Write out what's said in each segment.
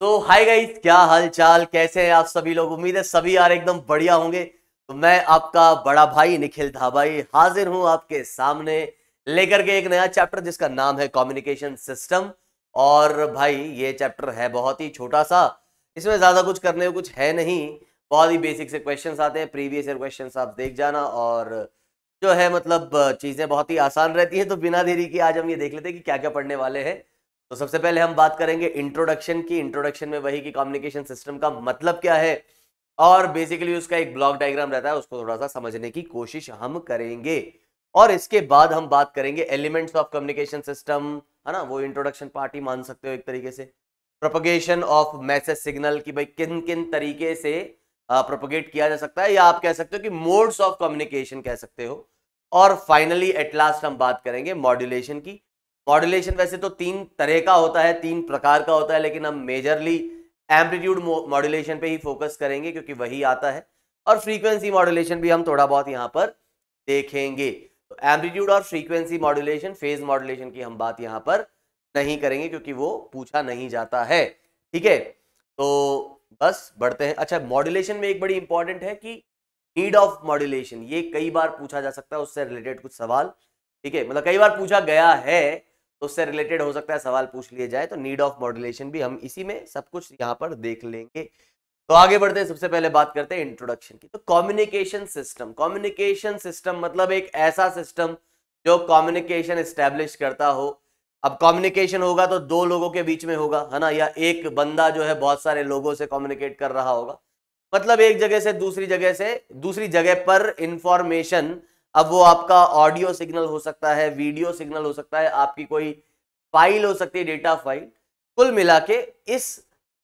तो hi guys क्या हाल चाल कैसे हैं आप सभी लोग उम्मीद है सभी यार एकदम बढ़िया होंगे तो मैं आपका बड़ा भाई निखिल धाबाई हाजिर हूं आपके सामने लेकर के एक नया चैप्टर जिसका नाम है कम्युनिकेशन सिस्टम और भाई ये चैप्टर है बहुत ही छोटा सा इसमें ज़्यादा कुछ करने को कुछ है नहीं बहुत ही बेसिक से क्वेश्चन आते हैं प्रीवियस ईयर क्वेश्चन आप देख जाना और जो है मतलब चीज़ें बहुत ही आसान रहती है तो बिना देरी के आज हम ये देख लेते हैं कि क्या क्या पढ़ने वाले हैं तो सबसे पहले हम बात करेंगे इंट्रोडक्शन की इंट्रोडक्शन में वही कि कम्युनिकेशन सिस्टम का मतलब क्या है और बेसिकली उसका एक ब्लॉक डायग्राम रहता है उसको थोड़ा सा समझने की कोशिश हम करेंगे और इसके बाद हम बात करेंगे एलिमेंट्स ऑफ कम्युनिकेशन सिस्टम है ना वो इंट्रोडक्शन पार्टी मान सकते हो एक तरीके से प्रोपोगेशन ऑफ मैसेज सिग्नल कि भाई किन किन तरीके से प्रोपोगेट किया जा सकता है या आप कह सकते हो कि मोड्स ऑफ कम्युनिकेशन कह सकते हो और फाइनली एट लास्ट हम बात करेंगे मॉड्यूलेशन की मॉड्यूलेशन वैसे तो तीन तरह का होता है तीन प्रकार का होता है लेकिन हम मेजरली एम्पलीट्यूड मॉड्यूलेशन पे ही फोकस करेंगे क्योंकि वही आता है और फ्रीक्वेंसी मॉड्यूलेशन भी हम थोड़ा बहुत यहाँ पर देखेंगे तो एम्पलीट्यूड और फ्रीक्वेंसी मॉड्यूलेशन फेज मॉड्यूलेशन की हम बात यहाँ पर नहीं करेंगे क्योंकि वो पूछा नहीं जाता है ठीक है तो बस बढ़ते हैं अच्छा मॉड्यूलेशन में एक बड़ी इंपॉर्टेंट है कि नीड ऑफ मॉड्यूलेशन ये कई बार पूछा जा सकता है उससे रिलेटेड कुछ सवाल ठीक है मतलब कई बार पूछा गया है तो उससे रिलेटेड हो सकता है सवाल पूछ लिए जाए तो नीड ऑफ मॉड्यूलेशन भी हम इसी में सब कुछ यहाँ पर देख लेंगे तो आगे बढ़ते हैं सबसे पहले बात करते हैं इंट्रोडक्शन की तो कम्युनिकेशन सिस्टम कम्युनिकेशन सिस्टम मतलब एक ऐसा सिस्टम जो कम्युनिकेशन स्टैब्लिश करता हो अब कम्युनिकेशन होगा तो दो लोगों के बीच में होगा है ना या एक बंदा जो है बहुत सारे लोगों से कम्युनिकेट कर रहा होगा मतलब एक जगह से दूसरी जगह से दूसरी जगह पर इंफॉर्मेशन अब वो आपका ऑडियो सिग्नल हो सकता है वीडियो सिग्नल हो सकता है आपकी कोई फाइल हो सकती है डेटा फाइल कुल मिला के इस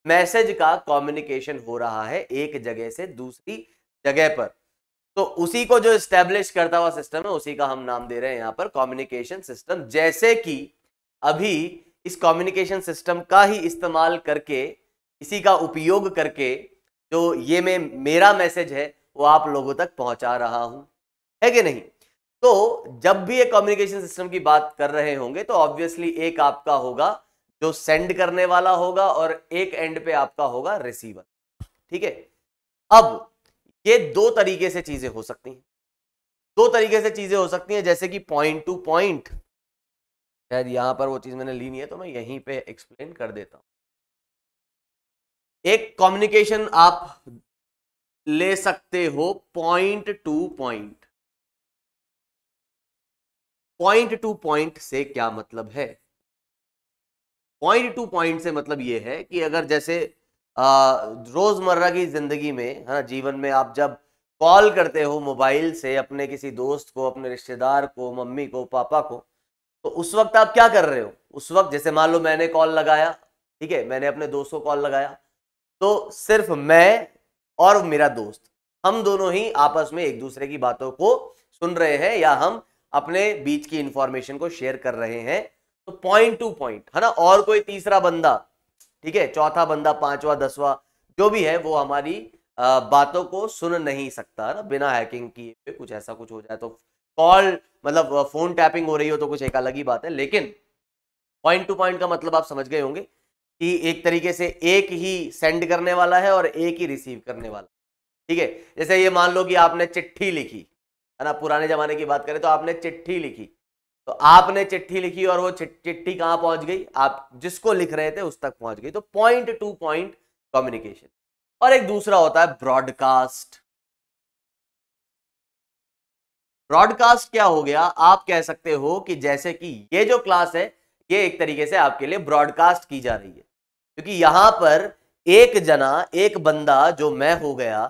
मैसेज का कम्युनिकेशन हो रहा है एक जगह से दूसरी जगह पर तो उसी को जो स्टेब्लिश करता हुआ सिस्टम है उसी का हम नाम दे रहे हैं यहाँ पर कम्युनिकेशन सिस्टम जैसे कि अभी इस कम्युनिकेशन सिस्टम का ही इस्तेमाल करके इसी का उपयोग करके जो ये में मेरा मैसेज है वो आप लोगों तक पहुंचा रहा हूं है कि नहीं तो जब भी ये कम्युनिकेशन सिस्टम की बात कर रहे होंगे तो ऑब्वियसली एक आपका होगा जो सेंड करने वाला होगा और एक एंड पे आपका होगा रिसीवर ठीक है अब ये दो तरीके से चीजें हो सकती हैं दो तरीके से चीजें हो सकती हैं जैसे कि पॉइंट टू पॉइंट शायद यहां पर वो चीज मैंने ली नहीं है तो मैं यहीं पे एक्सप्लेन कर देता हूं एक कम्युनिकेशन आप ले सकते हो point to point point to point से क्या मतलब है पॉइंट टू पॉइंट से मतलब यह है कि अगर जैसे रोजमर्रा की जिंदगी में है ना जीवन में आप जब कॉल करते हो मोबाइल से अपने किसी दोस्त को अपने रिश्तेदार को मम्मी को पापा को तो उस वक्त आप क्या कर रहे हो उस वक्त जैसे मान लो मैंने कॉल लगाया ठीक है मैंने अपने दोस्त को कॉल लगाया तो सिर्फ मैं और मेरा दोस्त हम दोनों ही आपस में एक दूसरे की बातों को सुन रहे हैं या हम अपने बीच की इंफॉर्मेशन को शेयर कर रहे हैं तो पॉइंट टू पॉइंट है ना और कोई तीसरा बंदा ठीक है चौथा बंदा पांचवा दसवा जो भी है वो हमारी बातों को सुन नहीं सकता ना बिना हैकिंग किए कुछ ऐसा कुछ हो जाए तो कॉल मतलब फोन टैपिंग हो रही हो तो कुछ एक अलग ही बात है लेकिन पॉइंट टू पॉइंट का मतलब आप समझ गए होंगे कि एक तरीके से एक ही सेंड करने वाला है और एक ही रिसीव करने वाला ठीक है जैसे ये मान लो कि आपने चिट्ठी लिखी है ना पुराने ज़माने की बात करें तो आपने चिट्ठी लिखी तो आपने चिट्ठी लिखी और वो चिट्ठी कहां पहुंच गई आप जिसको लिख रहे थे उस तक पहुंच गई तो पॉइंट टू पॉइंट कम्युनिकेशन और एक दूसरा होता है ब्रॉडकास्ट ब्रॉडकास्ट क्या हो गया आप कह सकते हो कि जैसे कि ये जो क्लास है ये एक तरीके से आपके लिए ब्रॉडकास्ट की जा रही है क्योंकि यहां पर एक जना एक बंदा जो मैं हो गया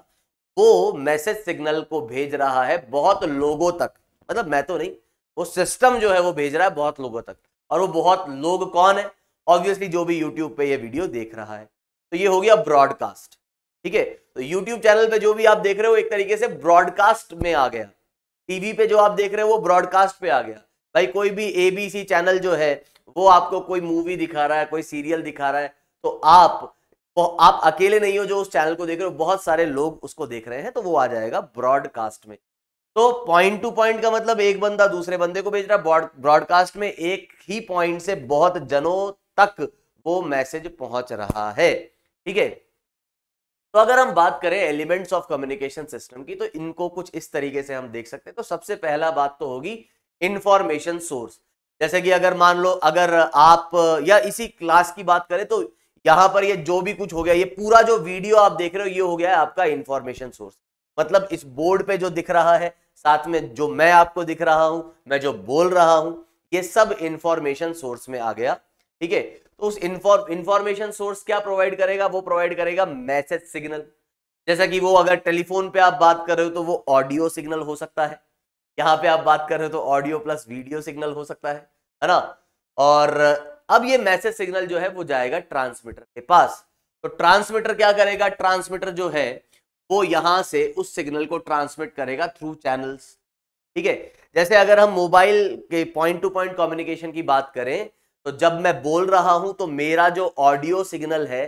वो मैसेज सिग्नल को भेज रहा है बहुत लोगों तक मतलब मैं तो नहीं वो सिस्टम जो है वो भेज रहा है बहुत लोगों तक और वो बहुत लोग कौन है ऑब्वियसली जो भी यूट्यूब पे ये वीडियो देख रहा है तो ये हो गया ब्रॉडकास्ट ठीक है तो यूट्यूब चैनल पे जो भी आप देख रहे हो एक तरीके से ब्रॉडकास्ट में आ गया टीवी पे जो आप देख रहे हो वो ब्रॉडकास्ट पे आ गया भाई कोई भी एबीसी चैनल जो है वो आपको कोई मूवी दिखा रहा है कोई सीरियल दिखा रहा है तो आप आप अकेले नहीं हो जो उस चैनल को देख रहे हो बहुत सारे लोग उसको देख रहे हैं तो वो आ जाएगा ब्रॉडकास्ट में तो पॉइंट टू पॉइंट का मतलब एक बंदा दूसरे बंदे को भेज रहा है ब्रॉडकास्ट में एक ही पॉइंट से बहुत जनों तक वो मैसेज पहुंच रहा है ठीक है तो अगर हम बात करें एलिमेंट्स ऑफ कम्युनिकेशन सिस्टम की तो इनको कुछ इस तरीके से हम देख सकते हैं तो सबसे पहला बात तो होगी इंफॉर्मेशन सोर्स जैसे कि अगर मान लो अगर आप या इसी क्लास की बात करें तो यहां पर ये जो भी कुछ हो गया ये पूरा जो वीडियो आप देख रहे हो ये हो गया है आपका इंफॉर्मेशन सोर्स मतलब इस बोर्ड पे जो दिख रहा है साथ में जो मैं आपको दिख रहा हूं मैं जो बोल रहा हूं ये सब इंफॉर्मेशन सोर्स में आ गया ठीक है तो उस इंफॉर्मेशन सोर्स क्या प्रोवाइड करेगा वो प्रोवाइड करेगा मैसेज सिग्नल जैसा कि वो अगर टेलीफोन पे आप बात कर रहे हो तो वो ऑडियो सिग्नल हो सकता है यहाँ पे आप बात कर रहे हो तो ऑडियो प्लस वीडियो सिग्नल हो सकता है है ना और अब ये मैसेज सिग्नल जो है वो जाएगा ट्रांसमीटर के पास तो ट्रांसमीटर क्या करेगा ट्रांसमीटर जो है वो यहां से उस सिग्नल को ट्रांसमिट करेगा थ्रू चैनल्स ठीक है जैसे अगर हम मोबाइल के पॉइंट टू पॉइंट कम्युनिकेशन की बात करें तो जब मैं बोल रहा हूं तो मेरा जो ऑडियो सिग्नल है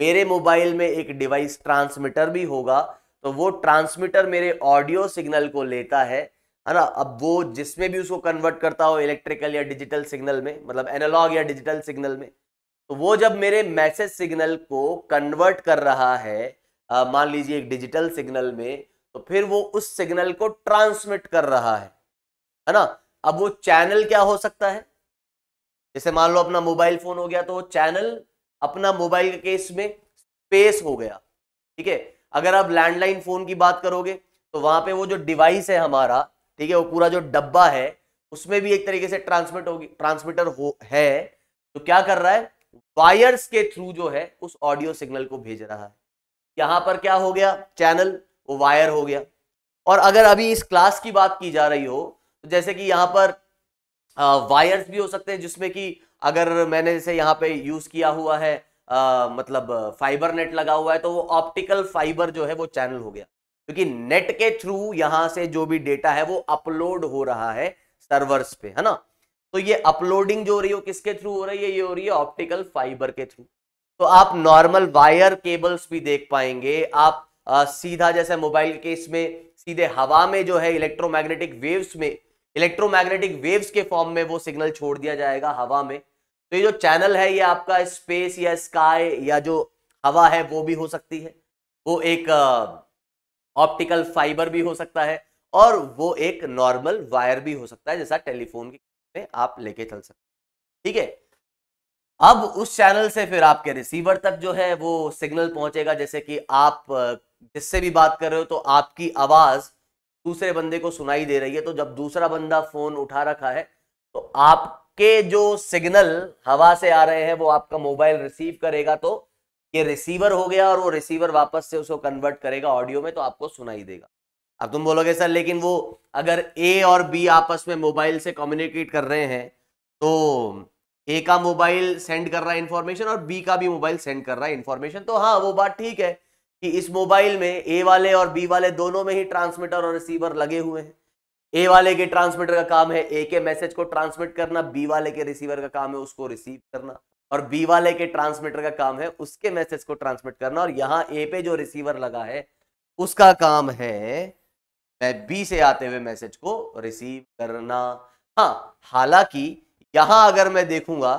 मेरे मोबाइल में एक डिवाइस ट्रांसमीटर भी होगा तो वो ट्रांसमीटर मेरे ऑडियो सिग्नल को लेता है है ना अब वो जिसमें भी उसको कन्वर्ट करता हो इलेक्ट्रिकल या डिजिटल सिग्नल में मतलब एनालॉग या डिजिटल सिग्नल में तो वो जब मेरे मैसेज सिग्नल को कन्वर्ट कर रहा है मान लीजिए एक डिजिटल सिग्नल में तो फिर वो उस सिग्नल को ट्रांसमिट कर रहा है है ना अब वो चैनल क्या हो सकता है जैसे मान लो अपना मोबाइल फोन हो गया तो वो चैनल अपना मोबाइल के केस में स्पेस हो गया ठीक है अगर आप लैंडलाइन फोन की बात करोगे तो वहां पे वो जो डिवाइस है हमारा ठीक है वो पूरा जो डब्बा है उसमें भी एक तरीके से ट्रांसमिट होगी ट्रांसमीटर हो है तो क्या कर रहा है वायर्स के थ्रू जो है उस ऑडियो सिग्नल को भेज रहा है यहां पर क्या हो गया चैनल वो वायर हो गया और अगर अभी इस क्लास की बात की जा रही हो तो जैसे कि यहाँ पर आ, वायर्स भी हो सकते हैं जिसमें कि अगर मैंने जैसे यहाँ पे यूज़ किया हुआ है आ, मतलब फाइबर नेट लगा हुआ है तो वो ऑप्टिकल फाइबर जो है वो चैनल हो गया क्योंकि नेट के थ्रू यहां से जो भी डेटा है वो अपलोड हो रहा है सर्वर्स पे है ना तो ये अपलोडिंग जो हो रही है किसके थ्रू हो रही है ये हो रही है ऑप्टिकल फाइबर के थ्रू तो आप नॉर्मल वायर केबल्स भी देख पाएंगे आप आ, सीधा जैसे मोबाइल केस में सीधे हवा में जो है इलेक्ट्रोमैग्नेटिक वेव्स में इलेक्ट्रोमैग्नेटिक वेव्स के फॉर्म में वो सिग्नल छोड़ दिया जाएगा हवा में तो ये जो चैनल है ये आपका स्पेस या स्काई या जो हवा है वो भी हो सकती है वो एक आ, ऑप्टिकल फाइबर भी हो सकता है और वो एक नॉर्मल वायर भी हो सकता है जैसा टेलीफोन के आप लेके चल सकते ठीक है अब उस चैनल से फिर आपके रिसीवर तक जो है वो सिग्नल पहुंचेगा जैसे कि आप जिससे भी बात कर रहे हो तो आपकी आवाज दूसरे बंदे को सुनाई दे रही है तो जब दूसरा बंदा फोन उठा रखा है तो आपके जो सिग्नल हवा से आ रहे हैं वो आपका मोबाइल रिसीव करेगा तो ये रिसीवर हो गया और वो रिसीवर वापस से उसको कन्वर्ट करेगा ऑडियो में तो आपको सुनाई देगा अब तुम बोलोगे सर लेकिन वो अगर ए और बी आपस में मोबाइल से कम्युनिकेट कर रहे हैं तो ए का मोबाइल सेंड कर रहा है इन्फॉर्मेशन और बी का भी मोबाइल सेंड कर रहा है इन्फॉर्मेशन तो हाँ वो बात ठीक है कि इस मोबाइल में ए वाले और बी वाले दोनों में ही ट्रांसमीटर और रिसीवर लगे हुए हैं ए वाले के ट्रांसमीटर का काम है ए के मैसेज को ट्रांसमिट करना बी वाले के रिसीवर का काम है उसको रिसीव करना और बी वाले के ट्रांसमीटर का काम है उसके मैसेज को ट्रांसमिट करना और यहाँ ए पे जो रिसीवर लगा है उसका काम है मैं बी से आते हुए मैसेज को रिसीव करना हाँ हालांकि यहां अगर मैं देखूंगा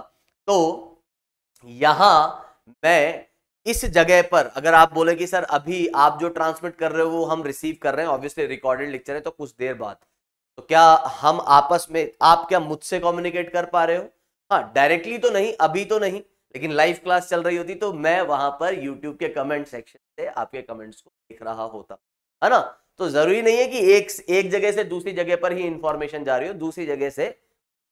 तो यहां मैं इस जगह पर अगर आप बोले कि सर अभी आप जो ट्रांसमिट कर रहे हो वो हम रिसीव कर रहे हैं ऑब्वियसली रिकॉर्डेड लेक्चर है तो कुछ देर बाद तो क्या हम आपस में आप क्या मुझसे कम्युनिकेट कर पा रहे हो हाँ डायरेक्टली तो नहीं अभी तो नहीं लेकिन लाइव क्लास चल रही होती तो मैं वहां पर यूट्यूब के कमेंट सेक्शन से आपके कमेंट्स को देख रहा होता है ना तो जरूरी नहीं है कि एक एक जगह से दूसरी जगह पर ही इंफॉर्मेशन जा रही हो दूसरी जगह से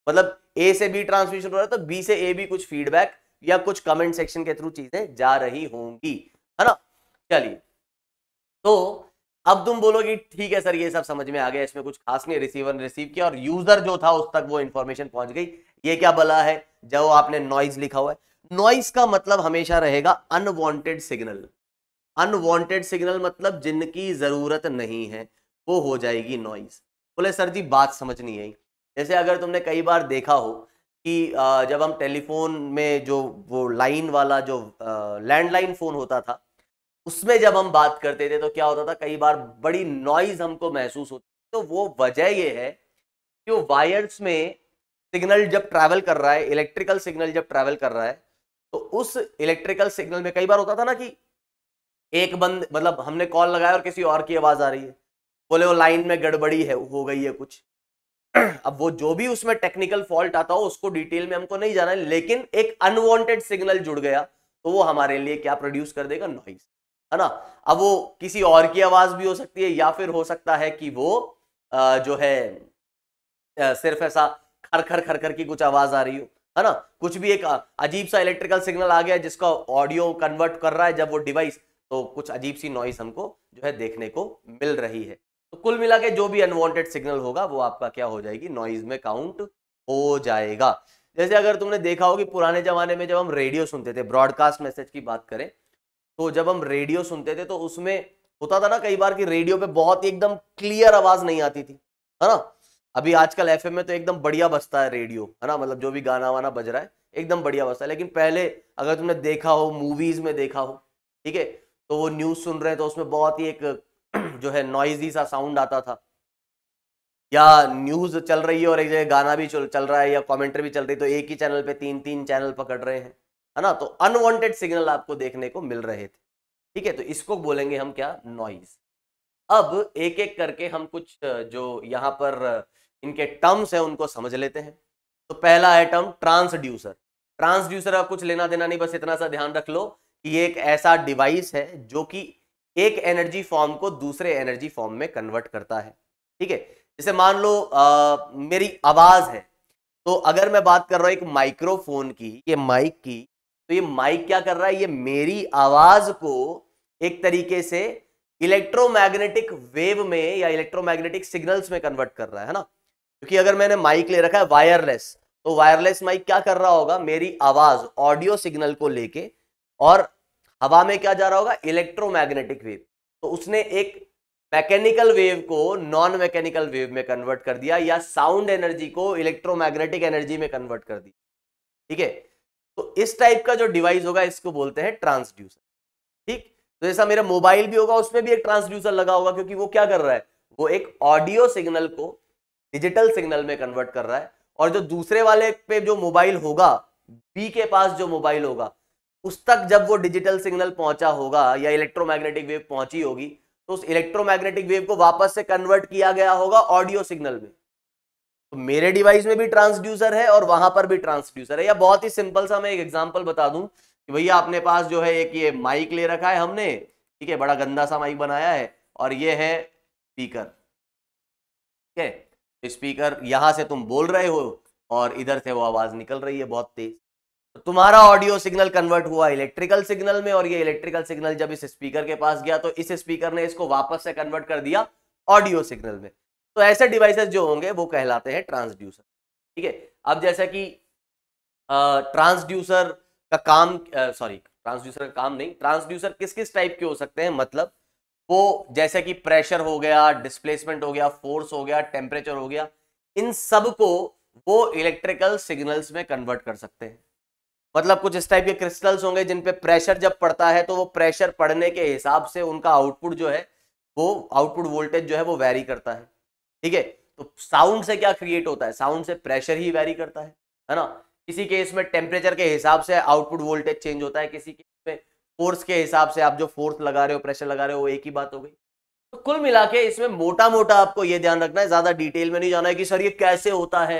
मतलब ए से बी ट्रांसमिशन हो रहा है तो बी से ए भी कुछ फीडबैक या कुछ कमेंट सेक्शन के थ्रू चीजें जा रही होंगी है ना चलिए तो अब तुम बोलोगे ठीक है सर ये सब समझ में आ गया इसमें कुछ खास नहीं रिसीवर ने रिसीव किया और यूजर जो था उस तक वो इंफॉर्मेशन पहुंच गई ये क्या बला है जब आपने नॉइज लिखा हुआ है नॉइज का मतलब हमेशा रहेगा अनवांटेड सिग्नल अनवांटेड सिग्नल मतलब जिनकी जरूरत नहीं है वो हो जाएगी नॉइज बोले सर जी बात समझ नहीं आई जैसे अगर तुमने कई बार देखा हो कि जब हम टेलीफोन में जो वो लाइन वाला जो लैंडलाइन फ़ोन होता था उसमें जब हम बात करते थे तो क्या होता था कई बार बड़ी नॉइज हमको महसूस होती तो वो वजह ये है कि वो वायर्स में सिग्नल जब ट्रैवल कर रहा है इलेक्ट्रिकल सिग्नल जब ट्रैवल कर रहा है तो उस इलेक्ट्रिकल सिग्नल में कई बार होता था ना कि एक बंद मतलब हमने कॉल लगाया और किसी और की आवाज़ आ रही है बोले वो लाइन में गड़बड़ी है हो गई है कुछ अब वो जो भी उसमें टेक्निकल फॉल्ट आता हो उसको डिटेल में हमको नहीं जाना है लेकिन एक अनवांटेड सिग्नल जुड़ गया तो वो हमारे लिए क्या प्रोड्यूस कर देगा नॉइज है ना अब वो किसी और की आवाज़ भी हो सकती है या फिर हो सकता है कि वो आ, जो है आ, सिर्फ ऐसा खर खर खर खर की कुछ आवाज़ आ रही हो है ना कुछ भी एक अजीब सा इलेक्ट्रिकल सिग्नल आ गया जिसका ऑडियो कन्वर्ट कर रहा है जब वो डिवाइस तो कुछ अजीब सी नॉइस हमको जो है देखने को मिल रही है तो कुल मिला के जो भी अनवांटेड सिग्नल होगा वो आपका क्या हो जाएगी नॉइज में काउंट हो जाएगा जैसे अगर तुमने देखा हो कि पुराने जमाने में जब हम रेडियो सुनते थे ब्रॉडकास्ट मैसेज की बात करें तो जब हम रेडियो सुनते थे तो उसमें होता था ना कई बार कि रेडियो पे बहुत ही एकदम क्लियर आवाज नहीं आती थी है ना अभी आजकल एफ में तो एकदम बढ़िया बजता है रेडियो है ना मतलब जो भी गाना वाना बज रहा है एकदम बढ़िया बजता है लेकिन पहले अगर तुमने देखा हो मूवीज में देखा हो ठीक है तो वो न्यूज सुन रहे हैं तो उसमें बहुत ही एक जो है नॉइजी सा साउंड आता था या न्यूज चल रही है और एक जगह गाना भी चल रहा है या कमेंट्री भी चल रही है तो एक ही चैनल पे तीन तीन चैनल पकड़ रहे हैं है ना तो अनवांटेड सिग्नल आपको देखने को मिल रहे थे ठीक है तो इसको बोलेंगे हम क्या नॉइज अब एक एक करके हम कुछ जो यहाँ पर इनके टर्म्स हैं उनको समझ लेते हैं तो पहला आइटम ट्रांसड्यूसर ट्रांसड्यूसर का कुछ लेना देना नहीं बस इतना सा ध्यान रख लो कि ये एक ऐसा डिवाइस है जो कि एक एनर्जी फॉर्म को दूसरे एनर्जी फॉर्म में कन्वर्ट करता है ठीक है जैसे मान लो आ, मेरी आवाज है तो अगर मैं बात कर रहा हूं एक माइक्रोफोन की ये माइक की तो ये माइक क्या कर रहा है ये मेरी आवाज को एक तरीके से इलेक्ट्रोमैग्नेटिक वेव में या इलेक्ट्रोमैग्नेटिक सिग्नल्स में कन्वर्ट कर रहा है ना क्योंकि अगर मैंने माइक ले रखा है वायरलेस तो वायरलेस माइक क्या कर रहा होगा मेरी आवाज ऑडियो सिग्नल को लेके और हवा में क्या जा रहा होगा इलेक्ट्रोमैग्नेटिक वेव तो उसने एक मैकेनिकल वेव को नॉन मैकेनिकल वेव में कन्वर्ट कर दिया या साउंड एनर्जी को इलेक्ट्रोमैग्नेटिक एनर्जी में कन्वर्ट कर दिया ठीक है तो इस टाइप का जो डिवाइस होगा इसको बोलते हैं ट्रांसड्यूसर ठीक तो जैसा मेरा मोबाइल भी होगा उसमें भी एक ट्रांसड्यूसर लगा होगा क्योंकि वो क्या कर रहा है वो एक ऑडियो सिग्नल को डिजिटल सिग्नल में कन्वर्ट कर रहा है और जो दूसरे वाले पे जो मोबाइल होगा बी के पास जो मोबाइल होगा उस तक जब वो डिजिटल सिग्नल पहुंचा होगा या इलेक्ट्रोमैग्नेटिक वेव पहुंची होगी तो उस इलेक्ट्रोमैग्नेटिक वेव को वापस से कन्वर्ट किया गया होगा ऑडियो सिग्नल में तो मेरे डिवाइस में भी ट्रांसड्यूसर है और वहां पर भी ट्रांसड्यूसर है या बहुत ही सिंपल सा मैं एक एग्जांपल बता दूं कि भैया अपने पास जो है एक ये माइक ले रखा है हमने ठीक है बड़ा गंदा सा माइक बनाया है और ये है स्पीकर ठीक है स्पीकर तो यहां से तुम बोल रहे हो और इधर से वो आवाज निकल रही है बहुत तेज तो तुम्हारा ऑडियो सिग्नल कन्वर्ट हुआ इलेक्ट्रिकल सिग्नल में और ये इलेक्ट्रिकल सिग्नल जब इस स्पीकर के पास गया तो इस स्पीकर ने इसको वापस से कन्वर्ट कर दिया ऑडियो सिग्नल में तो ऐसे डिवाइसेस जो होंगे वो कहलाते हैं ट्रांसड्यूसर ठीक है अब जैसा कि ट्रांसड्यूसर का काम सॉरी ट्रांसड्यूसर का काम नहीं ट्रांसड्यूसर किस किस टाइप के हो सकते हैं मतलब वो जैसे कि प्रेशर हो गया डिस्प्लेसमेंट हो गया फोर्स हो गया टेम्परेचर हो गया इन सब को वो इलेक्ट्रिकल सिग्नल्स में कन्वर्ट कर सकते हैं मतलब कुछ इस टाइप के क्रिस्टल्स होंगे जिन पे प्रेशर जब पड़ता है तो वो प्रेशर पड़ने के हिसाब से उनका आउटपुट जो है वो आउटपुट वोल्टेज जो है वो वैरी करता है ठीक है तो साउंड से क्या क्रिएट होता है साउंड से प्रेशर ही वेरी करता है है ना किसी केस में टेम्परेचर के हिसाब से आउटपुट वोल्टेज चेंज होता है किसी केस में फोर्स के हिसाब से आप जो फोर्स लगा रहे हो प्रेशर लगा रहे हो वो एक ही बात हो गई तो कुल मिला के इसमें मोटा मोटा आपको ये ध्यान रखना है ज्यादा डिटेल में नहीं जाना है कि सर ये कैसे होता है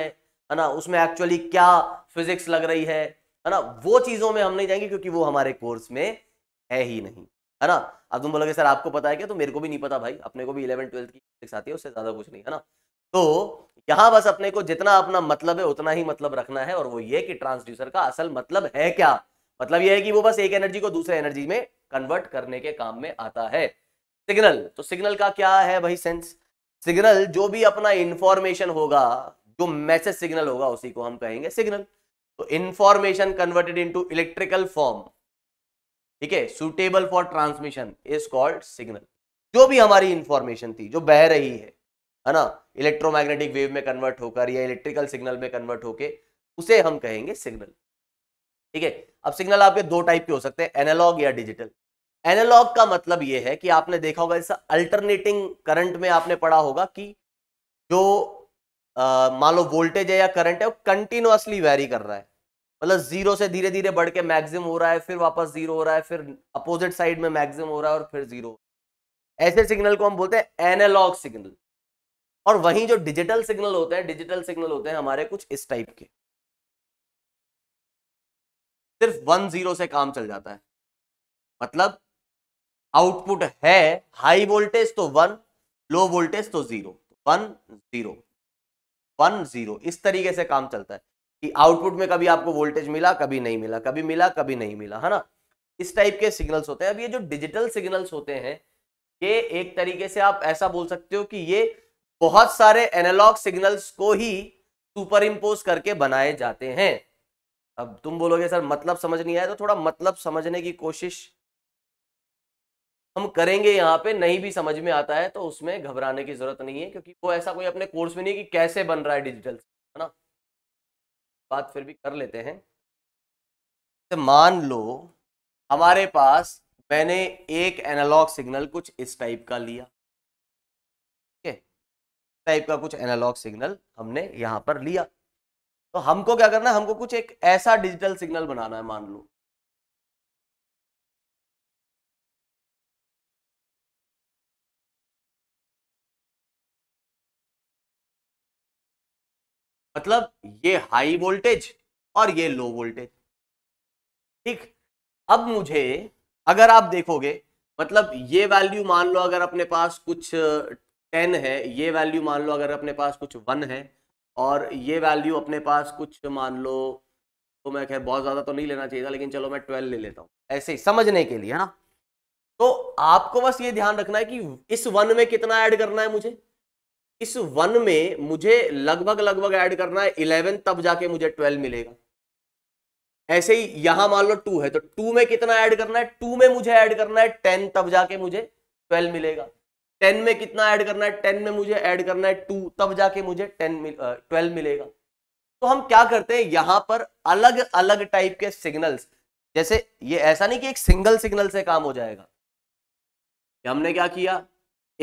है ना उसमें एक्चुअली क्या फिजिक्स लग रही है है ना वो चीजों में हम नहीं जाएंगे क्योंकि वो हमारे कोर्स में है ही नहीं है ना अब तुम बोलोगे सर आपको पता है क्या तो मेरे को भी नहीं पता भाई अपने को भी इलेवन ट्वेल्थ की आती है उससे ज्यादा कुछ नहीं है ना तो यहां बस अपने को जितना अपना मतलब है उतना ही मतलब रखना है और वो ये कि ट्रांसड्यूसर का असल मतलब है क्या मतलब ये है कि वो बस एक एनर्जी को दूसरे एनर्जी में कन्वर्ट करने के काम में आता है सिग्नल तो सिग्नल का क्या है भाई सेंस सिग्नल जो भी अपना इंफॉर्मेशन होगा जो मैसेज सिग्नल होगा उसी को हम कहेंगे सिग्नल तो information converted into electrical form ठीक है suitable for transmission is called signal जो भी हमारी इंफॉर्मेशन थी जो बह रही है है ना इलेक्ट्रोमैग्नेटिक वेव में कन्वर्ट होकर या इलेक्ट्रिकल सिग्नल में कन्वर्ट होके उसे हम कहेंगे सिग्नल ठीक है अब सिग्नल आपके दो टाइप के हो सकते हैं एनालॉग या डिजिटल एनालॉग का मतलब यह है कि आपने देखा होगा जैसा अल्टरनेटिंग करंट में आपने पढ़ा होगा कि जो मान लो वोल्टेज है या करंट है वो कंटिन्यूसली वेरी कर रहा है मतलब जीरो से धीरे धीरे बढ़ के मैक्सिमम हो रहा है फिर वापस जीरो हो रहा है फिर अपोजिट साइड में मैक्सिमम हो रहा है और फिर जीरो ऐसे सिग्नल को हम बोलते हैं एनालॉग सिग्नल और वहीं जो डिजिटल सिग्नल होते हैं डिजिटल सिग्नल होते हैं हमारे कुछ इस टाइप के सिर्फ वन जीरो से काम चल जाता है मतलब आउटपुट है हाई वोल्टेज तो वन लो वोल्टेज तो zero one zero one zero इस तरीके से काम चलता है कि आउटपुट में कभी आपको वोल्टेज मिला कभी नहीं मिला कभी मिला कभी नहीं मिला है ना इस टाइप के सिग्नल्स होते हैं अब ये जो डिजिटल सिग्नल्स होते हैं ये एक तरीके से आप ऐसा बोल सकते हो कि ये बहुत सारे एनालॉग सिग्नल्स को ही सुपर इम्पोज करके बनाए जाते हैं अब तुम बोलोगे सर मतलब समझ नहीं आया तो थोड़ा मतलब समझने की कोशिश हम करेंगे यहाँ पे नहीं भी समझ में आता है तो उसमें घबराने की जरूरत नहीं है क्योंकि वो ऐसा कोई अपने कोर्स में नहीं कि कैसे बन रहा है डिजिटल है ना बात फिर भी कर लेते हैं तो मान लो हमारे पास मैंने एक एनालॉग सिग्नल कुछ इस टाइप का लिया ठीक है टाइप का कुछ एनालॉग सिग्नल हमने यहां पर लिया तो हमको क्या करना है हमको कुछ एक ऐसा डिजिटल सिग्नल बनाना है मान लो मतलब ये हाई वोल्टेज और ये लो वोल्टेज ठीक अब मुझे अगर आप देखोगे मतलब ये वैल्यू मान लो अगर अपने पास कुछ टेन है ये वैल्यू मान लो अगर अपने पास कुछ वन है और ये वैल्यू अपने पास कुछ मान लो तो मैं खैर बहुत ज़्यादा तो नहीं लेना चाहिए था लेकिन चलो मैं ट्वेल्व ले लेता हूँ ऐसे ही समझने के लिए है ना तो आपको बस ये ध्यान रखना है कि इस वन में कितना ऐड करना है मुझे इस वन में मुझे लगभग लगभग ऐड करना है इलेवन तब जाके मुझे ट्वेल्व मिलेगा ऐसे ही यहां मान लो टू है तो टू में कितना ऐड करना है टू में मुझे ऐड करना है टेन तब जाके मुझे ट्वेल्व मिलेगा टेन में कितना ऐड करना है टेन में मुझे ऐड करना है टू तब जाके मुझे टेन ट्वेल्व मिलेगा तो हम क्या करते हैं यहां पर अलग अलग टाइप के सिग्नल्स जैसे ये ऐसा नहीं कि एक सिंगल सिग्नल से काम हो जाएगा हमने क्या किया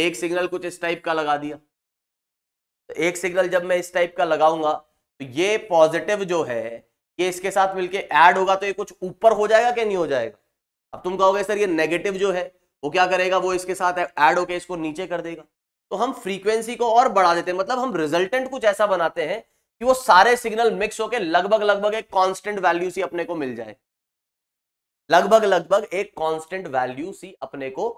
एक सिग्नल कुछ इस टाइप का लगा दिया तो एक सिग्नल जब मैं इस टाइप का लगाऊंगा तो ये पॉजिटिव जो है ये इसके साथ मिलके ऐड होगा तो ये कुछ ऊपर हो जाएगा कि नहीं हो जाएगा अब तुम कहोगे सर ये नेगेटिव जो है वो क्या करेगा वो इसके साथ ऐड होके इसको नीचे कर देगा तो हम फ्रीक्वेंसी को और बढ़ा देते हैं मतलब हम रिजल्टेंट कुछ ऐसा बनाते हैं कि वो सारे सिग्नल मिक्स होके लगभग लगभग एक कॉन्स्टेंट वैल्यू सी अपने को मिल जाए लगभग लगभग एक कॉन्स्टेंट वैल्यू सी अपने को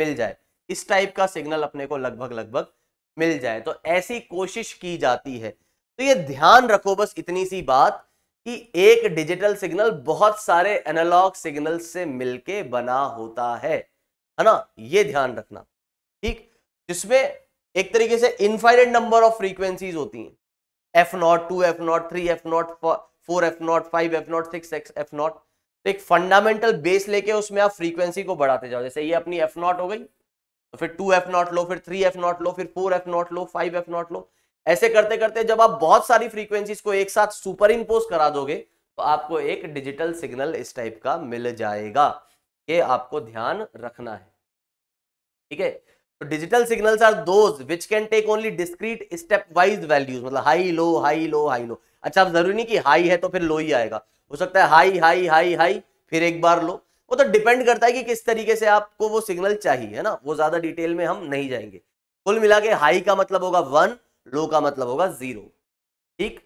मिल जाए इस टाइप का सिग्नल अपने को लगभग लगभग मिल जाए तो ऐसी कोशिश की जाती है तो ये ध्यान रखो बस इतनी सी बात कि एक डिजिटल सिग्नल बहुत सारे एनालॉग सिग्नल से मिलके बना होता है है ना ये ध्यान रखना ठीक जिसमें एक तरीके से इनफाइनेट नंबर ऑफ फ्रीक्वेंसीज होती हैं F naught two F naught three F naught four F naught five F naught six F naught एक फंडामेंटल बेस लेके उसमें आप फ्रीक्वेंसी को बढ़ाते जाओ जैसे ये अपनी एफ नॉट हो गई तो फिर टू एफ नॉट लो फिर थ्री एफ नॉट लो फिर फोर एफ नॉट लो फाइव एफ नॉट लो ऐसे करते करते जब आप बहुत सारी फ्रीक्वेंसीज को एक साथ सुपर इम्पोज करा दोगे तो आपको एक डिजिटल सिग्नल इस टाइप का मिल जाएगा ये आपको ध्यान रखना है ठीक है तो digital signals are those which can take only discrete step wise values मतलब high low high low high low अच्छा आप जरूरी नहीं कि हाई है तो फिर लो ही आएगा हो सकता है हाई हाई हाई हाई फिर एक बार लो वो तो डिपेंड करता है कि किस तरीके से आपको वो सिग्नल चाहिए है ना वो ज्यादा डिटेल में हम नहीं जाएंगे कुल मिला के हाई का मतलब होगा वन लो का मतलब होगा जीरो ठीक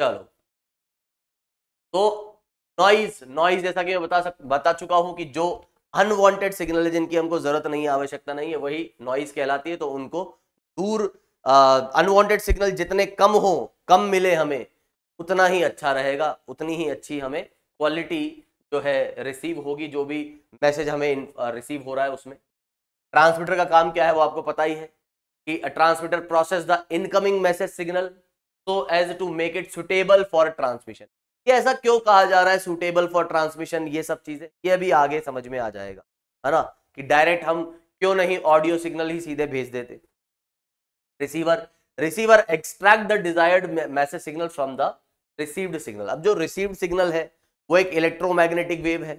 चलो तो नॉइज नॉइज जैसा कि मैं बता सक बता चुका हूं कि जो अनवांटेड सिग्नल है जिनकी हमको जरूरत नहीं है आवश्यकता नहीं है वही नॉइज कहलाती है तो उनको दूर अनवांटेड सिग्नल जितने कम हो कम मिले हमें उतना ही अच्छा रहेगा उतनी ही अच्छी हमें क्वालिटी जो है रिसीव होगी जो भी मैसेज हमें रिसीव uh, हो रहा है उसमें ट्रांसमीटर का काम क्या है वो आपको पता ही है कि transmitter process the incoming message signal so as to make it suitable for transmission ये ऐसा क्यों कहा जा रहा है सुटेबल फॉर ट्रांसमिशन ये सब चीजें ये अभी आगे समझ में आ जाएगा है ना कि डायरेक्ट हम क्यों नहीं ऑडियो सिग्नल ही सीधे भेज देते receiver receiver extract the desired message signal from the received signal अब जो रिसीव्ड सिग्नल है वो एक इलेक्ट्रोमैग्नेटिक वेव है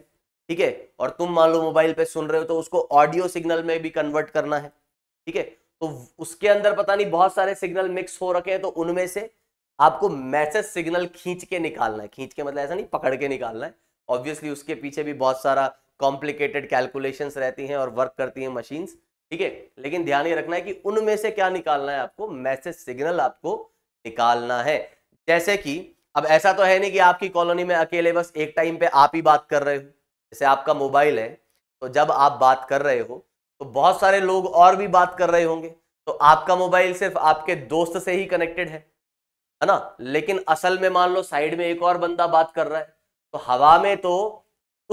ठीक है और तुम मान लो मोबाइल पे सुन रहे हो तो उसको ऑडियो सिग्नल में भी कन्वर्ट करना है ठीक है तो उसके अंदर पता नहीं बहुत सारे सिग्नल मिक्स हो रखे हैं तो उनमें से आपको मैसेज सिग्नल खींच के निकालना है खींच के मतलब ऐसा नहीं पकड़ के निकालना है ऑब्वियसली उसके पीछे भी बहुत सारा कॉम्प्लिकेटेड कैलकुलेशन रहती हैं और वर्क करती हैं मशीन ठीक है लेकिन ध्यान ये रखना है कि उनमें से क्या निकालना है आपको मैसेज सिग्नल आपको निकालना है जैसे कि अब ऐसा तो है नहीं कि आपकी कॉलोनी में अकेले बस एक टाइम पे आप ही बात कर रहे हो जैसे आपका मोबाइल है तो जब आप बात कर रहे हो तो बहुत सारे लोग और भी बात कर रहे होंगे तो आपका मोबाइल सिर्फ आपके दोस्त से ही कनेक्टेड है है ना लेकिन असल में मान लो साइड में एक और बंदा बात कर रहा है तो हवा में तो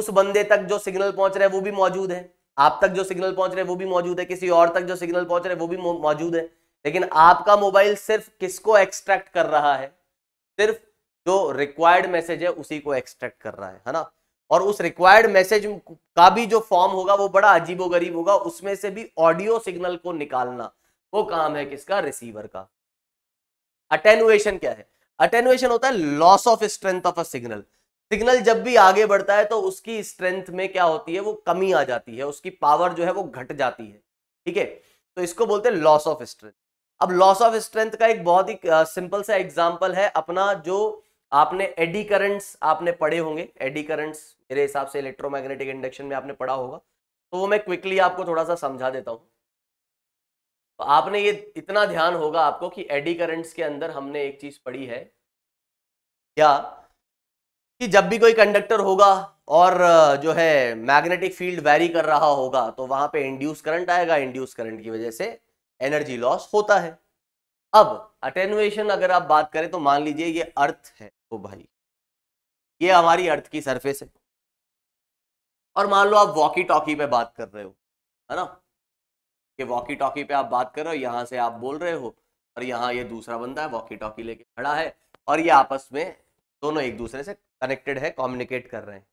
उस बंदे तक जो सिग्नल पहुंच रहा है वो भी मौजूद है आप तक जो सिग्नल पहुंच रहे हैं वो भी मौजूद है किसी और तक जो सिग्नल पहुंच रहे हैं वो भी मौजूद है लेकिन आपका मोबाइल सिर्फ किसको एक्सट्रैक्ट कर रहा है सिर्फ जो रिक्वायर्ड मैसेज है उसी को एक्सट्रैक्ट कर रहा है है ना और उस रिक्वायर्ड मैसेज का भी जो फॉर्म होगा वो बड़ा अजीबो गरीब होगा उसमें से भी ऑडियो सिग्नल को निकालना वो काम है किसका रिसीवर का अटेनुएशन क्या है अटेनुएशन होता है loss of strength of a signal signal जब भी आगे बढ़ता है तो उसकी स्ट्रेंथ में क्या होती है वो कमी आ जाती है उसकी पावर जो है वो घट जाती है ठीक है तो इसको बोलते हैं लॉस ऑफ स्ट्रेंथ अब लॉस ऑफ स्ट्रेंथ का एक बहुत ही सिंपल सा एग्जाम्पल है अपना जो आपने एडी करंट्स आपने पढ़े होंगे एडी करंट्स मेरे हिसाब से इलेक्ट्रोमैग्नेटिक इंडक्शन में आपने पढ़ा होगा तो वो मैं क्विकली आपको थोड़ा सा समझा देता हूँ तो आपने ये इतना ध्यान होगा आपको कि एडी करंट्स के अंदर हमने एक चीज पढ़ी है क्या कि जब भी कोई कंडक्टर होगा और जो है मैग्नेटिक फील्ड वैरी कर रहा होगा तो वहां पे इंड्यूस करंट आएगा इंड्यूस करंट की वजह से एनर्जी लॉस होता है अब अटेनुएशन अगर आप बात करें तो मान लीजिए ये अर्थ है ओ भाई ये हमारी अर्थ की सरफेस है और मान लो आप वॉकी टॉकी पे बात कर रहे हो है ना कि वॉकी टॉकी पे आप बात कर रहे हो यहाँ से आप बोल रहे हो और यहाँ ये दूसरा बंदा है वॉकी टॉकी लेके खड़ा है और ये आपस में दोनों एक दूसरे से कनेक्टेड है कम्युनिकेट कर रहे हैं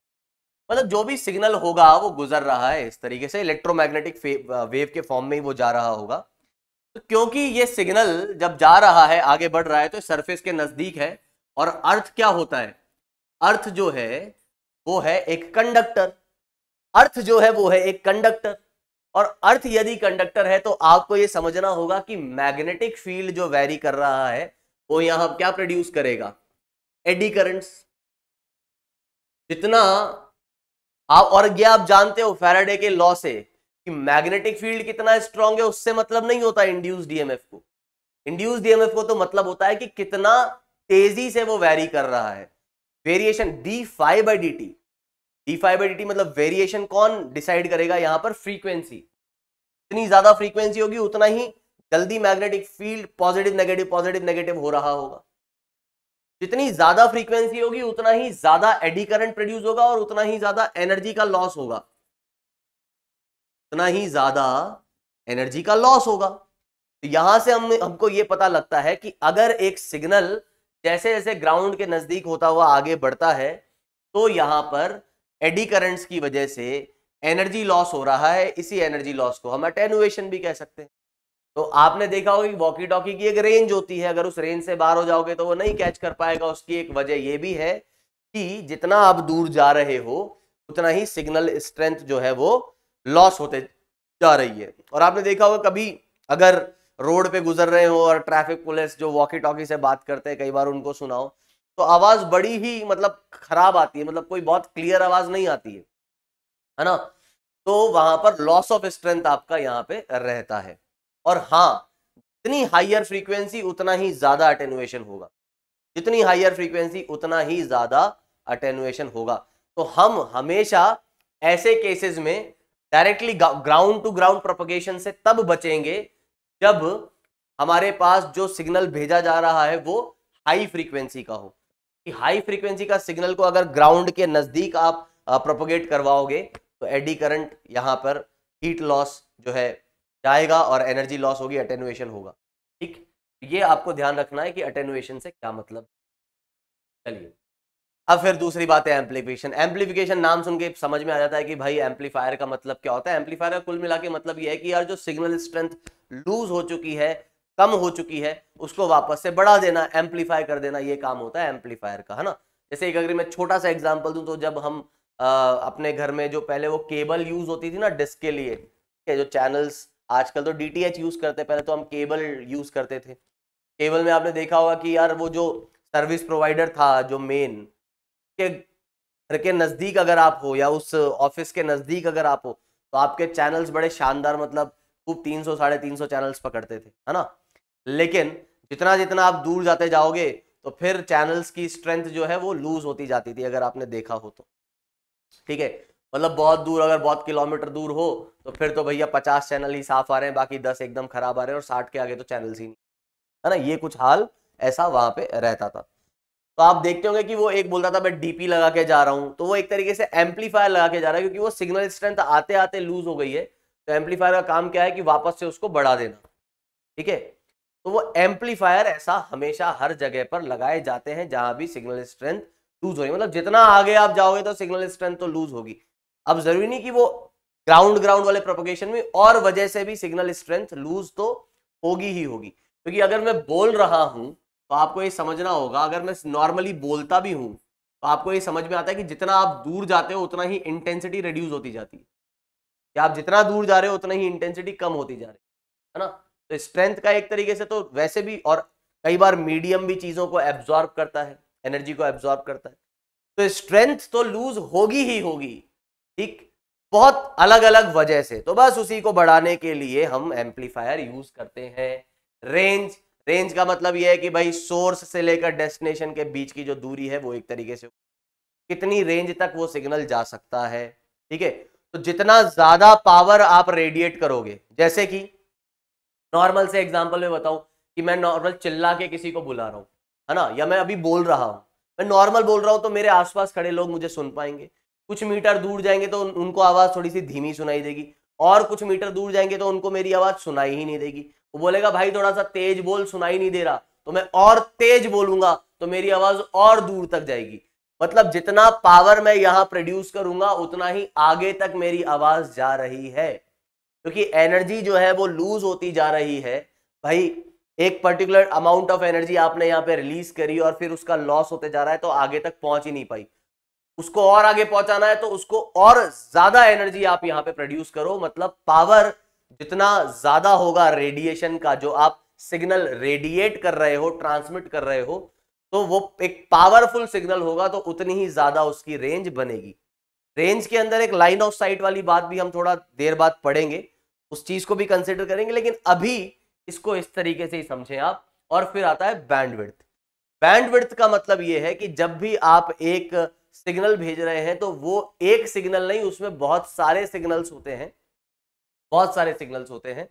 मतलब जो भी सिग्नल होगा वो गुजर रहा है इस तरीके से इलेक्ट्रोमैग्नेटिक वेव uh, के फॉर्म में ही वो जा रहा होगा तो क्योंकि ये सिग्नल जब जा रहा है आगे बढ़ रहा है तो सरफेस के नजदीक है और अर्थ क्या होता है अर्थ जो है वो है एक कंडक्टर अर्थ जो है वो है एक कंडक्टर और अर्थ यदि कंडक्टर है तो आपको ये समझना होगा कि मैग्नेटिक फील्ड जो वैरी कर रहा है वो यहां क्या प्रोड्यूस करेगा एडी करंट्स जितना आप और ये आप जानते हो फैराडे के लॉ से कि मैग्नेटिक फील्ड कितना स्ट्रांग है उससे मतलब नहीं होता इंड्यूस डीएमएफ e को इंड्यूस डीएमएफ e को तो मतलब होता है कि कितना तेजी से वो वेरी कर रहा है variation D phi by D T D phi by D T मतलब वेरिएशन कौन डिसाइड करेगा यहां पर फ्रीक्वेंसी जितनी ज्यादा फ्रीक्वेंसी होगी उतना ही जल्दी magnetic field positive negative positive negative हो रहा होगा जितनी ज्यादा फ्रीक्वेंसी होगी उतना ही ज्यादा एडी करंट प्रोड्यूस होगा और उतना ही ज्यादा एनर्जी का लॉस होगा उतना ही ज्यादा एनर्जी का लॉस होगा तो यहां से हम हमको ये पता लगता है कि अगर एक सिग्नल जैसे जैसे ग्राउंड के नजदीक होता हुआ आगे बढ़ता है तो यहां पर एडी करंट्स की वजह से एनर्जी लॉस हो रहा है इसी एनर्जी लॉस को हम अटेनुएशन भी कह सकते हैं तो आपने देखा होगा कि वॉकी टॉकी की एक रेंज होती है अगर उस रेंज से बाहर हो जाओगे तो वो नहीं कैच कर पाएगा उसकी एक वजह यह भी है कि जितना आप दूर जा रहे हो उतना ही सिग्नल स्ट्रेंथ जो है वो लॉस होते जा रही है और आपने देखा होगा कभी अगर रोड पे गुजर रहे हो और ट्रैफिक पुलिस जो वॉकी टॉकी से बात करते हैं कई बार उनको सुनाओ तो आवाज बड़ी ही मतलब खराब आती है मतलब कोई बहुत क्लियर आवाज नहीं आती है है ना तो वहां पर लॉस ऑफ स्ट्रेंथ आपका यहाँ पे रहता है और हाँ जितनी हाइयर फ्रीक्वेंसी उतना ही ज्यादा अटेनुएशन होगा जितनी हाइयर फ्रीक्वेंसी उतना ही ज्यादा अटेनुएशन होगा तो हम हमेशा ऐसे केसेस में directly ground to ground propagation से तब बचेंगे जब हमारे पास जो सिग्नल भेजा जा रहा है वो हाई फ्रीक्वेंसी का हो कि हाई फ्रीक्वेंसी का सिग्नल को अगर ग्राउंड के नज़दीक आप प्रोपोगेट करवाओगे तो एडी करंट यहाँ पर हीट लॉस जो है जाएगा और एनर्जी लॉस होगी अटेनुएशन होगा ठीक ये आपको ध्यान रखना है कि अटेनुएशन से क्या मतलब चलिए अब फिर दूसरी बात है एम्पलीफिकेशन एम्पलीफिकेशन नाम सुन के समझ में आ जाता है कि भाई एम्पलीफायर का मतलब क्या होता है एम्पलीफायर का कुल मिला के मतलब यह है कि यार जो सिग्नल स्ट्रेंथ लूज हो चुकी है कम हो चुकी है उसको वापस से बढ़ा देना एम्पलीफाई कर देना ये काम होता है एम्पलीफायर का है ना जैसे एक अगर मैं छोटा सा एग्जाम्पल दूँ तो जब हम आ, अपने घर में जो पहले वो केबल यूज होती थी ना डिस्क के लिए के जो चैनल्स आजकल तो डी यूज करते पहले तो हम केबल यूज करते थे केबल में आपने देखा होगा कि यार वो जो सर्विस प्रोवाइडर था जो मेन के घर के नज़दीक अगर आप हो या उस ऑफिस के नज़दीक अगर आप हो तो आपके चैनल्स बड़े शानदार मतलब खूब तीन सौ साढ़े तीन सौ चैनल्स पकड़ते थे है ना लेकिन जितना जितना आप दूर जाते जाओगे तो फिर चैनल्स की स्ट्रेंथ जो है वो लूज होती जाती थी अगर आपने देखा हो तो ठीक है मतलब बहुत दूर अगर बहुत किलोमीटर दूर हो तो फिर तो भैया पचास चैनल ही साफ आ रहे हैं बाकी दस एकदम खराब आ रहे हैं और साठ के आगे तो चैनल्स ही नहीं है ना ये कुछ हाल ऐसा वहां पे रहता था तो आप देखते होंगे कि वो एक बोल रहा था मैं डीपी लगा के जा रहा हूँ तो वो एक तरीके से एम्पलीफायर लगा के जा रहा है क्योंकि वो सिग्नल स्ट्रेंथ आते आते लूज हो गई है तो एम्पलीफायर का काम क्या है कि वापस से उसको बढ़ा देना ठीक है तो वो एम्पलीफायर ऐसा हमेशा हर जगह पर लगाए जाते हैं जहां भी सिग्नल स्ट्रेंथ लूज हो रही मतलब जितना आगे आप जाओगे तो सिग्नल स्ट्रेंथ तो लूज होगी अब जरूरी नहीं कि वो ग्राउंड ग्राउंड वाले प्रोपोगेशन में और वजह से भी सिग्नल स्ट्रेंथ लूज तो होगी ही होगी क्योंकि तो अगर मैं बोल रहा हूं तो आपको ये समझना होगा अगर मैं नॉर्मली बोलता भी हूँ तो आपको ये समझ में आता है कि जितना आप दूर जाते हो उतना ही इंटेंसिटी रिड्यूस होती जाती है कि आप जितना दूर जा रहे हो उतना ही इंटेंसिटी कम होती जा रही है ना तो स्ट्रेंथ का एक तरीके से तो वैसे भी और कई बार मीडियम भी चीज़ों को एब्जॉर्ब करता है एनर्जी को एब्जॉर्ब करता है तो स्ट्रेंथ तो लूज होगी ही होगी ठीक बहुत अलग अलग वजह से तो बस उसी को बढ़ाने के लिए हम एम्पलीफायर यूज करते हैं रेंज रेंज का मतलब यह है कि भाई सोर्स से लेकर डेस्टिनेशन के बीच की जो दूरी है वो एक तरीके से कितनी रेंज तक वो सिग्नल जा सकता है ठीक है तो जितना ज्यादा पावर आप रेडिएट करोगे जैसे कि नॉर्मल से एग्जाम्पल में बताऊं कि मैं नॉर्मल चिल्ला के किसी को बुला रहा हूँ है ना या मैं अभी बोल रहा हूँ मैं नॉर्मल बोल रहा हूँ तो मेरे आसपास खड़े लोग मुझे सुन पाएंगे कुछ मीटर दूर जाएंगे तो उनको आवाज़ थोड़ी सी धीमी सुनाई देगी और कुछ मीटर दूर जाएंगे तो उनको मेरी आवाज़ सुनाई ही नहीं देगी वो बोलेगा भाई थोड़ा सा तेज बोल सुनाई नहीं दे रहा तो मैं और तेज बोलूंगा तो मेरी आवाज और दूर तक जाएगी मतलब जितना पावर मैं यहाँ प्रोड्यूस करूंगा उतना ही आगे तक मेरी आवाज जा रही है क्योंकि तो एनर्जी जो है वो लूज होती जा रही है भाई एक पर्टिकुलर अमाउंट ऑफ एनर्जी आपने यहाँ पे रिलीज करी और फिर उसका लॉस होते जा रहा है तो आगे तक पहुंच ही नहीं पाई उसको और आगे पहुंचाना है तो उसको और ज्यादा एनर्जी आप यहाँ पे प्रोड्यूस करो मतलब पावर जितना ज्यादा होगा रेडिएशन का जो आप सिग्नल रेडिएट कर रहे हो ट्रांसमिट कर रहे हो तो वो एक पावरफुल सिग्नल होगा तो उतनी ही ज्यादा उसकी रेंज बनेगी रेंज के अंदर एक लाइन ऑफ साइट वाली बात भी हम थोड़ा देर बाद पढ़ेंगे उस चीज को भी कंसिडर करेंगे लेकिन अभी इसको इस तरीके से ही समझें आप और फिर आता है बैंडविड्थ बैंडविड्थ का मतलब ये है कि जब भी आप एक सिग्नल भेज रहे हैं तो वो एक सिग्नल नहीं उसमें बहुत सारे सिग्नल्स होते हैं बहुत सारे सिग्नल्स होते हैं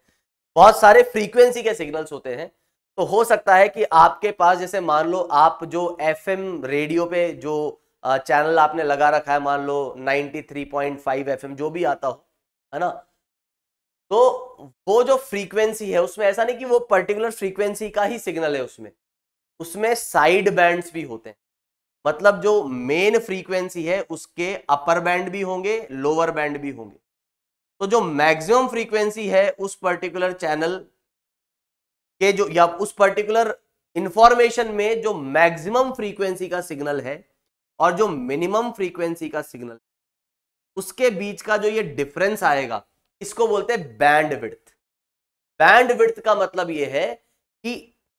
बहुत सारे फ्रीक्वेंसी के सिग्नल्स होते हैं तो हो सकता है कि आपके पास जैसे मान लो आप जो एफ रेडियो पे जो चैनल आपने लगा रखा है मान लो 93.5 थ्री जो भी आता हो है ना तो वो जो फ्रीक्वेंसी है उसमें ऐसा नहीं कि वो पर्टिकुलर फ्रीक्वेंसी का ही सिग्नल है उसमें उसमें साइड बैंड्स भी होते हैं मतलब जो मेन फ्रीक्वेंसी है उसके अपर बैंड भी होंगे लोअर बैंड भी होंगे तो जो मैक्सिमम फ्रीक्वेंसी है उस पर्टिकुलर चैनल के जो या उस पर्टिकुलर इंफॉर्मेशन में जो मैक्सिमम फ्रीक्वेंसी का सिग्नल है और जो मिनिमम फ्रीक्वेंसी का सिग्नल उसके बीच का जो ये डिफरेंस आएगा इसको बोलते हैं बैंड विड्थ बैंड विड्थ का मतलब ये है कि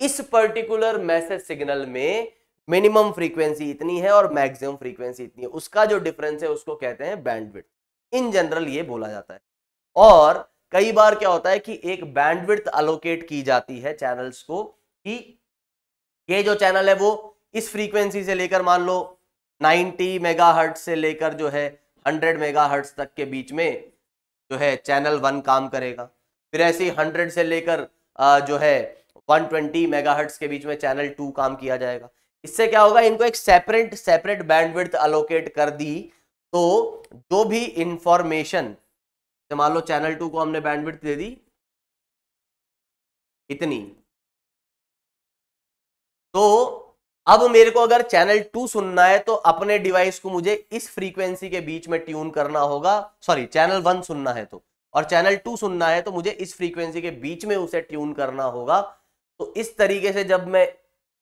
इस पर्टिकुलर मैसेज सिग्नल में मिनिमम फ्रीक्वेंसी इतनी है और मैक्सिमम फ्रीक्वेंसी इतनी है उसका जो डिफरेंस है उसको कहते हैं बैंड विड्थ इन जनरल ये बोला जाता है और कई बार क्या होता है कि एक बैंडविड्थ अलोकेट की जाती है चैनल्स को कि ये जो चैनल है वो इस फ्रीक्वेंसी से लेकर मान लो 90 मेगा से लेकर जो है 100 मेगा तक के बीच में जो है चैनल वन काम करेगा फिर ऐसे ही हंड्रेड से लेकर जो है 120 ट्वेंटी के बीच में चैनल टू काम किया जाएगा इससे क्या होगा इनको एक सेपरेट सेपरेट बैंडविड्थ अलोकेट कर दी तो जो भी इंफॉर्मेशन मान लो चैनल टू को हमने बैंडविड्थ दे दी इतनी तो अब मेरे को अगर चैनल टू सुनना है तो अपने डिवाइस को मुझे इस फ्रीक्वेंसी के बीच में ट्यून करना होगा सॉरी चैनल वन सुनना है तो और चैनल टू सुनना है तो मुझे इस फ्रीक्वेंसी के बीच में उसे ट्यून करना होगा तो इस तरीके से जब मैं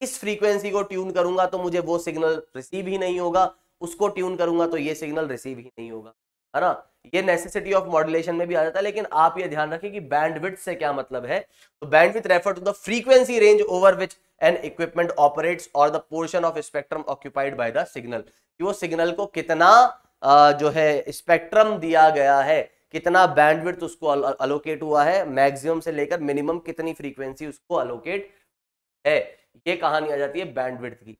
इस फ्रीक्वेंसी को ट्यून करूंगा तो मुझे वो सिग्नल रिसीव ही नहीं होगा उसको ट्यून करूंगा तो ये सिग्नल रिसीव ही नहीं होगा है ना ये नेसेसिटी ऑफ मॉड्यूलेशन में भी आ जाता है लेकिन आप ये ध्यान रखें कि बैंडविड्थ से क्या मतलब है तो bandwidth refer to the frequency range over which an equipment operates और the portion of spectrum occupied by the signal कि वो सिग्नल को कितना जो है स्पेक्ट्रम दिया गया है कितना बैंडविड्थ उसको अलोकेट हुआ है मैक्सिमम से लेकर मिनिमम कितनी फ्रीक्वेंसी उसको अलोकेट है ये कहानी आ जाती है बैंडविड्थ की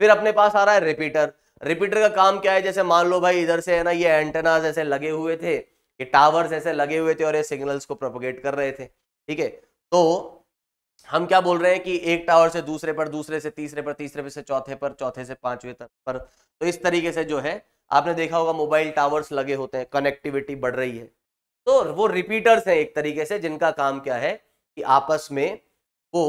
फिर अपने पास आ रहा है रिपीटर रिपीटर का काम क्या है जैसे मान लो भाई इधर से है ना ये एंटेनाज ऐसे लगे हुए थे ये टावर्स ऐसे लगे हुए थे और ये सिग्नल्स को प्रोपोगेट कर रहे थे ठीक है तो हम क्या बोल रहे हैं कि एक टावर से दूसरे पर दूसरे से तीसरे पर तीसरे पर से चौथे पर चौथे से पांचवे तक पर तो इस तरीके से जो है आपने देखा होगा मोबाइल टावर्स लगे होते हैं कनेक्टिविटी बढ़ रही है तो वो रिपीटर्स हैं एक तरीके से जिनका काम क्या है कि आपस में वो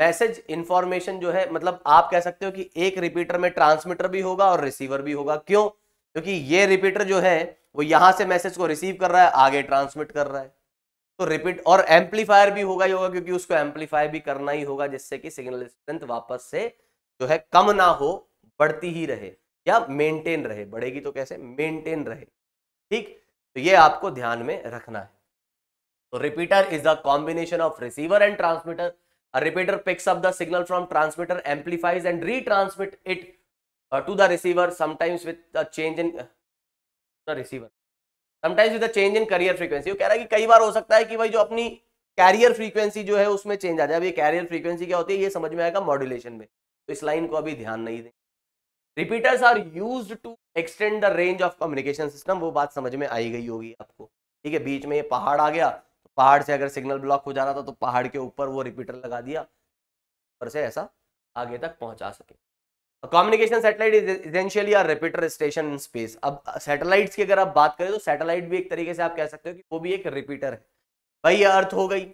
मैसेज इंफॉर्मेशन जो है मतलब आप कह सकते हो कि एक रिपीटर में ट्रांसमीटर भी होगा और रिसीवर भी होगा क्यों क्योंकि ये रिपीटर जो है वो यहां से मैसेज को रिसीव कर रहा है आगे ट्रांसमिट कर रहा है तो रिपीट और एम्पलीफायर भी होगा ही होगा क्योंकि उसको एम्पलीफाई भी करना ही होगा जिससे कि सिग्नल स्ट्रेंथ वापस से जो है कम ना हो बढ़ती ही रहे या मेंटेन रहे बढ़ेगी तो कैसे मेंटेन रहे ठीक तो ये आपको ध्यान में रखना है तो repeater is the combination of receiver and transmitter repeater picks up the signal signal from amplifies and retransmit it to the receiver the receiver sometimes with a change sometimes with change in carrier frequency वो कह रहा है कि कई बार हो सकता है कि भाई जो अपनी कैरियर फ्रीक्वेंसी जो है उसमें चेंज आ जाए अब ये कैरियर फ्रीक्वेंसी क्या होती है ये समझ में आएगा मॉड्यूलेशन में तो इस लाइन को अभी ध्यान नहीं दें repeaters are used to extend the range of communication system वो बात समझ में आई गई होगी आपको ठीक है बीच में ये पहाड़ आ गया पहाड़ से अगर सिग्नल ब्लॉक हो जाना था तो पहाड़ के ऊपर वो रिपीटर लगा दिया ऊपर से ऐसा आगे तक पहुंचा सके communication satellite is essentially a repeater station in space अब सैटेलाइट्स की अगर आप बात करें तो सैटेलाइट भी एक तरीके से आप कह सकते हो कि वो भी एक रिपीटर है भाई ये अर्थ हो गई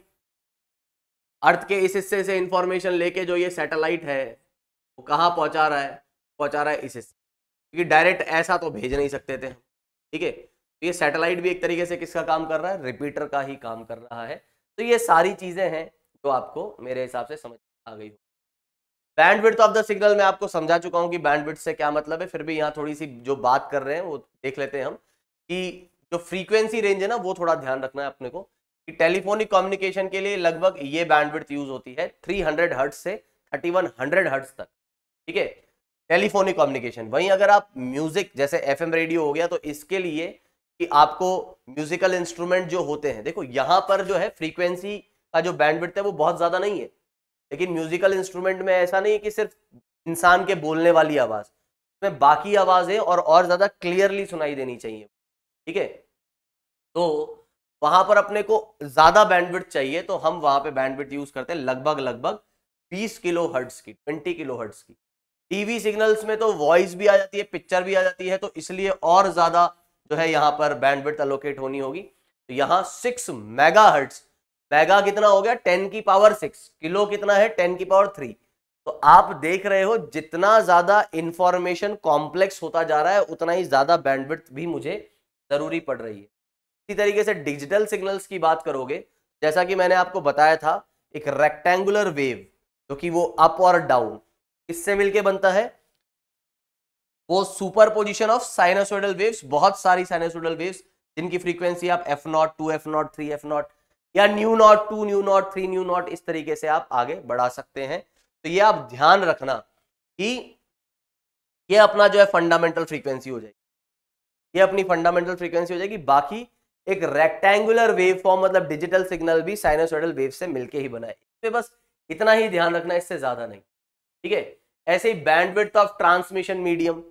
अर्थ के इस हिस्से से इंफॉर्मेशन लेके जो ये सैटेलाइट है वो कहाँ पहुँचा रहा है पहुँचा रहा है इस हिस्से क्योंकि डायरेक्ट ऐसा तो भेज नहीं सकते थे ठीक है तो ये सैटेलाइट भी एक तरीके से किसका काम कर रहा है रिपीटर का ही काम कर रहा है तो ये सारी चीज़ें हैं जो आपको मेरे हिसाब से समझ आ गई हो बैंडविड्थ ऑफ द सिग्नल मैं आपको समझा चुका हूँ कि बैंडविड्थ से क्या मतलब है फिर भी यहाँ थोड़ी सी जो बात कर रहे हैं वो देख लेते हैं हम कि जो फ्रीक्वेंसी रेंज है ना वो थोड़ा ध्यान रखना है अपने को कि टेलीफोनिक कम्युनिकेशन के लिए लगभग ये बैंडविड्थ यूज होती है थ्री हंड्रेड हर्ट से हंड्रेड हर्ट्स तक ठीक है टेलीफोनिक कम्युनिकेशन वहीं अगर आप म्यूजिक जैसे एफ रेडियो हो गया तो इसके लिए कि आपको म्यूजिकल इंस्ट्रूमेंट जो होते हैं देखो यहाँ पर जो है फ्रीक्वेंसी का जो बैंडविड्थ है वो बहुत ज़्यादा नहीं है लेकिन म्यूजिकल इंस्ट्रूमेंट में ऐसा नहीं है कि सिर्फ इंसान के बोलने वाली आवाज़ में बाकी आवाज़ें और और ज़्यादा क्लियरली सुनाई देनी चाहिए ठीक है तो वहां पर अपने को ज़्यादा बैंडविड्थ चाहिए तो हम वहाँ पे बैंडविड्थ यूज़ करते हैं लगभग लगभग 20 किलो हर्ट्स की 20 किलो हर्ट्स की टीवी सिग्नल्स में तो वॉइस भी आ जाती है पिक्चर भी आ जाती है तो इसलिए और ज़्यादा जो है यहाँ पर बैंडविड्थ अलोकेट होनी होगी तो यहाँ सिक्स मेगा हर्ट्स मेगा कितना हो गया टेन की पावर सिक्स किलो कितना है टेन की पावर थ्री तो आप देख रहे हो जितना ज्यादा इंफॉर्मेशन कॉम्प्लेक्स होता जा रहा है उतना ही ज्यादा बैंडविड्थ भी मुझे जरूरी पड़ रही है इसी तरीके से डिजिटल सिग्नल्स की बात करोगे जैसा कि मैंने आपको बताया था एक रेक्टेंगुलर वेव जो कि वो अप और डाउन इससे मिलके बनता है वो superposition of sinusoidal waves बहुत सारी साइनासोडल वेव्स जिनकी फ्रीक्वेंसी आप F naught two F naught three F naught या nu naught two nu naught three nu naught इस तरीके से आप आगे बढ़ा सकते हैं तो ये आप ध्यान रखना कि ये अपना जो है फंडामेंटल फ्रीक्वेंसी हो जाएगी ये अपनी फंडामेंटल फ्रीक्वेंसी हो जाएगी बाकी एक रेक्टेंगुलर वेव फॉर्म मतलब डिजिटल सिग्नल भी साइनोसोइडल वेव से मिलके ही बनाए इस पर बस इतना ही ध्यान रखना इससे ज्यादा नहीं ठीक है ऐसे ही बैंडविड्थ ऑफ ट्रांसमिशन मीडियम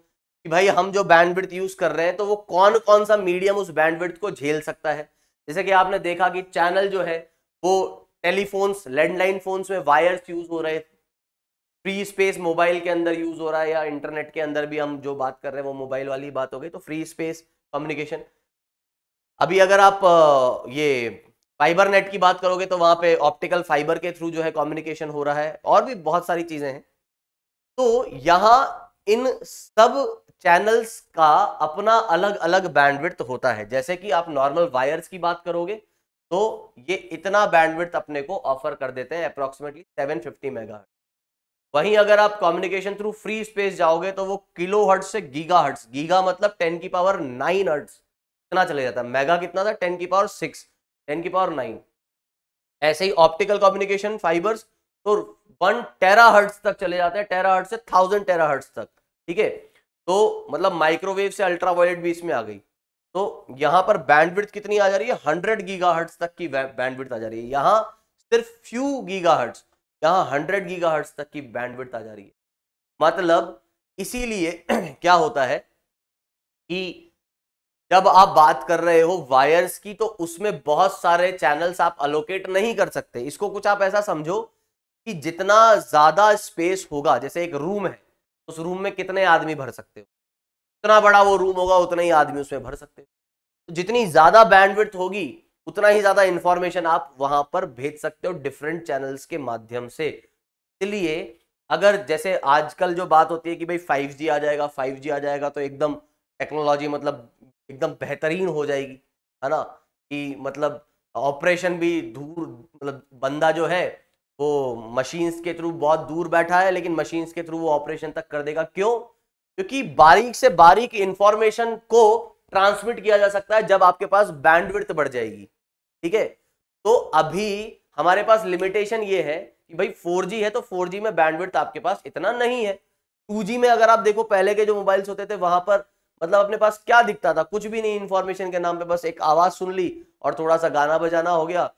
कि भाई हम जो बैंडविड्थ यूज कर रहे हैं तो वो कौन कौन सा मीडियम उस बैंडविड्थ को झेल सकता है जैसे कि आपने देखा कि चैनल जो है वो टेलीफोन्स लैंडलाइन फोन्स में वायर्स यूज हो रहे थे फ्री स्पेस मोबाइल के अंदर यूज हो रहा है या इंटरनेट के अंदर भी हम जो बात कर रहे हैं वो मोबाइल वाली बात हो गई तो फ्री स्पेस कम्युनिकेशन अभी अगर आप ये फाइबर नेट की बात करोगे तो वहां पे ऑप्टिकल फाइबर के थ्रू जो है कम्युनिकेशन हो रहा है और भी बहुत सारी चीजें हैं तो यहाँ इन सब चैनल्स का अपना अलग अलग बैंडविड्थ होता है जैसे कि आप नॉर्मल वायर्स की बात करोगे तो ये इतना बैंडविड्थ अपने को ऑफर कर देते हैं अप्रोक्सीमेटली 750 फिफ्टी वहीं अगर आप कम्युनिकेशन थ्रू फ्री स्पेस जाओगे तो वो किलो हर्ट से गीगा हर्ट्स गीगा मतलब टेन की पावर नाइन हर्ट्स इतना चले जाता है मेगा कितना था टेन की पावर सिक्स टेन की पावर नाइन ऐसे ही ऑप्टिकल कम्युनिकेशन फाइबर्स तो वन टेरा हर्ट्स तक चले जाते हैं टेरा हर्ट से थाउजेंड टेरा हर्ट्स तक ठीक है तो मतलब माइक्रोवेव से अल्ट्रावायलेट भी इसमें आ गई तो यहाँ पर बैंडविड्थ कितनी आ जा रही है हंड्रेड गीगा तक की बैंडविड्थ आ जा रही है यहाँ सिर्फ फ्यू गीगा हर्ट्स यहाँ हंड्रेड गीगा तक की बैंडविड्थ आ जा रही है मतलब इसीलिए क्या होता है कि जब आप बात कर रहे हो वायर्स की तो उसमें बहुत सारे चैनल्स आप अलोकेट नहीं कर सकते इसको कुछ आप ऐसा समझो कि जितना ज्यादा स्पेस होगा जैसे एक रूम है उस रूम में कितने आदमी भर सकते हो जितना बड़ा वो रूम होगा उतना ही आदमी उसमें भर सकते हो तो जितनी ज़्यादा बैंडविड्थ होगी उतना ही ज़्यादा इन्फॉर्मेशन आप वहां पर भेज सकते हो डिफरेंट चैनल्स के माध्यम से इसलिए अगर जैसे आजकल जो बात होती है कि भाई फाइव आ जाएगा फाइव आ जाएगा तो एकदम टेक्नोलॉजी मतलब एकदम बेहतरीन हो जाएगी है ना कि मतलब ऑपरेशन भी दूर मतलब बंदा जो है वो मशीन्स के थ्रू बहुत दूर बैठा है लेकिन मशीन्स के थ्रू वो ऑपरेशन तक कर देगा क्यों क्योंकि बारीक से बारीक इंफॉर्मेशन को ट्रांसमिट किया जा सकता है जब आपके पास बैंडविड्थ बढ़ जाएगी ठीक है तो अभी हमारे पास लिमिटेशन ये है कि भाई 4G है तो 4G में बैंडविड्थ आपके पास इतना नहीं है 2G में अगर आप देखो पहले के जो मोबाइल्स होते थे वहां पर मतलब अपने पास क्या दिखता था कुछ भी नहीं इन्फॉर्मेशन के नाम पे बस एक आवाज सुन ली और थोड़ा सा गाना बजाना हो गया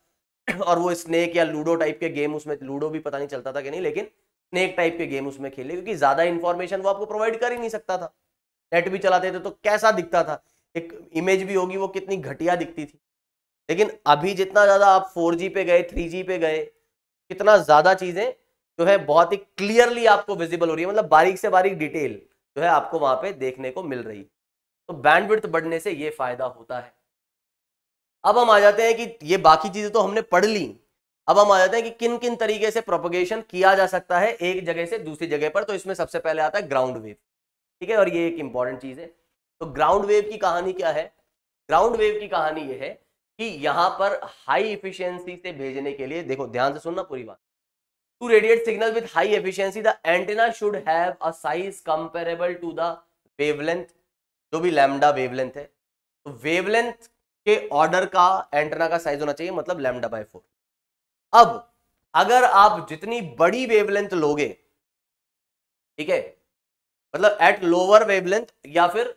और वो स्नेक या लूडो टाइप के गेम उसमें लूडो भी पता नहीं चलता था कि नहीं लेकिन स्नेक टाइप के गेम उसमें खेले क्योंकि ज़्यादा इन्फॉर्मेशन वो आपको प्रोवाइड कर ही नहीं सकता था नेट भी चलाते थे तो कैसा दिखता था एक इमेज भी होगी वो कितनी घटिया दिखती थी लेकिन अभी जितना ज़्यादा आप फोर पे गए थ्री पे गए कितना ज़्यादा चीज़ें जो है बहुत ही क्लियरली आपको विजिबल हो रही है मतलब बारीक से बारीक डिटेल जो है आपको वहाँ पे देखने को मिल रही है तो बैंडविड्थ बढ़ने से ये फायदा होता है अब हम आ जाते हैं कि ये बाकी चीज़ें तो हमने पढ़ ली अब हम आ जाते हैं कि किन किन तरीके से प्रोपोगेशन किया जा सकता है एक जगह से दूसरी जगह पर तो इसमें सबसे पहले आता है ग्राउंड वेव ठीक है और ये एक इंपॉर्टेंट चीज़ है तो ग्राउंड वेव की कहानी क्या है ग्राउंड वेव की कहानी यह है कि यहां पर हाई इफिशियंसी से भेजने के लिए देखो ध्यान से सुनना पूरी बात to radiate signal with high efficiency the antenna should have a size comparable to the जो भी लैमडा वेवलेंथ है तो वेवलेंथ के ऑर्डर का एंटना का साइज होना चाहिए मतलब लेमडा बाय फोर अब अगर आप जितनी बड़ी वेवलेंथ लोगे ठीक है मतलब एट लोअर वेवलेंथ या फिर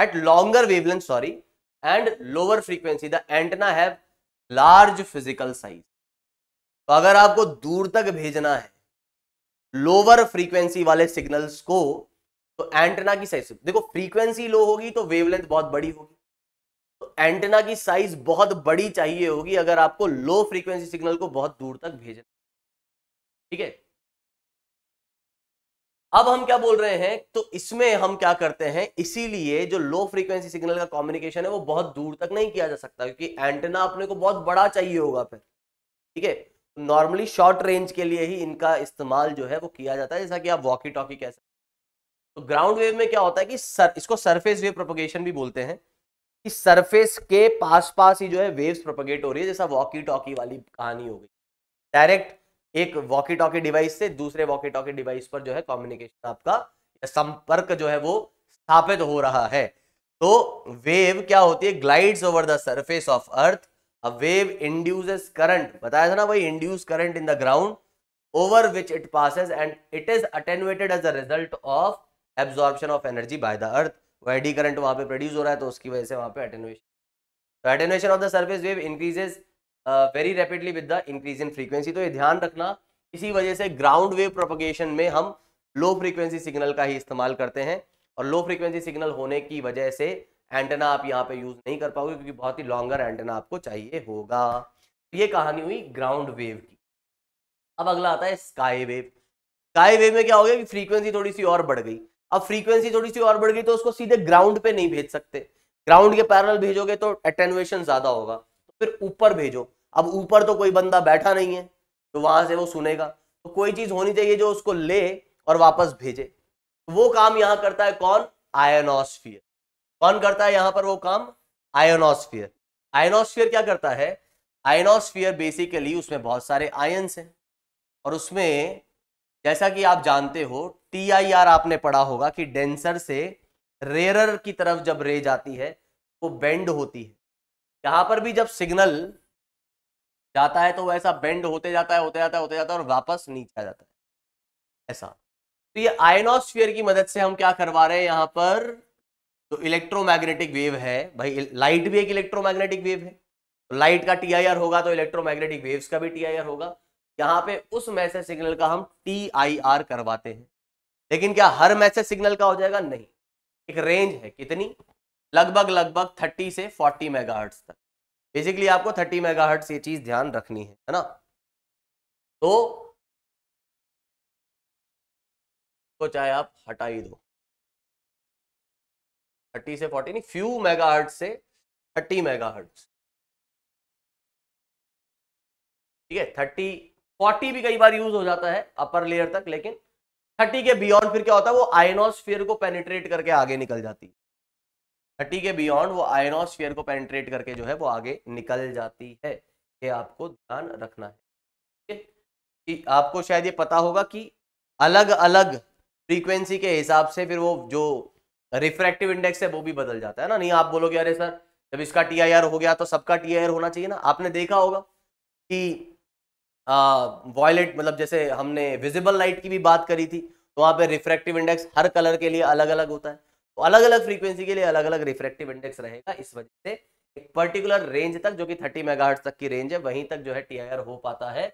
at longer wavelength sorry and lower frequency the antenna have large physical size तो अगर आपको दूर तक भेजना है लोअर फ्रीक्वेंसी वाले सिग्नल्स को तो एंटना की साइज देखो फ्रीक्वेंसी लो होगी तो वेवलेंथ बहुत बड़ी होगी एंटेना की साइज बहुत बड़ी चाहिए होगी अगर आपको लो फ्रीक्वेंसी सिग्नल को बहुत दूर तक भेजना ठीक है अब हम क्या बोल रहे हैं तो इसमें हम क्या करते हैं इसीलिए जो लो फ्रीक्वेंसी सिग्नल का कम्युनिकेशन है वो बहुत दूर तक नहीं किया जा सकता क्योंकि एंटेना अपने को बहुत बड़ा चाहिए होगा फिर ठीक है नॉर्मली शॉर्ट रेंज के लिए ही इनका इस्तेमाल जो है वो किया जाता है जैसा कि आप वॉकी टॉकी कह सकते तो ग्राउंड वेव में क्या होता है कि सर इसको सरफेस वेव प्रोपोगेशन भी बोलते हैं सरफेस के पास पास ही जो है वेव्स प्रोपगेट हो रही है जैसा वॉकी टॉकी वाली कहानी हो गई डायरेक्ट एक वॉकी टॉकी डिवाइस से दूसरे वॉकी टॉकी डिवाइस पर जो है कम्युनिकेशन आपका संपर्क जो है वो स्थापित हो रहा है तो वेव क्या होती है glides over the surface of earth a wave induces current बताया था ना वही induce current in the ground over which it passes and it is attenuated as a result of absorption of energy by the earth वो eddy current वहाँ पे produce हो रहा है तो उसकी वजह से वहाँ पे एटेनुएशन तो attenuation of the surface wave increases very rapidly with the increase in frequency तो ये ध्यान रखना इसी वजह से ग्राउंड वेव प्रोपोगेशन में हम लो फ्रीक्वेंसी सिग्नल का ही इस्तेमाल करते हैं और लो फ्रीक्वेंसी सिग्नल होने की वजह से एंटेना आप यहाँ पे यूज़ नहीं कर पाओगे क्योंकि बहुत ही लॉन्गर एंटेना आपको चाहिए होगा तो ये कहानी हुई ग्राउंड वेव की अब अगला आता है स्काई वेव स्काई वेव में क्या हो गया कि फ्रीक्वेंसी थोड़ी सी और बढ़ गई अब फ्रीक्वेंसी थोड़ी सी और बढ़ गई तो उसको सीधे ग्राउंड पे नहीं भेज सकते ग्राउंड के पैरल भेजोगे तो अटेनवेशन ज्यादा होगा तो फिर ऊपर भेजो अब ऊपर तो कोई बंदा बैठा नहीं है तो वहां से वो सुनेगा तो कोई चीज होनी चाहिए जो उसको ले और वापस भेजे वो काम यहाँ करता है कौन आयनोस्फियर कौन करता है यहाँ पर वो काम आयनोस्फियर आयनोस्फियर क्या करता है आयनोस्फियर बेसिकली उसमें बहुत सारे आयन्स हैं और उसमें जैसा कि आप जानते हो टी आई आर आपने पढ़ा होगा कि डेंसर से रेरर की तरफ जब रे जाती है वो बेंड होती है यहाँ पर भी जब सिग्नल जाता है तो वो ऐसा बेंड होते जाता है होते जाता है होते जाता है और वापस नीचे आ जाता है ऐसा तो ये आयनोस्फियर की मदद से हम क्या करवा रहे हैं यहाँ पर जो तो इलेक्ट्रोमैग्नेटिक वेव है भाई लाइट भी एक इलेक्ट्रोमैग्नेटिक वेव है तो लाइट का टी होगा तो इलेक्ट्रोमैग्नेटिक वेव्स का भी टी होगा यहाँ पे उस मैसेज सिग्नल का हम टी आई आर करवाते हैं लेकिन क्या हर मैसेज सिग्नल का हो जाएगा नहीं एक रेंज है कितनी लगभग लगभग 30 से 40 मेगाहर्ट्ज तक बेसिकली आपको 30 मेगाहर्ट्ज ये चीज ध्यान रखनी है है ना तो को तो चाहे आप हटा ही दो 30 से 40 नहीं फ्यू मेगाहर्ट्ज से 30 मेगाहर्ट्ज ठीक है 30 40 भी कई बार यूज हो जाता है अपर लेयर तक लेकिन 30 के बियॉन्ड फिर क्या होता है वो आयनोस्फेयर को पेनिट्रेट करके आगे निकल जाती है थर्टी के बियॉन्ड वो आयनोस्फेयर को पेनिट्रेट करके जो है वो आगे निकल जाती है ये आपको ध्यान रखना है कि आपको शायद ये पता होगा कि अलग अलग फ्रीक्वेंसी के हिसाब से फिर वो जो रिफ्रैक्टिव इंडेक्स है वो भी बदल जाता है ना नहीं आप बोलोगे अरे सर जब इसका टी हो गया तो सबका टी होना चाहिए ना आपने देखा होगा कि वॉयलेट मतलब जैसे हमने विजिबल लाइट की भी बात करी थी तो वहाँ पे रिफ्रैक्टिव इंडेक्स हर कलर के लिए अलग अलग होता है तो अलग अलग फ्रीक्वेंसी के लिए अलग अलग रिफ्रैक्टिव इंडेक्स रहेगा इस वजह से एक पर्टिकुलर रेंज तक जो कि थर्टी मेगा तक की रेंज है वहीं तक जो है टी हो पाता है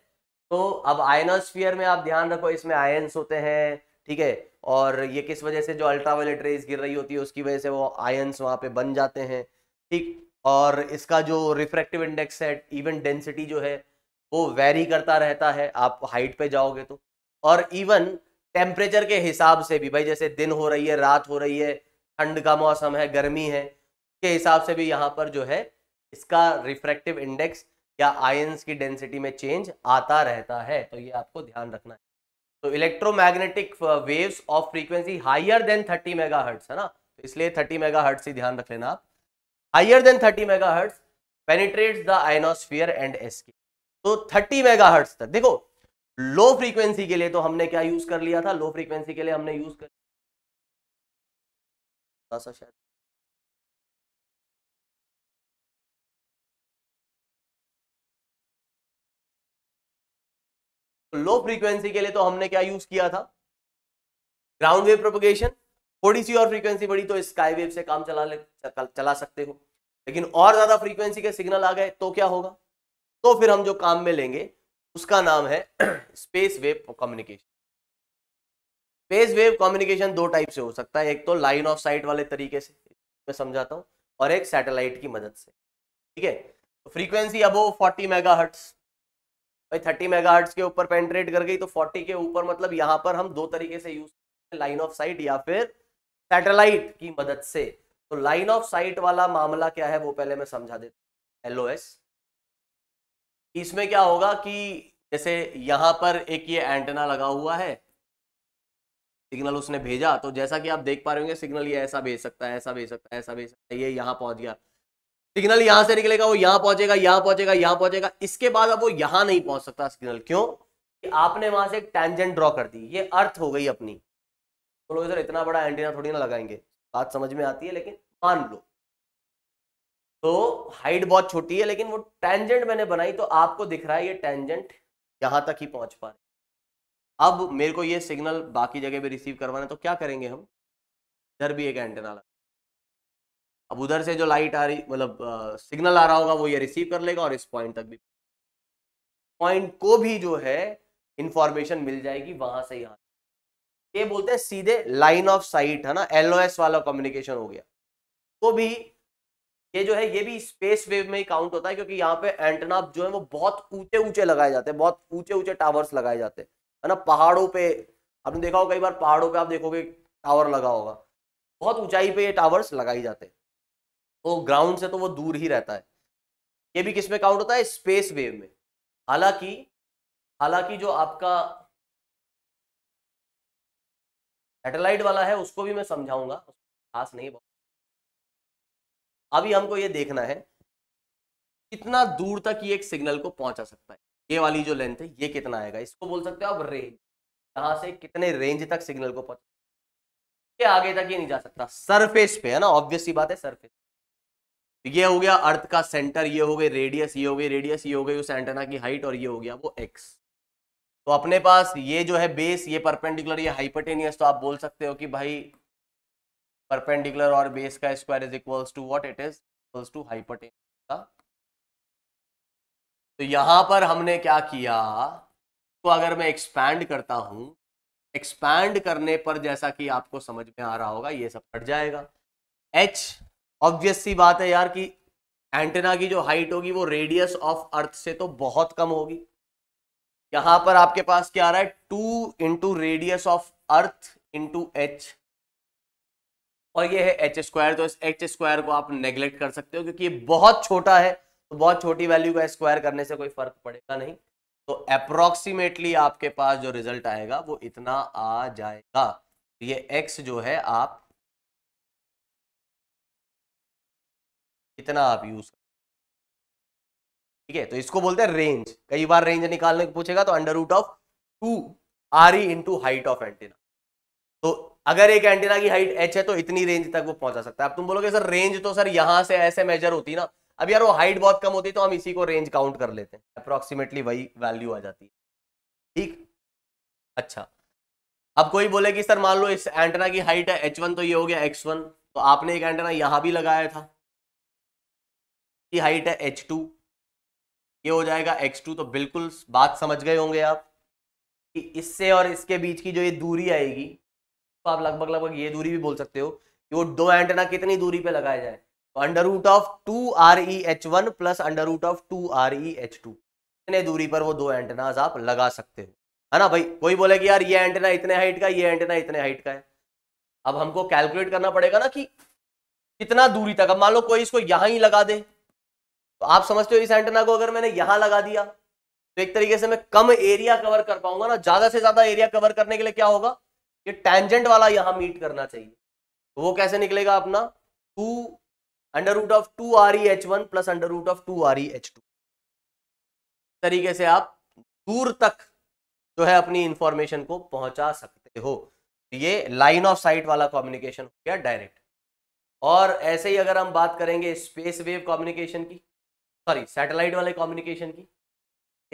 तो अब आयनोस्फियर में आप ध्यान रखो इसमें आयन्स होते हैं ठीक है और ये किस वजह से जो अल्ट्रावायलेट रेज गिर रही होती है उसकी वजह से वो आयन्स वहाँ पे बन जाते हैं ठीक और इसका जो रिफ्रैक्टिव इंडेक्स है इवन डेंसिटी जो है वो वेरी करता रहता है आप हाइट पे जाओगे तो और इवन टेम्परेचर के हिसाब से भी भाई जैसे दिन हो रही है रात हो रही है ठंड का मौसम है गर्मी है के हिसाब से भी यहाँ पर जो है इसका रिफ्रैक्टिव इंडेक्स या आयंस की डेंसिटी में चेंज आता रहता है तो ये आपको ध्यान रखना है तो electromagnetic waves of frequency higher than thirty mega है ना तो इसलिए थर्टी मेगा ही ध्यान रख लेना आप higher than megahertz penetrates the ionosphere and एसके तो 30 मेगाहर्ट्ज तक देखो लो फ्रीक्वेंसी के लिए तो हमने क्या यूज कर लिया था लो फ्रीक्वेंसी के लिए हमने यूज कर लो तो फ्रीक्वेंसी के लिए तो हमने क्या यूज किया था ग्राउंड वेव प्रोपोगेशन थोड़ी सी और फ्रीक्वेंसी बढ़ी तो स्काई वेव से काम चला ले चला सकते हो लेकिन और ज्यादा फ्रीक्वेंसी के सिग्नल आ गए तो क्या होगा तो फिर हम जो काम में लेंगे उसका नाम है space wave communication space wave communication दो टाइप से हो सकता है एक तो लाइन ऑफ साइट वाले तरीके से मैं समझाता हूँ और एक सैटेलाइट की मदद से ठीक है तो फ्रीक्वेंसी अब फोर्टी मेगा हर्ट्स भाई थर्टी मेगा हर्ट्स के ऊपर पेंट्रेट कर गई तो फोर्टी के ऊपर मतलब यहाँ पर हम दो तरीके से यूज करते हैं लाइन ऑफ साइट या फिर सैटेलाइट की मदद से तो लाइन ऑफ साइट वाला मामला क्या है वो पहले मैं समझा देता हूँ एल इसमें क्या होगा कि जैसे यहाँ पर एक ये एंटेना लगा हुआ है सिग्नल उसने भेजा तो जैसा कि आप देख पा रहे होंगे सिग्नल ये ऐसा भेज सकता है ऐसा भेज सकता है ऐसा भेज सकता है ये यहाँ पहुंच गया सिग्नल यहाँ से निकलेगा वो यहाँ पहुंचेगा यहाँ पहुंचेगा यहाँ पहुंचेगा इसके बाद अब वो यहाँ नहीं पहुंच सकता सिग्नल क्यों आपने वहां से एक टेंजेंट ड्रॉ कर दी ये अर्थ हो गई अपनी तो लोग इतना बड़ा एंटीना थोड़ी ना लगाएंगे बात समझ में आती है लेकिन मान लो तो हाइट बहुत छोटी है लेकिन वो टेंजेंट मैंने बनाई तो आपको दिख रहा है ये टेंजेंट यहाँ तक ही पहुँच पा रहे अब मेरे को ये सिग्नल बाकी जगह पे रिसीव करवाना तो क्या करेंगे हम इधर भी एक एंटेना लगा अब उधर से जो लाइट आ रही मतलब सिग्नल आ रहा होगा वो ये रिसीव कर लेगा और इस पॉइंट तक भी पॉइंट को भी जो है इंफॉर्मेशन मिल जाएगी वहां से यहाँ ये बोलते हैं सीधे लाइन ऑफ साइट है ना एल वाला कम्युनिकेशन हो गया तो भी ये जो है ये भी स्पेस वेव में ही काउंट होता है क्योंकि यहाँ पे एंटना जो है वो बहुत ऊंचे ऊंचे लगाए जाते हैं बहुत ऊंचे ऊंचे टावर्स लगाए जाते हैं है ना पहाड़ों पे आपने देखा होगा कई बार पहाड़ों पे आप देखोगे टावर लगा होगा बहुत ऊंचाई पे ये टावर्स लगाए जाते हैं तो ग्राउंड से तो वो दूर ही रहता है ये भी किस में काउंट होता है स्पेस वेव में हालांकि हालांकि जो आपका सेटेलाइट वाला है उसको भी मैं समझाऊंगा खास नहीं अभी हमको ये देखना है कितना दूर तक ये एक सिग्नल को पहुंचा सकता है ये वाली जो लेंथ है ये कितना आएगा इसको बोल सकते हो आप रेंज यहां से कितने रेंज तक सिग्नल को पहुंचा ये आगे तक ये नहीं जा सकता सरफेस पे है ना ऑब्वियस बात है सरफेस तो ये हो गया अर्थ का सेंटर ये हो गए रेडियस ये हो गए रेडियस ये हो गई उस एंटेना की हाइट और ये हो गया वो एक्स तो अपने पास ये जो है बेस ये परपेंडिकुलर ये हाइपरटेनियस तो आप बोल सकते हो कि भाई परपेंडिकुलर और बेस का square is equals to what it is equals to hypotenuse का तो यहां पर हमने क्या किया तो अगर मैं एक्सपैंड करता हूं एक्सपैंड करने पर जैसा कि आपको समझ में आ रहा होगा ये सब कट जाएगा एच ऑब्वियस सी बात है यार कि एंटेना की जो हाइट होगी वो रेडियस ऑफ अर्थ से तो बहुत कम होगी यहां पर आपके पास क्या आ रहा है two into radius of earth into H और ये है एच स्क्वायर तो इस एच स्क्वायर को आप नेग्लेक्ट कर सकते हो क्योंकि ये बहुत छोटा है तो बहुत छोटी वैल्यू का स्क्वायर करने से कोई फर्क पड़ेगा नहीं तो अप्रोक्सीमेटली आपके पास जो रिजल्ट आएगा वो इतना आ जाएगा तो ये एक्स जो है आप इतना आप यूज कर ठीक है तो इसको बोलते हैं रेंज कई बार रेंज निकालने को पूछेगा तो under root of two R E into height of antenna तो अगर एक एंटीना की हाइट एच है तो इतनी रेंज तक वो पहुंचा सकता है अब तुम बोलोगे सर रेंज तो सर यहाँ से ऐसे मेजर होती ना अब यार वो हाइट बहुत कम होती है तो हम इसी को रेंज काउंट कर लेते हैं अप्रोक्सीमेटली वही वैल्यू आ जाती है ठीक अच्छा अब कोई बोले कि सर मान लो इस एंटना की हाइट है एच वन तो ये हो गया एक्स वन तो आपने एक एंटना यहाँ भी लगाया था कि हाइट है एच टू ये हो जाएगा एक्स टू तो बिल्कुल बात समझ गए होंगे आप कि इससे और इसके बीच की जो ये दूरी आएगी तो आप लगभग लगभग ये दूरी भी बोल सकते हो कि वो दो एंटेना कितनी दूरी पे लगाया जाए तो under root of two R E H one plus under root of two R E H two इतने दूरी पर वो दो एंटेनाज आप लगा सकते हो है ना भाई कोई बोले कि यार ये एंटेना इतने हाइट का ये एंटेना इतने हाइट का है अब हमको कैलकुलेट करना पड़ेगा ना कि कितना दूरी तक अब मान लो कोई इसको यहां ही लगा दे तो आप समझते हो इस एंटेना को अगर मैंने यहां लगा दिया तो एक तरीके से मैं कम एरिया कवर कर पाऊंगा ना ज्यादा से ज्यादा एरिया कवर करने के लिए क्या होगा ये टेंजेंट वाला यहां मीट करना चाहिए तो वो कैसे निकलेगा अपना two under root of two R E H one plus under root of two R E H two तरीके से आप दूर तक जो है अपनी इंफॉर्मेशन को पहुंचा सकते हो ये लाइन ऑफ साइट वाला कम्युनिकेशन हो गया डायरेक्ट और ऐसे ही अगर हम बात करेंगे स्पेस वेव कम्युनिकेशन की सॉरी सैटेलाइट वाले कम्युनिकेशन की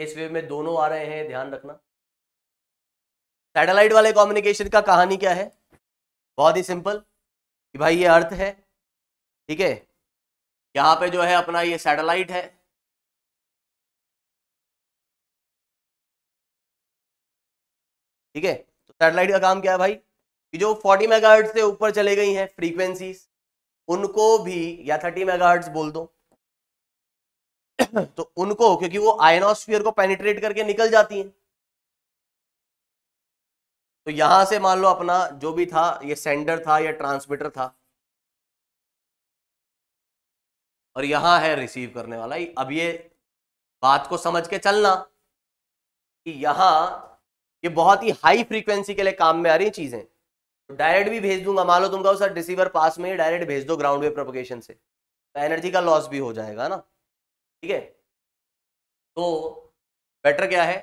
इस वेव में दोनों आ रहे हैं ध्यान रखना सैटेलाइट वाले कम्युनिकेशन का कहानी क्या है बहुत ही सिंपल कि भाई ये अर्थ है ठीक है यहाँ पे जो है अपना ये सैटेलाइट है ठीक है तो सैटेलाइट का काम क्या है भाई कि जो 40 मेगाहर्ट्ज से ऊपर चले गई हैं फ्रीक्वेंसीज उनको भी या 30 मेगाहर्ट्ज बोल दो तो उनको क्योंकि वो आयनोस्फीयर को पेनिट्रेट करके निकल जाती हैं तो यहां से मान लो अपना जो भी था ये सेंडर था या ट्रांसमीटर था और यहां है रिसीव करने वाला अब ये बात को समझ के चलना कि यहाँ ये बहुत ही हाई फ्रीक्वेंसी के लिए काम में आ रही चीज़ें तो डायरेक्ट भी भेज दूंगा मान लो तुम कहो सर रिसीवर पास में ही डायरेक्ट भेज दो ग्राउंड वे प्रोपोगेशन से तो एनर्जी का लॉस भी हो जाएगा ना ठीक है तो बेटर क्या है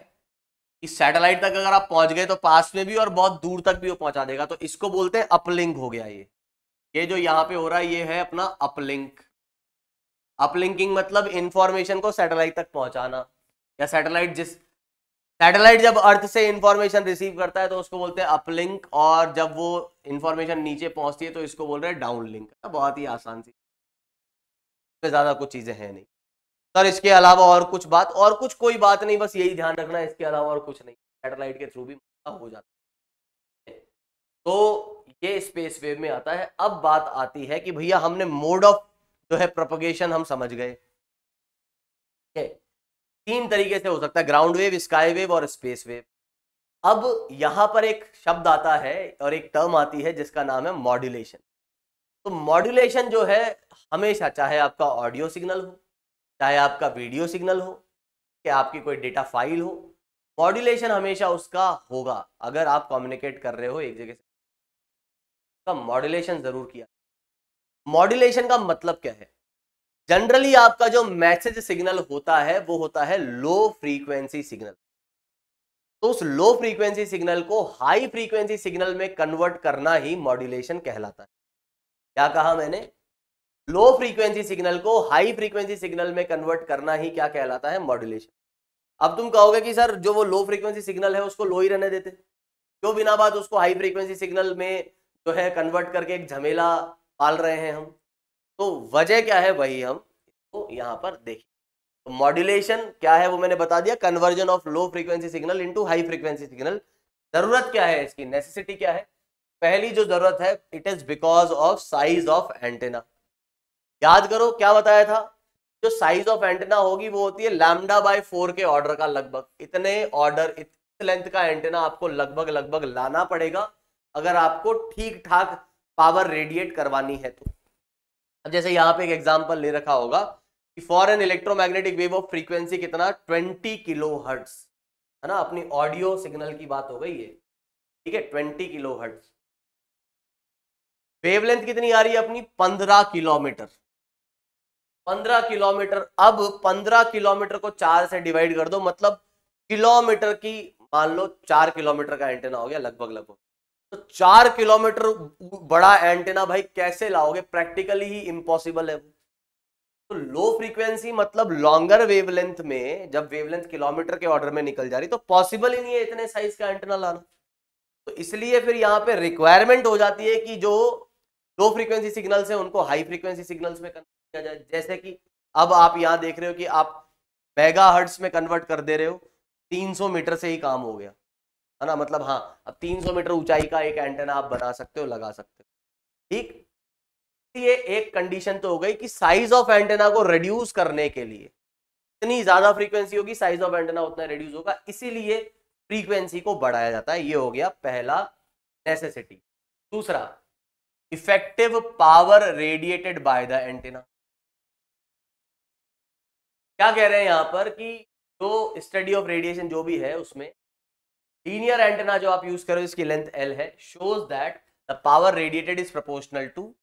कि सैटेलाइट तक अगर आप पहुंच गए तो पास में भी और बहुत दूर तक भी वो पहुंचा देगा तो इसको बोलते हैं अपलिंक हो गया ये ये जो यहाँ पे हो रहा है ये है अपना अपलिंक अपलिंकिंग मतलब इंफॉर्मेशन को सैटेलाइट तक पहुंचाना या सैटेलाइट जिस सैटेलाइट जब अर्थ से इंफॉर्मेशन रिसीव करता है तो उसको बोलते हैं अपलिंक और जब वो इंफॉर्मेशन नीचे पहुंचती है तो इसको बोल रहे हैं डाउन लिंक बहुत ही आसान सी ज़्यादा कुछ चीज़ें हैं नहीं सर इसके अलावा और कुछ बात और कुछ कोई बात नहीं बस यही ध्यान रखना इसके अलावा और कुछ नहीं सैटेलाइट के थ्रू भी हो जाता है तो ये स्पेस वेव में आता है अब बात आती है कि भैया हमने मोड ऑफ जो है प्रोपोगेशन हम समझ गए तीन तरीके से हो सकता है ग्राउंड वेव स्काई वेव और स्पेस वेव अब यहां पर एक शब्द आता है और एक टर्म आती है जिसका नाम है मॉड्यूलेशन तो मॉड्यूलेशन जो है हमेशा चाहे आपका ऑडियो सिग्नल हो चाहे आपका वीडियो सिग्नल हो कि आपकी कोई डेटा फाइल हो मॉड्यूलेशन हमेशा उसका होगा अगर आप कम्युनिकेट कर रहे हो एक जगह से उसका मॉड्यूलेशन ज़रूर किया मॉड्यूलेशन का मतलब क्या है जनरली आपका जो मैसेज सिग्नल होता है वो होता है लो फ्रीक्वेंसी सिग्नल तो उस लो फ्रीक्वेंसी सिग्नल को हाई फ्रीक्वेंसी सिग्नल में कन्वर्ट करना ही मॉड्यूलेशन कहलाता है क्या कहा मैंने लो फ्रीक्वेंसी सिग्नल को हाई फ्रीक्वेंसी सिग्नल में कन्वर्ट करना ही क्या कहलाता है मॉड्यूलेशन अब तुम कहोगे कि सर जो वो लो फ्रीक्वेंसी सिग्नल है उसको लो ही रहने देते क्यों बिना बात उसको हाई फ्रीक्वेंसी सिग्नल में जो है कन्वर्ट करके एक झमेला पाल रहे हैं हम तो वजह क्या है वही हम तो यहाँ पर देखें तो मॉड्यूलेशन क्या है वो मैंने बता दिया conversion of low frequency signal into high frequency signal जरूरत क्या है इसकी नेसेसिटी क्या है पहली जो जरूरत है it is because of size of antenna याद करो क्या बताया था जो साइज ऑफ एंटेना होगी वो होती है लैमडा बाय फोर के ऑर्डर का लगभग इतने ऑर्डर इतने लेंथ का एंटेना आपको लगभग लगभग लाना पड़ेगा अगर आपको ठीक ठाक पावर रेडिएट करवानी है तो अब जैसे यहाँ पे एक एग्जाम्पल ले रखा होगा कि for an electromagnetic wave of frequency कितना ट्वेंटी किलो हर्ट्स है ना अपनी ऑडियो सिग्नल की बात हो गई है ठीक है ट्वेंटी किलो हर्ट्स वेवलेंथ कितनी आ रही है अपनी पंद्रह किलोमीटर पंद्रह किलोमीटर अब पंद्रह किलोमीटर को चार से डिवाइड कर दो मतलब किलोमीटर की मान लो चार किलोमीटर का एंटेना हो गया लगभग लगभग तो चार किलोमीटर बड़ा एंटेना भाई कैसे लाओगे प्रैक्टिकली ही इम्पॉसिबल है तो लो फ्रीक्वेंसी मतलब लॉन्गर वेवलेंथ में जब वेवलेंथ किलोमीटर के ऑर्डर में निकल जा रही तो पॉसिबल ही नहीं है इतने साइज का एंटेना लाना तो इसलिए फिर यहाँ पे रिक्वायरमेंट हो जाती है कि जो लो फ्रीक्वेंसी सिग्नल्स है उनको हाई फ्रीक्वेंसी सिग्नल्स में करना किया जाए जैसे कि अब आप यहाँ देख रहे हो कि आप मेगा हर्ट्स में कन्वर्ट कर दे रहे हो 300 मीटर से ही काम हो गया है ना मतलब हाँ अब 300 मीटर ऊंचाई का एक एंटेना आप बना सकते हो लगा सकते हो ठीक ये एक कंडीशन तो हो गई कि साइज ऑफ एंटेना को रिड्यूस करने के लिए इतनी ज्यादा फ्रीक्वेंसी होगी साइज ऑफ एंटेना उतना रिड्यूस होगा इसीलिए फ्रीक्वेंसी को बढ़ाया जाता है ये हो गया पहला नेसेसिटी दूसरा effective power radiated by the antenna क्या कह रहे हैं यहाँ पर कि जो स्टडी ऑफ रेडिएशन जो भी है उसमें लीनियर एंटेना जो आप यूज करो इसकी लेंथ एल है shows that the power radiated is proportional to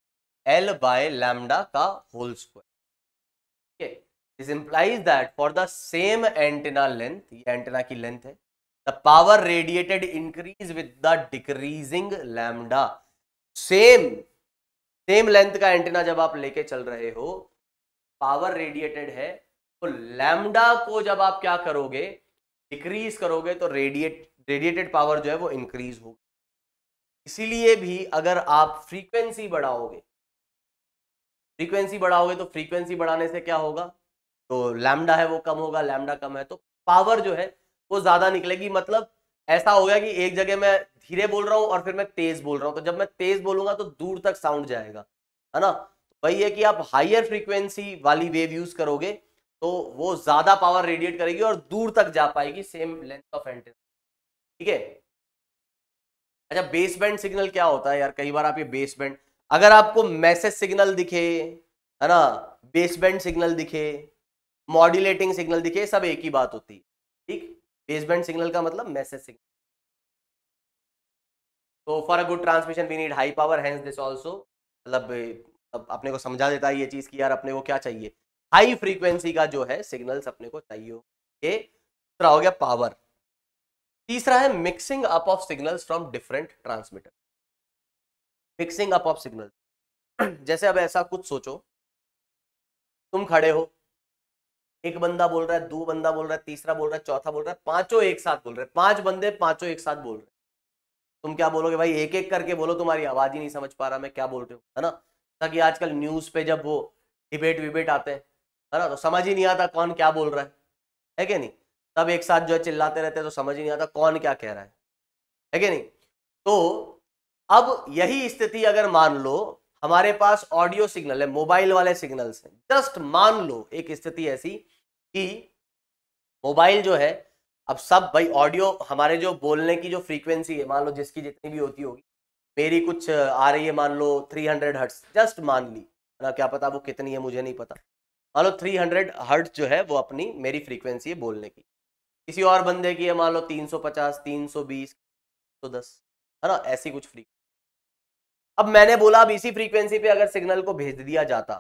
L by lambda का होल स्क्वायर ठीक this implies that for the same antenna length ये एंटेना की लेंथ है the power radiated increase with the decreasing lambda same same length का antenna जब आप लेके चल रहे हो पावर रेडिएटेड है तो लैमडा को जब आप क्या करोगे डिक्रीज करोगे तो रेडिएट रेडिएटेड पावर जो है वो इंक्रीज होगी इसीलिए भी अगर आप फ्रीक्वेंसी बढ़ाओगे फ्रीक्वेंसी बढ़ाओगे तो फ्रीक्वेंसी बढ़ाने से क्या होगा तो लैमडा है वो कम होगा लैम्डा कम है तो पावर जो है वो ज़्यादा निकलेगी मतलब ऐसा हो गया कि एक जगह मैं धीरे बोल रहा हूँ और फिर मैं तेज़ बोल रहा हूँ तो जब मैं तेज़ बोलूँगा तो दूर तक साउंड जाएगा है ना तो वही है कि आप हाइयर फ्रीक्वेंसी वाली वेव यूज़ करोगे तो वो ज़्यादा पावर रेडिएट करेगी और दूर तक जा पाएगी सेम लेंथ ऑफ एंटेना ठीक है अच्छा बेसबैंड सिग्नल क्या होता है यार कई बार आप ये बेसबैंड अगर आपको मैसेज सिग्नल दिखे है ना बेसबैंड सिग्नल दिखे मॉड्यूलेटिंग सिग्नल दिखे सब एक ही बात होती है ठीक बेसबैंड सिग्नल का मतलब मैसेज सिग्नल तो for a good transmission we need high power hence this also मतलब अपने को समझा देता है ये चीज़ कि यार अपने को क्या चाहिए हाई फ्रीक्वेंसी का जो है सिग्नल्स अपने को चाहिए ये दूसरा हो गया पावर तीसरा है mixing up of signals from different transmitter mixing up of signal जैसे अब ऐसा कुछ सोचो तुम खड़े हो एक बंदा बोल रहा है दो बंदा बोल रहा है तीसरा बोल रहा है चौथा बोल रहा है पांचों एक साथ बोल रहे हैं पांच बंदे पांचों एक साथ बोल रहे हैं तुम क्या बोलोगे भाई एक एक करके बोलो तुम्हारी आवाज ही नहीं समझ पा रहा मैं क्या बोल रहे हो है ना ताकि आजकल न्यूज पे जब वो डिबेट विबेट आते हैं है ना तो समझ ही नहीं आता कौन क्या बोल रहा है है कि नहीं सब एक साथ जो है चिल्लाते रहते हैं तो समझ ही नहीं आता कौन क्या कह रहा है है कि नहीं तो अब यही स्थिति अगर मान लो हमारे पास ऑडियो सिग्नल है मोबाइल वाले सिग्नल से जस्ट मान लो एक स्थिति ऐसी कि मोबाइल जो है अब सब भाई ऑडियो हमारे जो बोलने की जो फ्रीक्वेंसी है मान लो जिसकी जितनी भी होती होगी मेरी कुछ आ रही है मान लो थ्री हंड्रेड हर्ट्स जस्ट मान ली ना क्या पता वो कितनी है मुझे नहीं पता मान लो थ्री हंड्रेड जो है वो अपनी मेरी फ्रीक्वेंसी है बोलने की किसी और बंदे की है मान लो 350 320 दस है ना ऐसी कुछ फ्रीक्वेंसी अब मैंने बोला अब इसी फ्रीक्वेंसी पे अगर सिग्नल को भेज दिया जाता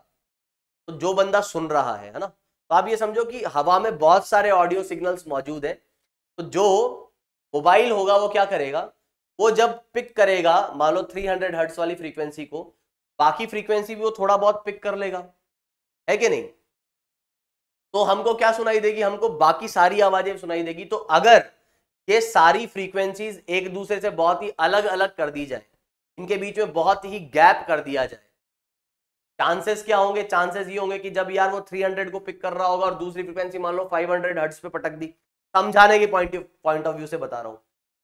तो जो बंदा सुन रहा है है ना तो आप ये समझो कि हवा में बहुत सारे ऑडियो सिग्नल्स मौजूद हैं तो जो मोबाइल होगा वो क्या करेगा वो जब पिक करेगा मान लो 300 हर्ट्स वाली फ्रीक्वेंसी को बाकी फ्रीक्वेंसी भी वो थोड़ा बहुत पिक कर लेगा है कि नहीं तो हमको क्या सुनाई देगी हमको बाकी सारी आवाजें सुनाई देगी तो अगर ये सारी फ्रीक्वेंसीज एक दूसरे से बहुत ही अलग अलग कर दी जाए इनके बीच में बहुत ही गैप कर दिया जाए चांसेस क्या होंगे चांसेस ये होंगे कि जब यार वो 300 को पिक कर रहा होगा और दूसरी फ्रीक्वेंसी मान लो 500 हंड्रेड हर्ट्स पे पटक दी समझाने के पॉइंट पॉइंट ऑफ व्यू से बता रहा हूँ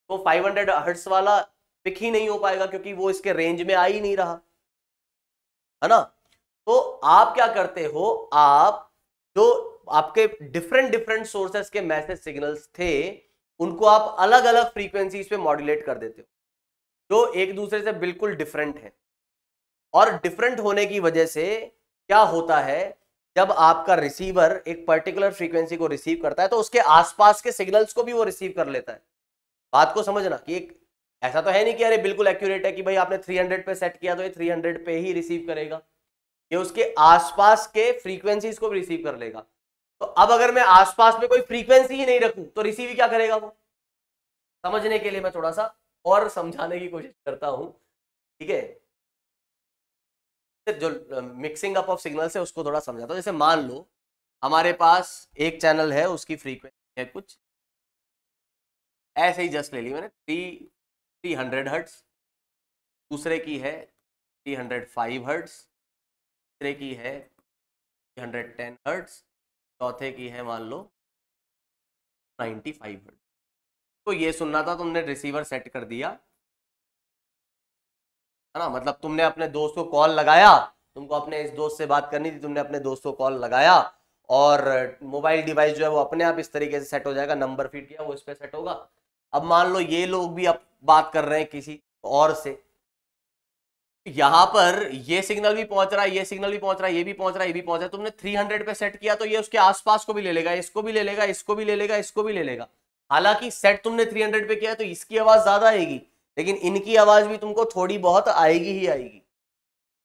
तो 500 हंड्रेड हर्ट्स वाला पिक ही नहीं हो पाएगा क्योंकि वो इसके रेंज में आ ही नहीं रहा है ना तो आप क्या करते हो आप जो आपके डिफरेंट डिफरेंट सोर्सेस के मैसेज सिग्नल्स थे उनको आप अलग अलग फ्रीक्वेंसीज पे मॉड्यूलेट कर देते हो जो एक दूसरे से बिल्कुल डिफरेंट है और डिफरेंट होने की वजह से क्या होता है जब आपका रिसीवर एक पर्टिकुलर फ्रीक्वेंसी को रिसीव करता है तो उसके आसपास के सिग्नल्स को भी वो रिसीव कर लेता है बात को समझना कि एक ऐसा तो है नहीं कि अरे बिल्कुल एक्यूरेट है कि भाई आपने 300 पे सेट किया तो ये 300 पे ही रिसीव करेगा ये उसके आसपास के फ्रीक्वेंसीज को भी रिसीव कर लेगा तो अब अगर मैं आसपास में कोई फ्रीक्वेंसी ही नहीं रखूं तो रिसीव क्या करेगा वो समझने के लिए मैं थोड़ा सा और समझाने की कोशिश करता हूं ठीक है जो मिक्सिंग अप ऑफ सिग्नल से उसको थोड़ा समझाता हूँ जैसे मान लो हमारे पास एक चैनल है उसकी फ्रीक्वेंसी है कुछ ऐसे ही जस्ट ले ली मैंने थ्री थ्री हंड्रेड हर्ट्स दूसरे की है थ्री हंड्रेड फाइव हर्ट्स तीसरे की है थ्री हंड्रेड टेन हर्ट्स चौथे की है मान लो 95 फाइव तो ये सुनना था तुमने रिसीवर सेट कर दिया है ना मतलब तुमने अपने दोस्त को कॉल लगाया तुमको अपने इस दोस्त से बात करनी थी तुमने अपने दोस्त को कॉल लगाया और मोबाइल डिवाइस जो है वो अपने आप इस तरीके से सेट हो जाएगा नंबर फीड किया वो इस पर सेट होगा अब मान लो ये लोग भी अब बात कर रहे हैं किसी और से यहां पर ये सिग्नल भी पहुंच रहा है ये सिग्नल भी पहुंच रहा है ये भी पहुंच रहा है ये भी पहुंच रहा है तुमने 300 पे सेट किया तो ये उसके आसपास को भी ले लेगा इसको भी ले लेगा इसको भी ले लेगा इसको भी ले लेगा हालांकि सेट तुमने 300 पे किया तो इसकी आवाज ज्यादा आएगी लेकिन इनकी आवाज भी तुमको थोड़ी बहुत आएगी ही आएगी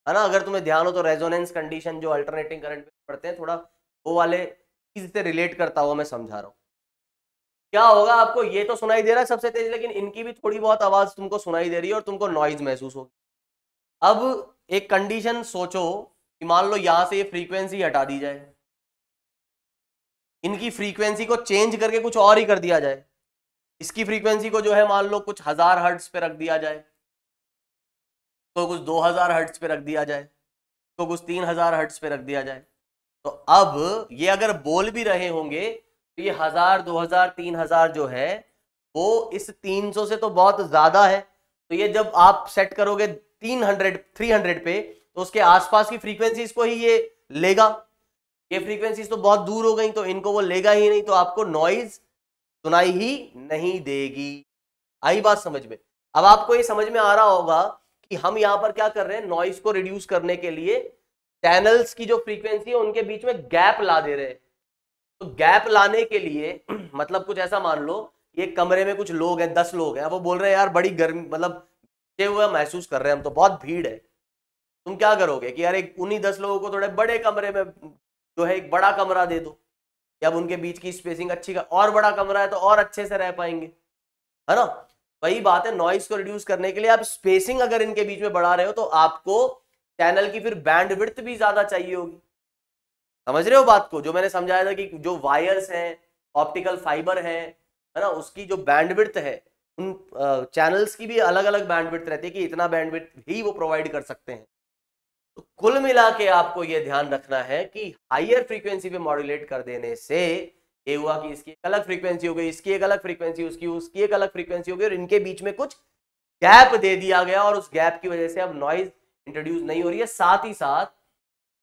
है ना अगर तुम्हें ध्यान हो तो रेजोनेंस कंडीशन जो अल्टरनेटिंग करंट में हैं थोड़ा वो वाले चीज से रिलेट करता हुआ मैं समझा रहा हूँ क्या होगा आपको ये तो सुनाई दे रहा है सबसे तेज लेकिन इनकी भी थोड़ी बहुत आवाज तुमको सुनाई दे रही है और तुमको नॉइज महसूस होगी अब एक कंडीशन सोचो कि मान लो यहां से ये फ्रीक्वेंसी हटा दी जाए इनकी फ्रीक्वेंसी को चेंज करके कुछ और ही कर दिया जाए इसकी फ्रीक्वेंसी को जो है मान लो कुछ हजार हर्ट्स पे रख दिया जाए तो कुछ दो हजार हर्ट्स पे रख दिया जाए तो कुछ तीन हजार हर्ट्स पे रख दिया जाए तो अब ये अगर बोल भी रहे होंगे तो ये हजार दो हजार तीन हजार जो है वो इस तीन सौ से तो बहुत ज्यादा है तो ये जब आप सेट करोगे तीन हंड्रेड थ्री हंड्रेड पे तो उसके आसपास की फ्रीक्वेंसीज को ही ये लेगा ये फ्रीक्वेंसीज तो बहुत दूर हो गई तो इनको वो लेगा ही नहीं तो आपको नॉइज सुनाई ही नहीं देगी आई बात समझ में अब आपको ये समझ में आ रहा होगा कि हम यहाँ पर क्या कर रहे हैं नॉइज को रिड्यूस करने के लिए चैनल्स की जो फ्रीक्वेंसी है उनके बीच में गैप ला दे रहे तो गैप लाने के लिए मतलब कुछ ऐसा मान लो ये कमरे में कुछ लोग हैं दस लोग हैं वो बोल रहे हैं यार बड़ी गर्मी मतलब हुए महसूस कर रहे हैं हम तो बहुत भीड़ है तुम क्या करोगे कि यार एक उन्हीं दस लोगों को थोड़े बड़े कमरे में जो है एक बड़ा कमरा दे दो या उनके बीच की स्पेसिंग अच्छी का और बड़ा कमरा है तो और अच्छे से रह पाएंगे है ना वही बात है नॉइस को रिड्यूस करने के लिए आप स्पेसिंग अगर इनके बीच में बढ़ा रहे हो तो आपको चैनल की फिर बैंडविड्थ भी ज्यादा चाहिए होगी समझ रहे हो बात को जो मैंने समझाया था कि जो वायर्स हैं ऑप्टिकल फाइबर है है ना उसकी जो बैंडविड्थ है उन चैनल्स की भी अलग अलग बैंडविड्थ रहती है कि इतना बैंडविड्थ ही वो प्रोवाइड कर सकते हैं तो कुल मिला के आपको ये ध्यान रखना है कि हाइयर फ्रीक्वेंसी पे मॉड्यूलेट कर देने से ये हुआ कि इसकी एक अलग फ्रीक्वेंसी हो गई इसकी एक अलग फ्रीक्वेंसी उसकी उसकी एक अलग फ्रीक्वेंसी हो गई और इनके बीच में कुछ गैप दे दिया गया और उस गैप की वजह से अब नॉइज इंट्रोड्यूस नहीं हो रही है साथ ही साथ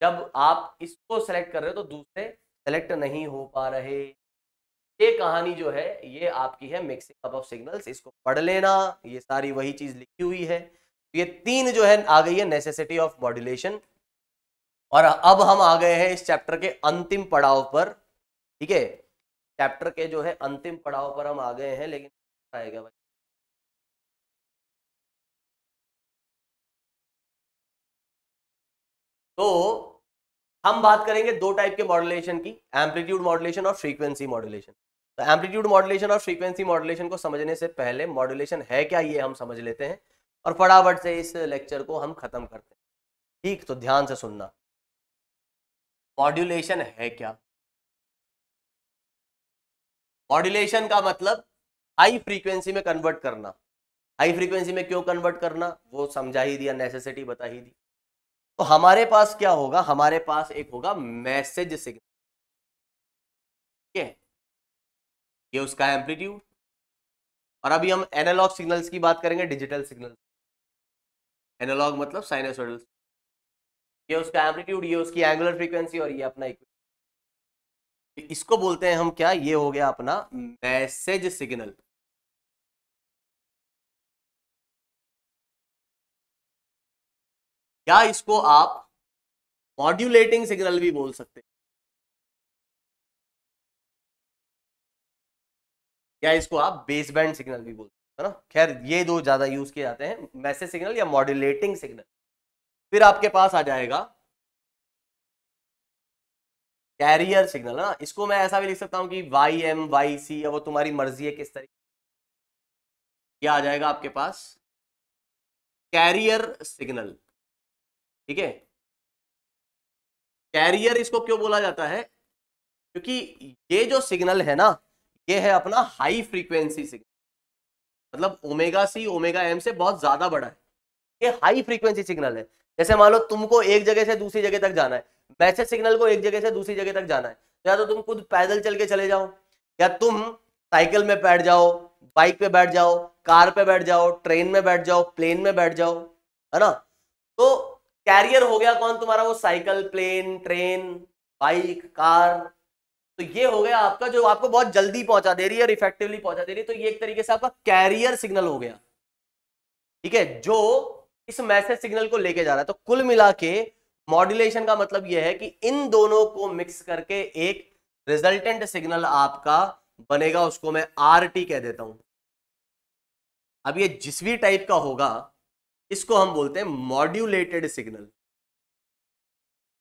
जब आप इसको सेलेक्ट कर रहे हो तो दूसरे सेलेक्ट नहीं हो पा रहे ये कहानी जो है ये आपकी है मिक्सिंग अप ऑफ सिग्नल्स इसको पढ़ लेना ये सारी वही चीज लिखी हुई है ये तीन जो है आ गई है नेसेसिटी ऑफ मॉड्यूलेशन और अब हम आ गए हैं इस चैप्टर के अंतिम पड़ाव पर ठीक है चैप्टर के जो है अंतिम पड़ाव पर हम आ गए हैं लेकिन आएगा भाई तो हम बात करेंगे दो टाइप के मॉड्यूलेशन की एम्पलीट्यूड मॉड्यूलेशन और फ्रीक्वेंसी मॉड्यूलेशन तो एम्पलीट्यूड मॉडुलेशन और फ्रीक्वेंसी मॉडुलेशन को समझने से पहले मॉडुलेशन है क्या ये हम समझ लेते हैं और फटाफट से इस लेक्चर को हम खत्म करते हैं ठीक तो ध्यान से सुनना मॉड्यूलेशन है क्या मॉड्यूलेशन का मतलब हाई फ्रीक्वेंसी में कन्वर्ट करना हाई फ्रीक्वेंसी में क्यों कन्वर्ट करना वो समझा ही दिया नेसेसिटी बता ही दी तो हमारे पास क्या होगा हमारे पास एक होगा मैसेज सिग्नल ठीक है ये उसका एम्पलीट्यूड और अभी हम एनालॉग सिग्नल्स की बात करेंगे डिजिटल सिग्नल एनालॉग मतलब साइनसोडल ये उसका एम्पलीट्यूड ये उसकी एंगुलर फ्रीक्वेंसी और ये अपना तो इसको बोलते हैं हम क्या ये हो गया अपना मैसेज सिग्नल या इसको आप मॉड्यूलेटिंग सिग्नल भी बोल सकते हैं या इसको आप बेसबैंड सिग्नल भी बोलते हैं ना खैर ये दो ज़्यादा यूज़ किए जाते हैं मैसेज सिग्नल या मॉड्यूलेटिंग सिग्नल फिर आपके पास आ जाएगा कैरियर सिग्नल ना इसको मैं ऐसा भी लिख सकता हूं कि वाई एम वाई सी वो तुम्हारी मर्जी है किस तरीके क्या आ जाएगा आपके पास कैरियर सिग्नल ठीक है कैरियर इसको क्यों बोला जाता है क्योंकि ये जो सिग्नल है ना ये है अपना हाई फ्रीक्वेंसी सिग्नल मतलब ओमेगा सी ओमेगा एम से बहुत ज्यादा बड़ा है ये हाई फ्रीक्वेंसी सिग्नल है जैसे मान लो तुमको एक जगह से दूसरी जगह तक जाना है मैसेज सिग्नल को एक जगह से दूसरी जगह तक जाना है या तो तुम खुद पैदल चल के चले जाओ या तुम साइकिल में बैठ जाओ बाइक पे बैठ जाओ कार पे बैठ जाओ ट्रेन में बैठ जाओ प्लेन में बैठ जाओ है ना तो कैरियर हो गया कौन तुम्हारा वो cycle plane train bike car तो ये हो गया आपका जो आपको बहुत जल्दी पहुंचा दे रही है और इफेक्टिवली पहुंचा दे रही है तो ये एक तरीके से आपका कैरियर सिग्नल हो गया ठीक है जो इस मैसेज सिग्नल को लेके जा रहा है तो कुल मिला के मॉड्यूलेशन का मतलब यह है कि इन दोनों को मिक्स करके एक रिजल्टेंट सिग्नल आपका बनेगा उसको मैं आर कह देता हूं अब ये जिस भी टाइप का होगा इसको हम बोलते हैं modulated signal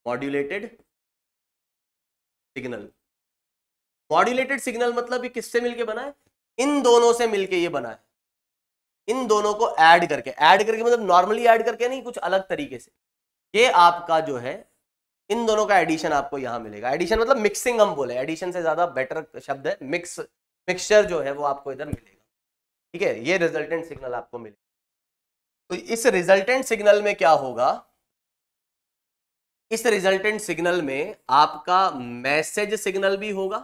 modulated signal modulated signal मतलब ये किससे मिलके बना है इन दोनों से मिलके ये बना है इन दोनों को ऐड करके ऐड करके मतलब नॉर्मली ऐड करके नहीं कुछ अलग तरीके से ये आपका जो है इन दोनों का एडिशन आपको यहां मिलेगा एडिशन मतलब मिक्सिंग हम बोले एडिशन से ज़्यादा बेटर शब्द है मिक्स मिक्सचर जो है वो आपको इधर मिलेगा ठीक है ये रिजल्टेंट सिग्नल आपको मिलेगा तो इस रिजल्टेंट सिग्नल में क्या होगा इस रिजल्टेंट सिग्नल में आपका मैसेज सिग्नल भी होगा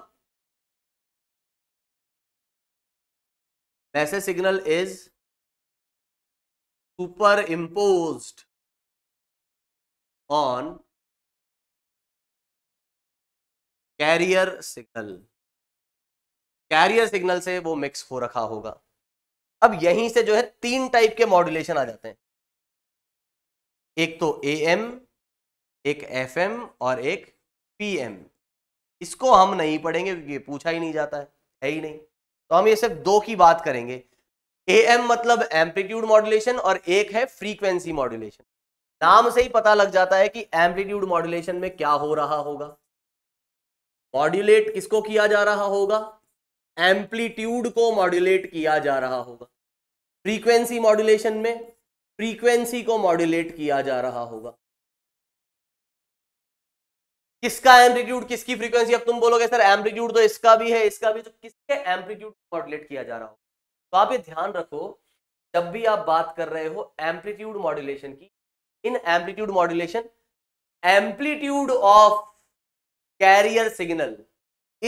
ऐसे signal is superimpose on carrier signal carrier signal से वो मिक्स हो रखा होगा अब यहीं से जो है तीन टाइप के मॉड्यूलेशन आ जाते हैं एक तो ए एम एक एफ एम और एक पी एम इसको हम नहीं पढ़ेंगे क्योंकि पूछा ही नहीं जाता है, है ही नहीं तो हम ये सिर्फ दो की बात करेंगे ए एम मतलब एम्पलीट्यूड मॉड्यूलेशन और एक है फ्रीक्वेंसी मॉड्यूलेशन नाम से ही पता लग जाता है कि एम्पलीट्यूड मॉड्यूलेशन में क्या हो रहा होगा मॉड्यूलेट किसको किया जा रहा होगा एम्पलीट्यूड को मॉड्यूलेट किया जा रहा होगा फ्रीक्वेंसी मॉड्यूलेशन में फ्रीक्वेंसी को मॉड्यूलेट किया जा रहा होगा किसका एम्पलीट्यूड किसकी फ्रीक्वेंसी अब तुम बोलोगे सर एम्पलीट्यूड तो इसका भी है इसका भी तो किसके एम्पलीट्यूड मॉड्यूलेट किया जा रहा हो तो आप ये ध्यान रखो जब भी आप बात कर रहे हो एम्पलीट्यूड मॉड्यूलेशन की in amplitude modulation amplitude of carrier signal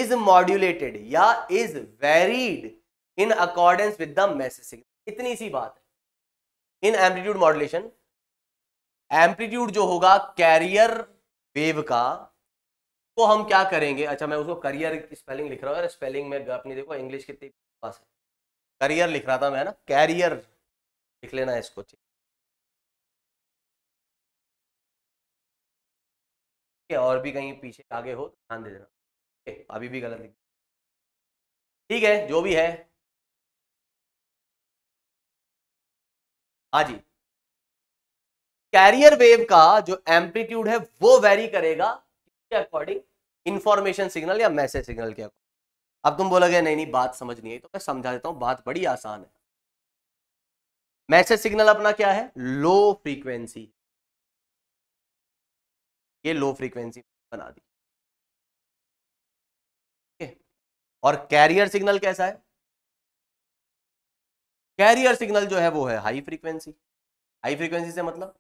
is modulated या is varied in accordance with the message signal इतनी सी बात है इन एम्पलीट्यूड मॉड्यूलेशन एम्पलीट्यूड जो होगा कैरियर वेव का तो हम क्या करेंगे अच्छा मैं उसको करियर की स्पेलिंग लिख रहा हूँ स्पेलिंग में अपनी देखो इंग्लिश कितनी पास है करियर लिख रहा था मैं ना कैरियर लिख लेना है इसको ठीक है और भी कहीं पीछे आगे हो तो ध्यान दे देना अभी भी गलत लिख ठीक है जो भी है हाँ जी कैरियर वेव का जो एम्पलीट्यूड है वो वेरी करेगा अकॉर्डिंग इन्फॉर्मेशन सिग्नल या मैसेज सिग्नल के अब तुम बोलोगे नहीं नहीं बात समझ नहीं आई तो मैं समझा देता हूँ बात बड़ी आसान है मैसेज सिग्नल अपना क्या है लो फ्रीक्वेंसी ये लो फ्रीक्वेंसी बना दी और कैरियर सिग्नल कैसा है कैरियर सिग्नल जो है वो है हाई फ्रीक्वेंसी हाई फ्रीक्वेंसी से मतलब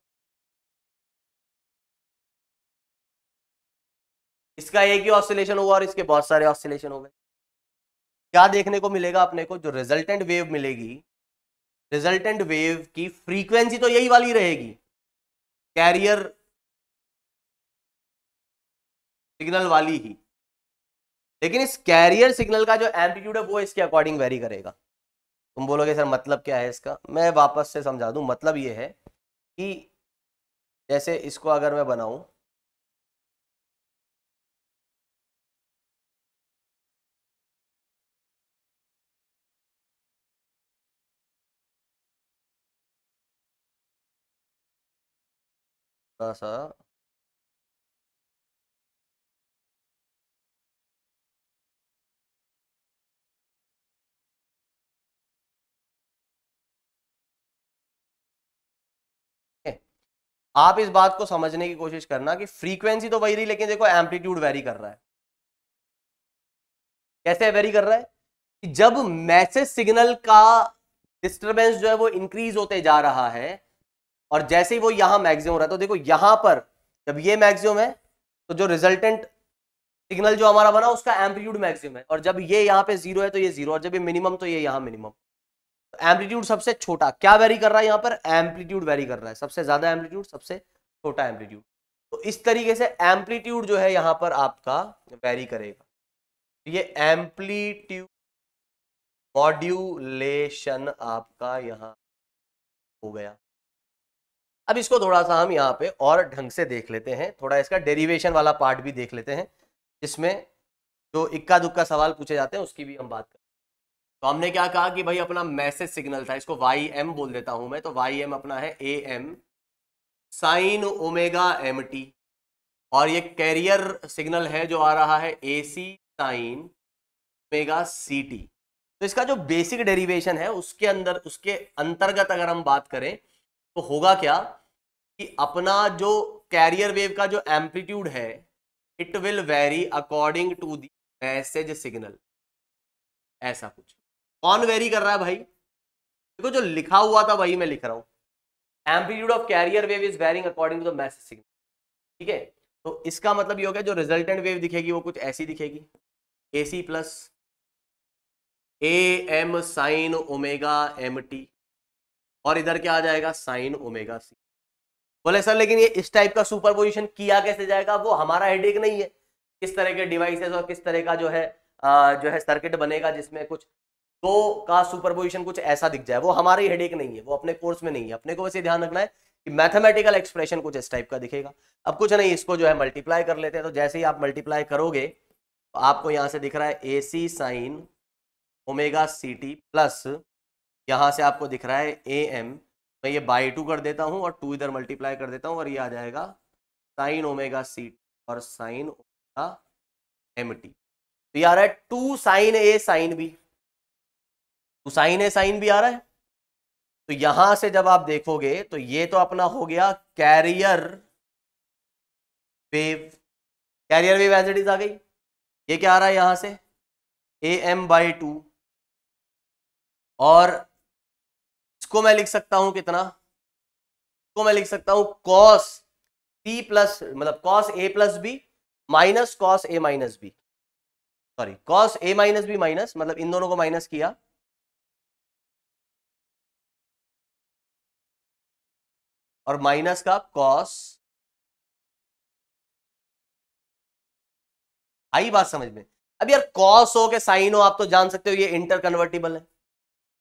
इसका एक ही ऑसिलेशन होगा और इसके बहुत सारे ऑसिलेशन हो गए क्या देखने को मिलेगा अपने को जो रिजल्टेंट वेव मिलेगी रिजल्टेंट वेव की फ्रीक्वेंसी तो यही वाली रहेगी कैरियर सिग्नल वाली ही लेकिन इस कैरियर सिग्नल का जो एम्पलीट्यूड है वो इसके अकॉर्डिंग वेरी करेगा तुम बोलोगे सर मतलब क्या है इसका मैं वापस से समझा दूं मतलब ये है कि जैसे इसको अगर मैं बनाऊं सा आप इस बात को समझने की कोशिश करना कि फ्रीक्वेंसी तो वही रही लेकिन देखो एम्पलीट्यूड वेरी कर रहा है कैसे वेरी कर रहा है कि जब मैसेज सिग्नल का डिस्टरबेंस जो है वो इंक्रीज होते जा रहा है और जैसे ही वो यहां मैक्सिमम हो रहा है तो देखो यहाँ पर जब ये मैक्सिमम है तो जो रिजल्टेंट सिग्नल जो हमारा बना उसका एम्पलीट्यूड मैक्सिमम है और जब ये यहाँ पे जीरो है तो ये जीरो और जब ये मिनिमम तो ये यहाँ मिनिमम एम्पलीट्यूड तो सबसे छोटा क्या वेरी कर रहा है यहाँ पर एम्पलीट्यूड वेरी कर रहा है सबसे ज्यादा एम्पलीट्यूड सबसे छोटा एम्पलीट्यूड तो इस तरीके से एम्पलीट्यूड जो है यहाँ पर आपका वेरी करेगा तो ये एम्पलीट्यूड मॉड्यूलेशन आपका यहाँ हो गया अब इसको थोड़ा सा हम यहाँ पे और ढंग से देख लेते हैं थोड़ा इसका डेरिवेशन वाला पार्ट भी देख लेते हैं जिसमें जो इक्का दुक्का सवाल पूछे जाते हैं उसकी भी हम बात करें तो हमने क्या कहा कि भाई अपना मैसेज सिग्नल था इसको वाई एम बोल देता हूं मैं तो वाई एम अपना है A M sine omega M T और ये कैरियर सिग्नल है जो आ रहा है A C sine omega C T तो इसका जो बेसिक डेरिवेशन है उसके अंदर उसके अंतर्गत अगर हम बात करें तो होगा क्या कि अपना जो कैरियर वेव का जो एम्पलीट्यूड है it will vary according to the message signal ऐसा कुछ कौन वेरी कर रहा है भाई देखो जो लिखा हुआ था वही मैं लिख रहा हूं amplitude of carrier wave is varying according to the message signal ठीक है तो इसका मतलब ये हो गया जो रिजल्टेंट वेव दिखेगी वो कुछ ऐसी दिखेगी A C plus A M sine omega M T और इधर क्या आ जाएगा साइन ओमेगा सी बोले सर लेकिन ये इस टाइप का सुपर पोजिशन किया कैसे जाएगा वो हमारा हेडेक नहीं है किस तरह के डिवाइसेस और किस तरह का जो है आ, जो है सर्किट बनेगा जिसमें कुछ दो का सुपर पोजिशन कुछ ऐसा दिख जाए वो हमारा ही हेडेक नहीं है वो अपने कोर्स में नहीं है अपने को वैसे ध्यान रखना है कि मैथमेटिकल एक्सप्रेशन कुछ इस टाइप का दिखेगा अब कुछ नहीं इसको जो है मल्टीप्लाई कर लेते हैं तो जैसे ही आप मल्टीप्लाई करोगे तो आपको यहाँ से दिख रहा है A C sine omega C T plus यहाँ से आपको दिख रहा है ए एम मैं ये बाई टू कर देता हूँ और टू इधर मल्टीप्लाई कर देता हूँ और ये आ जाएगा साइन ओमेगा सी और साइन ओमेगा एम टी तो ये आ रहा है two sine A sine B two sine A sine B आ रहा है तो यहां से जब आप देखोगे तो ये तो अपना हो गया carrier wave carrier wave as आ गई ये क्या आ रहा है यहां से ए एम बाई टू और इसको मैं लिख सकता हूं कितना इसको मैं लिख सकता हूं कॉस पी प्लस मतलब cos A plus B minus cos A minus B sorry cos A minus B minus मतलब इन दोनों को माइनस किया और माइनस का कॉस आई बात समझ में अब यार कॉस हो के साइन हो आप तो जान सकते हो ये इंटर कन्वर्टिबल है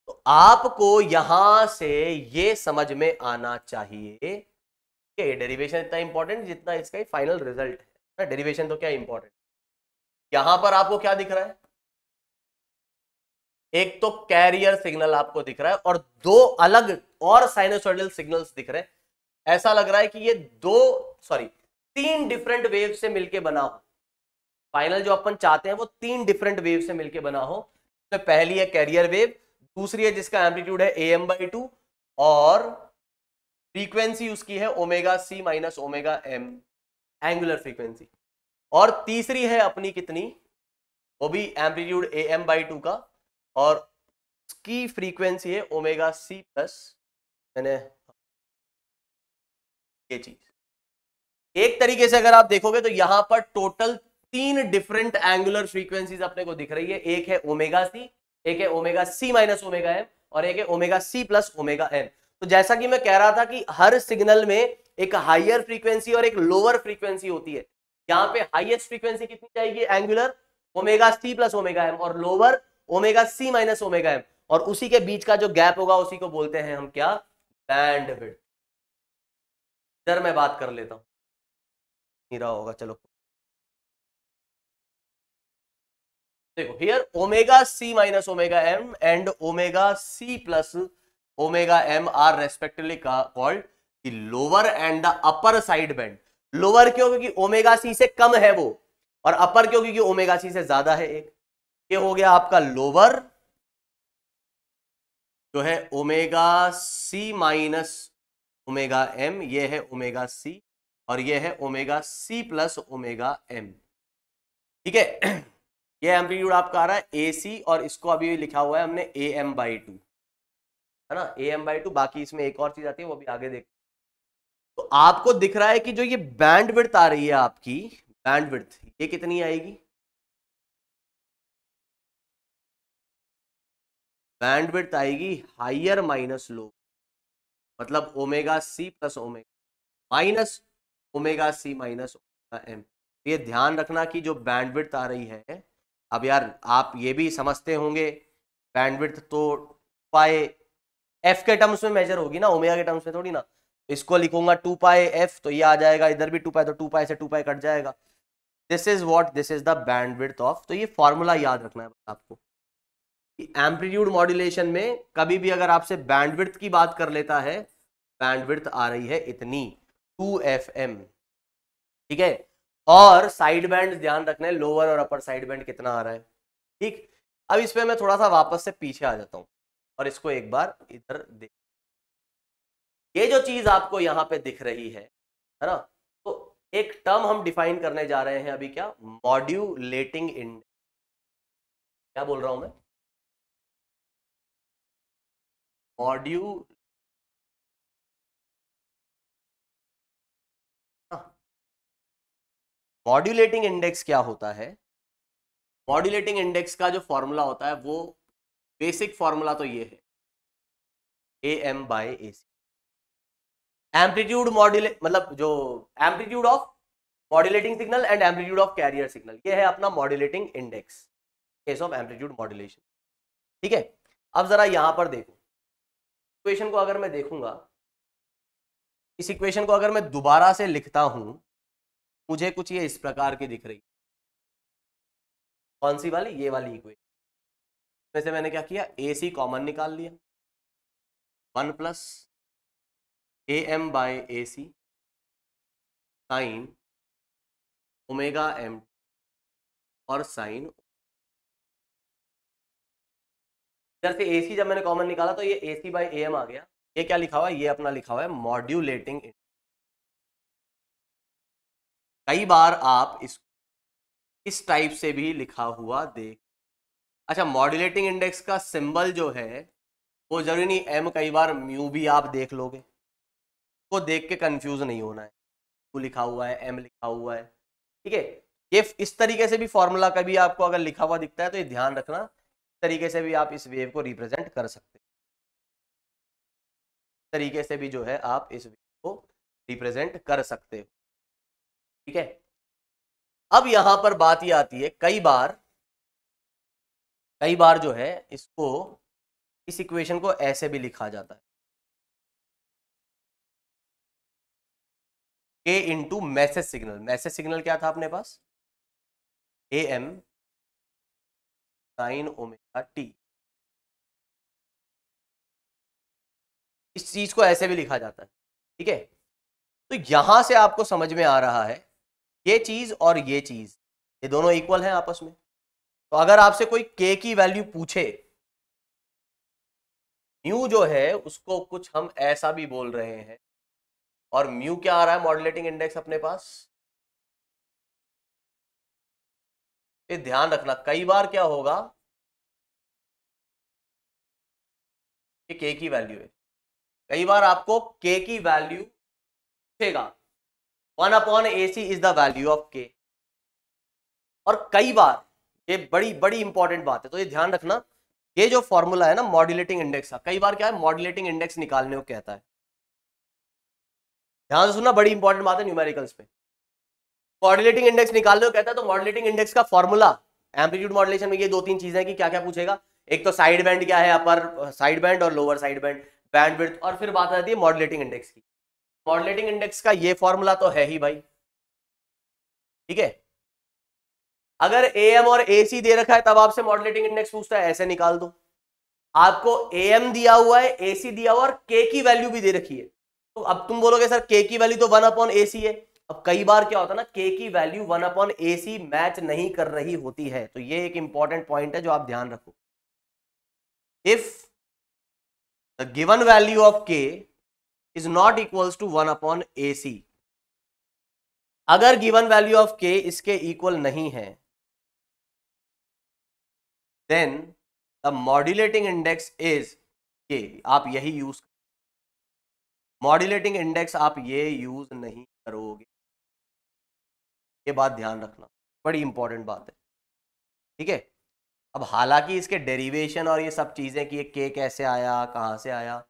तो आपको यहां से ये समझ में आना चाहिए कि डेरिवेशन इतना इंपॉर्टेंट जितना इसका फाइनल रिजल्ट है ना डेरिवेशन तो क्या इंपॉर्टेंट यहां पर आपको क्या दिख रहा है एक तो कैरियर सिग्नल आपको दिख रहा है और दो अलग और साइनोसोडल सिग्नल्स दिख रहे हैं ऐसा लग रहा है कि ये दो सॉरी तीन डिफरेंट वेव से मिलके बना हो फाइनल जो अपन चाहते हैं वो तीन डिफरेंट वेव से मिलके बना हो तो पहली है कैरियर वेव दूसरी है जिसका एम्पलीट्यूड है ए एम बाई टू और फ्रीक्वेंसी उसकी है omega C minus omega M angular frequency और तीसरी है अपनी कितनी वो भी amplitude A M by two का और उसकी फ्रीक्वेंसी है ओमेगा सी प्लस मैंने ये चीज एक तरीके से अगर आप देखोगे तो यहां पर टोटल तीन डिफरेंट एंगुलर फ्रीक्वेंसीज अपने को दिख रही है एक है ओमेगा सी एक है omega C minus omega M और एक है omega C plus omega M तो जैसा कि मैं कह रहा था कि हर सिग्नल में एक हाइयर फ्रीक्वेंसी और एक लोअर फ्रीक्वेंसी होती है यहाँ पे हाइएस्ट फ्रीक्वेंसी कितनी जाएगी angular omega C plus omega M और lower omega C minus omega M और उसी के बीच का जो गैप होगा उसी को बोलते हैं हम क्या बैंड इधर मैं बात कर लेता रहा होगा चलो देखो here omega C minus omega M and omega C plus omega M are respectively called कि lower and the upper side band lower क्यों क्योंकि ओमेगा सी से कम है वो और अपर क्यों क्योंकि ओमेगा सी से ज्यादा है एक ये हो गया आपका लोअर जो है omega C minus omega M ये है ओमेगा सी और ये है omega C plus omega M ठीक है ये एम्पलीट्यूड आपका आ रहा है ए सी और इसको अभी लिखा हुआ है हमने ए एम बाई टू है ना ए एम बाई टू बाकी इसमें एक और चीज आती है वो भी आगे देख तो आपको दिख रहा है कि जो ये बैंड विड्थ आ रही है आपकी बैंड विड्थ ये कितनी आएगी बैंड विड्थ आएगी हाइयर माइनस लो मतलब omega C plus omega minus omega C minus omega M ये ध्यान रखना कि जो बैंड विड्थ आ रही है अब यार आप ये भी समझते होंगे बैंडविड्थ तो पाए एफ के टर्म्स में मेजर होगी ना ओमेगा के टर्म्स में थोड़ी ना इसको लिखूंगा टू पाए एफ तो ये आ जाएगा इधर भी टू पाए तो टू पाए से टू पाए कट जाएगा this is what this is the bandwidth of तो ये फॉर्मूला याद रखना है आपको एम्पलीट्यूड मॉड्यूलेशन में कभी भी अगर आपसे बैंडविड्थ की बात कर लेता है बैंडविड्थ आ रही है इतनी टू एफ एम ठीक है और साइड बैंड ध्यान रखना है लोअर और अपर साइड बैंड कितना आ रहा है ठीक अब इस पर मैं थोड़ा सा वापस से पीछे आ जाता हूँ और इसको एक बार इधर देख ये जो चीज आपको यहाँ पे दिख रही है है ना तो एक टर्म हम डिफाइन करने जा रहे हैं अभी क्या मॉड्यूलेटिंग इंडेक्स क्या बोल रहा हूं मैं मॉड्यू मॉड्यूलेटिंग इंडेक्स क्या होता है मॉड्यूलेटिंग इंडेक्स का जो फॉर्मूला होता है वो बेसिक फॉर्मूला तो ये है A M by A C amplitude modulate मतलब जो amplitude of modulating signal and amplitude of carrier signal ये है अपना modulating index case of amplitude modulation ठीक है अब जरा यहां पर देखो इक्वेशन को अगर मैं देखूंगा इस इक्वेशन को अगर मैं दोबारा से लिखता हूं मुझे कुछ ये इस प्रकार की दिख रही कौन सी वाली ये वाली इक्वेशन वैसे मैंने क्या किया ए सी कॉमन निकाल लिया one plus A M by A C sine omega M और साइन जैसे से ए सी जब मैंने कॉमन निकाला तो ये ए सी बाय ए एम आ गया ये क्या लिखा हुआ है ये अपना लिखा हुआ है मॉड्यूलेटिंग इन कई बार आप इस इस टाइप से भी लिखा हुआ देख अच्छा मॉड्यूलेटिंग इंडेक्स का सिंबल जो है वो जरूरी नहीं एम कई बार म्यू भी आप देख लोगे को देख के कंफ्यूज नहीं होना है वो लिखा हुआ है एम लिखा हुआ है ठीक है ये इस तरीके से भी फॉर्मूला कभी आपको अगर लिखा हुआ दिखता है तो ये ध्यान रखना इस तरीके से भी आप इस वेव को रिप्रेजेंट कर सकते तरीके से भी जो है आप इस वेव को रिप्रेजेंट कर सकते हो ठीक है अब यहां पर बात यह आती है कई बार कई बार जो है इसको इस इक्वेशन को ऐसे भी लिखा जाता है K into message signal message signal क्या था अपने पास A M sine omega T इस चीज को ऐसे भी लिखा जाता है ठीक है तो यहां से आपको समझ में आ रहा है ये चीज और ये चीज ये दोनों इक्वल हैं आपस में तो अगर आपसे कोई के की वैल्यू पूछे म्यू जो है उसको कुछ हम ऐसा भी बोल रहे हैं और म्यू क्या आ रहा है मॉडुलेटिंग इंडेक्स अपने पास ये ध्यान रखना कई बार क्या होगा ये के की वैल्यू है कई बार आपको के की वैल्यू पूछेगा one upon A C is the value of K और कई बार ये बड़ी बड़ी इंपॉर्टेंट बात है तो ये ध्यान रखना ये जो फॉर्मूला है ना मॉड्यूलेटिंग इंडेक्स का कई बार क्या है मॉड्यूलेटिंग इंडेक्स निकालने को कहता है ध्यान से सुनना बड़ी इंपॉर्टेंट बात है न्यूमेरिकल्स पे मॉड्यूलेटिंग इंडेक्स निकालने को कहता है तो मॉड्यूलेटिंग इंडेक्स का फॉर्मूला एम्पलीट्यूड मॉड्यूलेशन में ये दो तीन चीजें कि क्या क्या पूछेगा एक तो साइड बैंड क्या है अपर साइड बैंड और लोअर साइड बैंड बैंड और फिर बात आती है मॉड्यूलेटिंग इंडेक्स की मॉडलेटिंग इंडेक्स का ये फॉर्मूला तो है ही भाई ठीक है अगर ए एम और ए सी दे रखा है तब आपसे मॉडलेटिंग इंडेक्स पूछता है ऐसे निकाल दो आपको ए एम दिया हुआ है ए सी दिया हुआ और के की वैल्यू भी दे रखी है तो अब तुम बोलोगे सर के की वैल्यू तो वन अपॉन ए सी है अब कई बार क्या होता है ना के की value one upon A C match नहीं कर रही होती है तो ये एक इंपॉर्टेंट पॉइंट है जो आप ध्यान रखो if the given value of K is not equals to one upon A C अगर गिवन वैल्यू ऑफ के इसके इक्वल नहीं है then the modulating index is K आप यही यूज मॉड्यूलेटिंग इंडेक्स आप ये यूज नहीं करोगे ये बात ध्यान रखना बड़ी इंपॉर्टेंट बात है ठीक है अब हालांकि इसके डेरिवेशन और ये सब चीज़ें कि ये के कैसे आया कहाँ से आया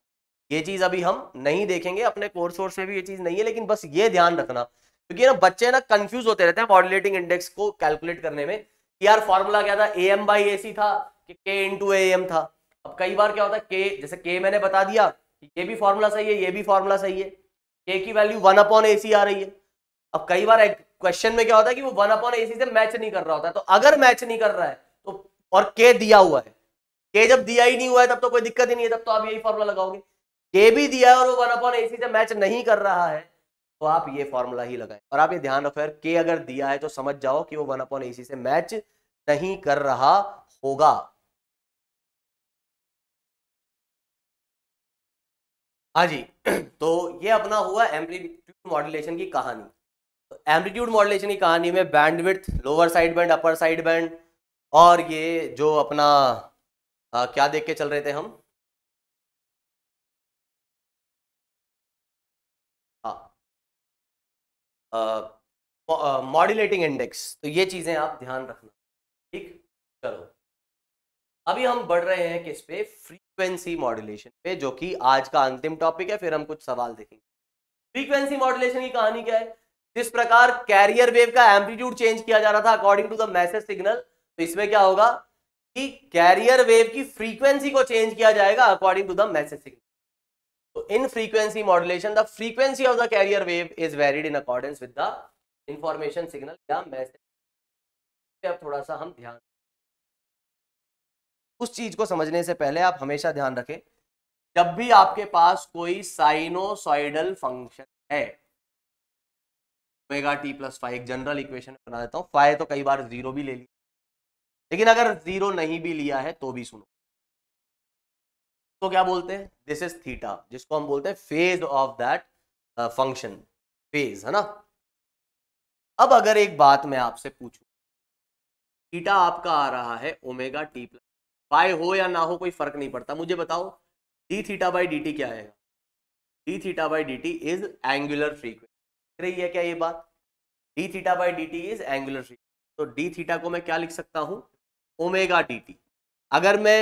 ये चीज अभी हम नहीं देखेंगे अपने कोर्स वोर्स में भी ये चीज नहीं है लेकिन बस ये ध्यान रखना क्योंकि ना बच्चे ना कंफ्यूज होते रहते हैं मॉड्यूलेटिंग इंडेक्स को कैलकुलेट करने में यार फॉर्मूला क्या था ए एम बाई ए सी था कि के इन ए एम था अब कई बार क्या होता है के जैसे के मैंने बता दिया कि ये भी फॉर्मूला सही है ये भी फॉर्मूला सही है के की value one upon A C आ रही है अब कई बार क्वेश्चन में क्या होता है कि वो वन अपॉन ए सी से मैच नहीं कर रहा होता है तो अगर मैच नहीं कर रहा है तो और के दिया हुआ है के जब दिया ही नहीं हुआ है तब तो कोई दिक्कत ही नहीं है तब तो आप यही फॉर्मूला लगाओगे के भी दिया और वो वन अपॉन ए सी से मैच नहीं कर रहा है तो आप ये फॉर्मूला ही लगाएं और आप ये ध्यान रखो यार के अगर दिया है तो समझ जाओ कि वो वन अपॉन ए सी से मैच नहीं कर रहा होगा हाँ जी तो ये अपना हुआ एम्पलीट्यूड मॉड्यूलेशन की कहानी तो एम्पलीट्यूड मॉड्यूलेशन की कहानी में bandwidth lower side band upper side band और ये जो अपना आ, क्या देख के चल रहे थे हम मॉड्यूलेटिंग इंडेक्स तो ये चीज़ें आप ध्यान रखना ठीक चलो अभी हम बढ़ रहे हैं किस पे फ्रीक्वेंसी मॉड्यूलेशन पे जो कि आज का अंतिम टॉपिक है फिर हम कुछ सवाल देखेंगे फ्रीक्वेंसी मॉड्यूलेशन की कहानी क्या है जिस प्रकार कैरियर वेव का एम्पलीट्यूड चेंज किया जा रहा था according to the message signal तो इसमें क्या होगा कि कैरियर वेव की फ्रीक्वेंसी को चेंज किया जाएगा according to the message signal in frequency frequency the the of the carrier wave is varied in accordance with the information signal या मैसेज अब थोड़ा सा हम ध्यान उस चीज को समझने से पहले आप हमेशा ध्यान रखें जब भी आपके पास कोई साइनोसॉइडल फंक्शन है ओमेगा टी प्लस फाइव एक जनरल इक्वेशन बना देता हूँ फाइव तो कई बार जीरो भी ले लिया लेकिन अगर जीरो नहीं भी लिया है तो भी सुनो को क्या बोलते हैं दिस इज थीटा जिसको हम बोलते हैं phase of that function phase है ना अब अगर एक बात मैं आपसे पूछूं थीटा आपका आ रहा है ओमेगा टी प्लस बाय हो या ना हो कोई फर्क नहीं पड़ता मुझे बताओ D theta by D T क्या आएगा D theta by D T is angular frequency रही है क्या ये बात D theta by D T is angular frequency तो डी थीटा को मैं क्या लिख सकता हूँ ओमेगा डी टी अगर मैं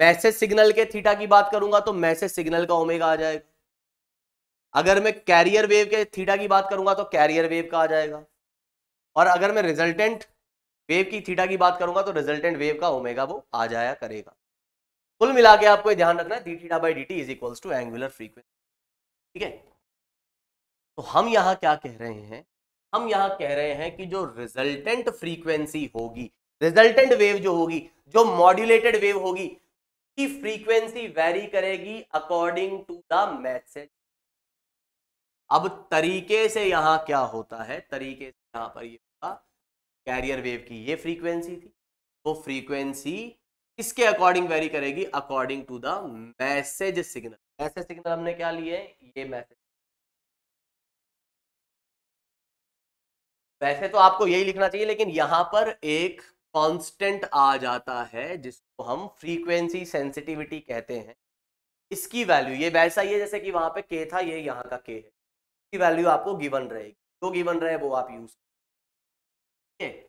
मैसेज सिग्नल के थीटा की बात करूंगा तो मैसेज सिग्नल का ओमेगा आ जाएगा अगर मैं कैरियर वेव के थीटा की बात करूंगा तो कैरियर वेव का आ जाएगा और अगर मैं रिजल्टेंट वेव की थीटा की बात करूंगा तो रिजल्टेंट वेव का ओमेगा वो आ जाया करेगा कुल मिला के आपको ध्यान रखना है D theta by D T is equals to angular frequency ठीक है तो हम यहाँ क्या कह रहे हैं हम यहां कह रहे हैं कि जो रिजल्टेंट फ्रीक्वेंसी होगी रिजल्टेंट वेव जो होगी जो मॉड्यूलेटेड वेव होगी की फ्रीक्वेंसी वेरी करेगी अकॉर्डिंग टू द मैसेज अब तरीके से यहां क्या होता है तरीके से यहां पर ये होगा कैरियर वेव की ये फ्रीक्वेंसी थी वो तो फ्रीक्वेंसी इसके अकॉर्डिंग वेरी करेगी according to the message signal message signal हमने क्या लिए ये मैसेज वैसे तो आपको यही लिखना चाहिए लेकिन यहां पर एक कांस्टेंट आ जाता है जिसको हम फ्रीक्वेंसी सेंसिटिविटी कहते हैं इसकी वैल्यू ये वैसा ही है जैसे कि वहाँ पे के था ये यहाँ का के है इसकी वैल्यू आपको गिवन रहेगी जो तो गिवन रहे वो आप यूज ठीक है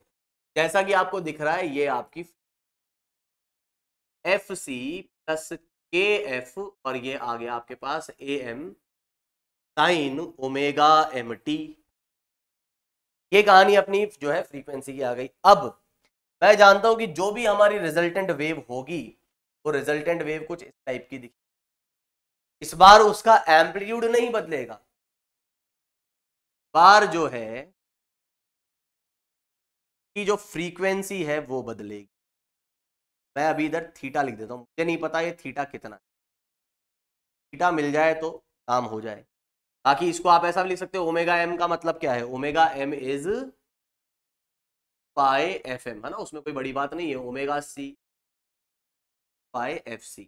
जैसा कि आपको दिख रहा है ये आपकी F C plus K F और ये आ गया आपके पास A M sine omega M T ये कहानी अपनी जो है फ्रीक्वेंसी की आ गई अब मैं जानता हूं कि जो भी हमारी रिजल्टेंट वेव होगी वो रिजल्टेंट वेव कुछ इस टाइप की दिखेगी इस बार उसका एम्पलीट्यूड नहीं बदलेगा बार जो है की जो फ्रीक्वेंसी है वो बदलेगी मैं अभी इधर थीटा लिख देता हूँ मुझे नहीं पता ये थीटा कितना है थीटा मिल जाए तो काम हो जाए बाकी इसको आप ऐसा भी लिख सकते हो ओमेगा एम का मतलब क्या है omega M is pi F M है ना उसमें कोई बड़ी बात नहीं है ओमेगा सी पाए एफ सी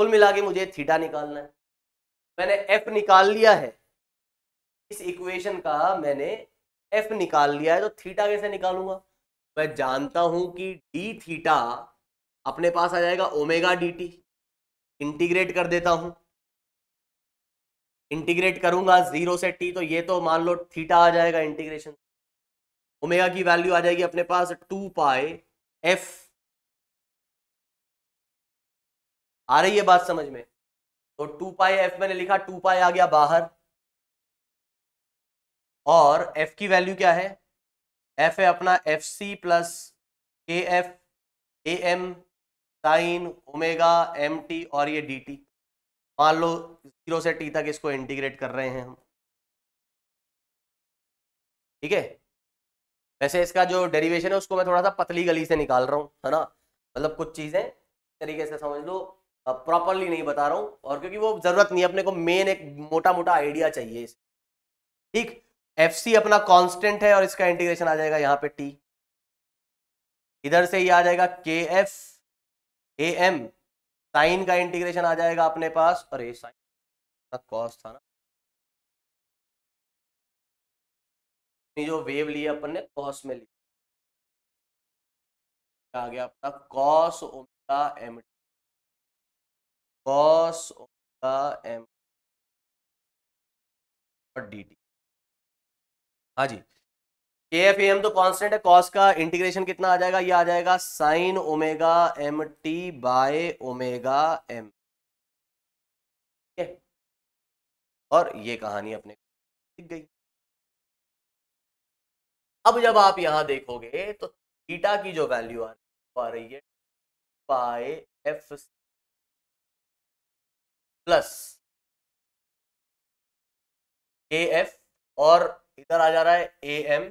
कुल मिला के मुझे थीटा निकालना है मैंने एफ निकाल लिया है इस इक्वेशन का मैंने एफ निकाल लिया है तो थीटा कैसे निकालूंगा मैं जानता हूं कि डी थीटा अपने पास आ जाएगा ओमेगा डी टी इंटीग्रेट कर देता हूं इंटीग्रेट करूंगा जीरो से टी तो ये तो मान लो थीटा आ जाएगा इंटीग्रेशन ओमेगा की वैल्यू आ जाएगी अपने पास टू पाए एफ आ रही है बात समझ में तो टू पाए एफ मैंने लिखा टू पाई आ गया बाहर और एफ की वैल्यू क्या है एफ है अपना F C plus K F A M sine omega M T और ये डी टी मान लो जीरो से टी तक इसको इंटीग्रेट कर रहे हैं हम ठीक है वैसे इसका जो डेरिवेशन है उसको मैं थोड़ा सा पतली गली से निकाल रहा हूँ है ना मतलब कुछ चीज़ें तरीके से समझ लो प्रॉपरली नहीं बता रहा हूँ और क्योंकि वो ज़रूरत नहीं है अपने को मेन एक मोटा मोटा आइडिया चाहिए इस ठीक एफ सी अपना कॉन्स्टेंट है और इसका इंटीग्रेशन आ जाएगा यहाँ पे टी इधर से ही आ जाएगा K F A M sine का इंटीग्रेशन आ जाएगा अपने पास और ए साइन कॉस्ट था ना जो वेव ली अपन ने कॉस में ली आ गया अपना cos omega M cos omega M और डी टी हाँ जी के एफ एम तो कांस्टेंट है कॉस का इंटीग्रेशन कितना आ जाएगा ये आ जाएगा sine omega M T by omega M ठीक है और ये कहानी अपने दिख गई अब जब आप यहाँ देखोगे तो थीटा की जो वैल्यू आ रही है पाए एफ प्लस ए एफ और इधर आ जा रहा है ए एम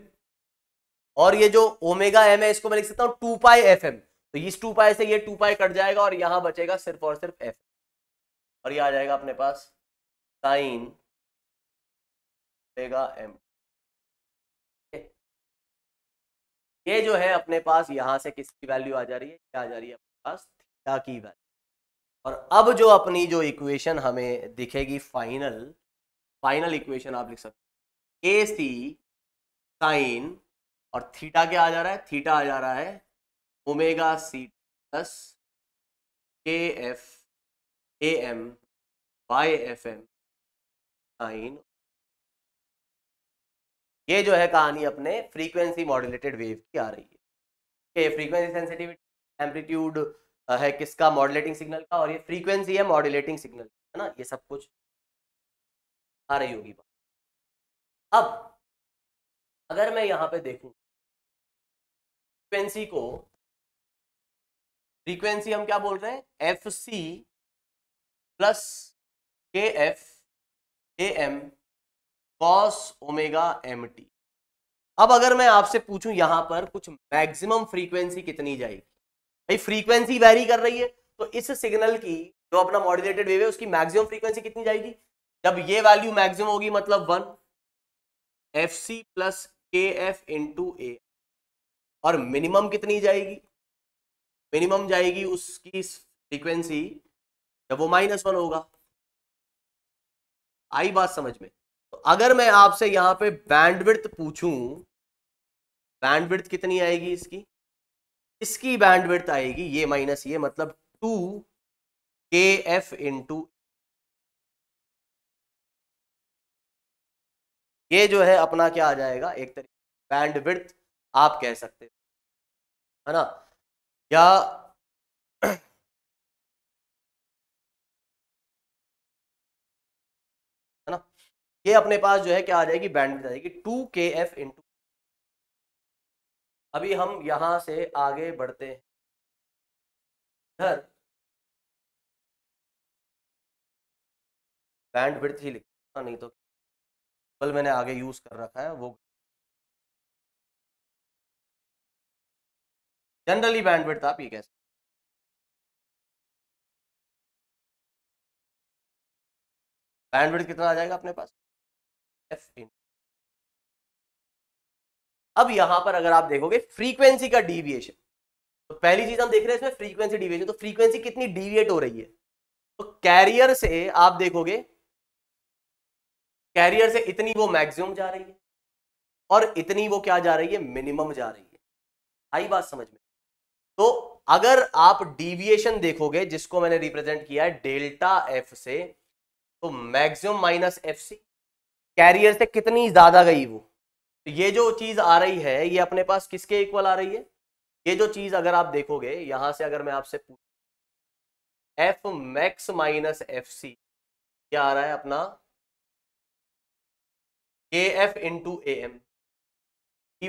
और ये जो ओमेगा एम है इसको मैं लिख सकता हूँ टू पाई एफ एम तो इस टू पाई से ये टू पाई कट जाएगा और यहाँ बचेगा सिर्फ और सिर्फ एफ और ये आ जाएगा अपने पास साइन ओमेगा एम ये जो है अपने पास यहाँ से किसकी वैल्यू आ जा रही है क्या आ जा रही है अपने पास थीटा की वैल्यू और अब जो अपनी जो इक्वेशन हमें दिखेगी फाइनल फाइनल इक्वेशन आप लिख सकते ए सी साइन और थीटा क्या आ जा रहा है थीटा आ जा रहा है omega C plus K F A M by F M sine ये जो है कहानी अपने फ्रीक्वेंसी मॉड्यूलेटेड वेव की आ रही है ये फ्रीक्वेंसी सेंसिटिविटी एम्पलीट्यूड है किसका मॉड्यूलेटिंग सिग्नल का और ये फ्रीक्वेंसी है मॉड्यूलेटिंग सिग्नल है ना ये सब कुछ आ रही होगी बात अब अगर मैं यहाँ पे देखूँ फ्रीक्वेंसी को फ्रीक्वेंसी हम क्या बोल रहे हैं F C plus K F K M cos omega M T अब अगर मैं आपसे पूछूं यहां पर कुछ मैक्सिमम फ्रीक्वेंसी कितनी जाएगी भाई फ्रीक्वेंसी वेरी कर रही है तो इस सिग्नल की जो अपना मॉड्यूलेटेड वेव है उसकी मैक्सिमम फ्रीक्वेंसी कितनी जाएगी जब ये वैल्यू मैक्सिमम होगी मतलब one F C plus K F two A और मिनिमम कितनी जाएगी मिनिमम जाएगी उसकी फ्रीक्वेंसी जब वो माइनस वन होगा आई बात समझ में अगर मैं आपसे यहां पे बैंडविड्थ पूछूं बैंडविड्थ कितनी आएगी इसकी इसकी बैंडविड्थ आएगी ये माइनस ये मतलब टू के एफ इंटू ये जो है अपना क्या आ जाएगा एक तरीके बैंडविड्थ आप कह सकते हो है ना या ये अपने पास जो है क्या आ जाएगी बैंड आ जाएगी टू के एफ टू अभी हम यहां से आगे बढ़ते हैं इधर बैंडविड्थ ही लिखा हाँ, नहीं तो कल मैंने आगे यूज़ कर रखा है वो जनरली बैंडविड्थ आप ये कैसे सकते बैंडविड्थ कितना आ जाएगा अपने पास एफ इन अब यहां पर अगर आप देखोगे फ्रीक्वेंसी का डिविएशन तो पहली चीज हम देख रहे हैं इसमें फ्रीक्वेंसी डिविएशन तो फ्रीक्वेंसी कितनी डिविएट हो रही है तो कैरियर से आप देखोगे कैरियर से इतनी वो मैक्सिमम जा रही है और इतनी वो क्या जा रही है मिनिमम जा रही है आई बात समझ में तो अगर आप डिविएशन देखोगे जिसको मैंने रिप्रेजेंट किया है डेल्टा एफ से तो maximum minus F C carrier से कितनी ज़्यादा गई वो तो ये जो चीज़ आ रही है ये अपने पास किसके इक्वल आ रही है ये जो चीज़ अगर आप देखोगे यहां से अगर मैं आपसे पूछ F max minus F C क्या आ रहा है अपना A F into A M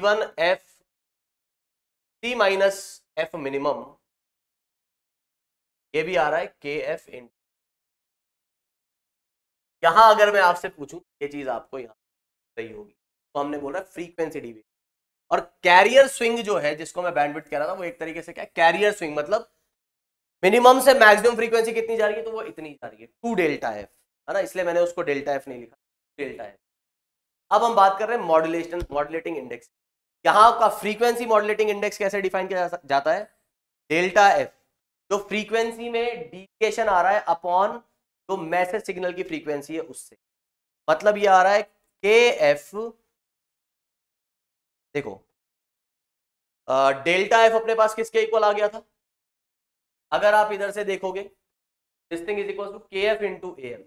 even F C minus F minimum ये भी आ रहा है के एफ इन यहां अगर मैं आपसे पूछूं ये चीज आपको यहाँ सही होगी तो हमने बोल रहा है फ्रीक्वेंसी डिवीजन और कैरियर स्विंग जो है जिसको मैं बैंडविड्थ कह रहा था वो एक तरीके से क्या कैरियर स्विंग मतलब मिनिमम से मैक्सिमम फ्रीक्वेंसी कितनी जा रही है तो वो इतनी जा रही है टू डेल्टा एफ है ना इसलिए मैंने उसको डेल्टा एफ नहीं लिखा डेल्टा एफ अब हम बात कर रहे हैं मॉडुलेशन मॉडुलेटिंग इंडेक्स यहां आपका फ्रीक्वेंसी मॉडुलेटिंग इंडेक्स कैसे डिफाइन किया जाता है डेल्टा एफ जो फ्रीक्वेंसी में डिविएशन आ रहा है अपॉन जो मैसेज सिग्नल की फ्रीक्वेंसी है उससे मतलब ये आ रहा है के एफ देखो डेल्टा एफ अपने पास किसके इक्वल आ गया था अगर आप इधर से देखोगे this thing is equal to K F into A M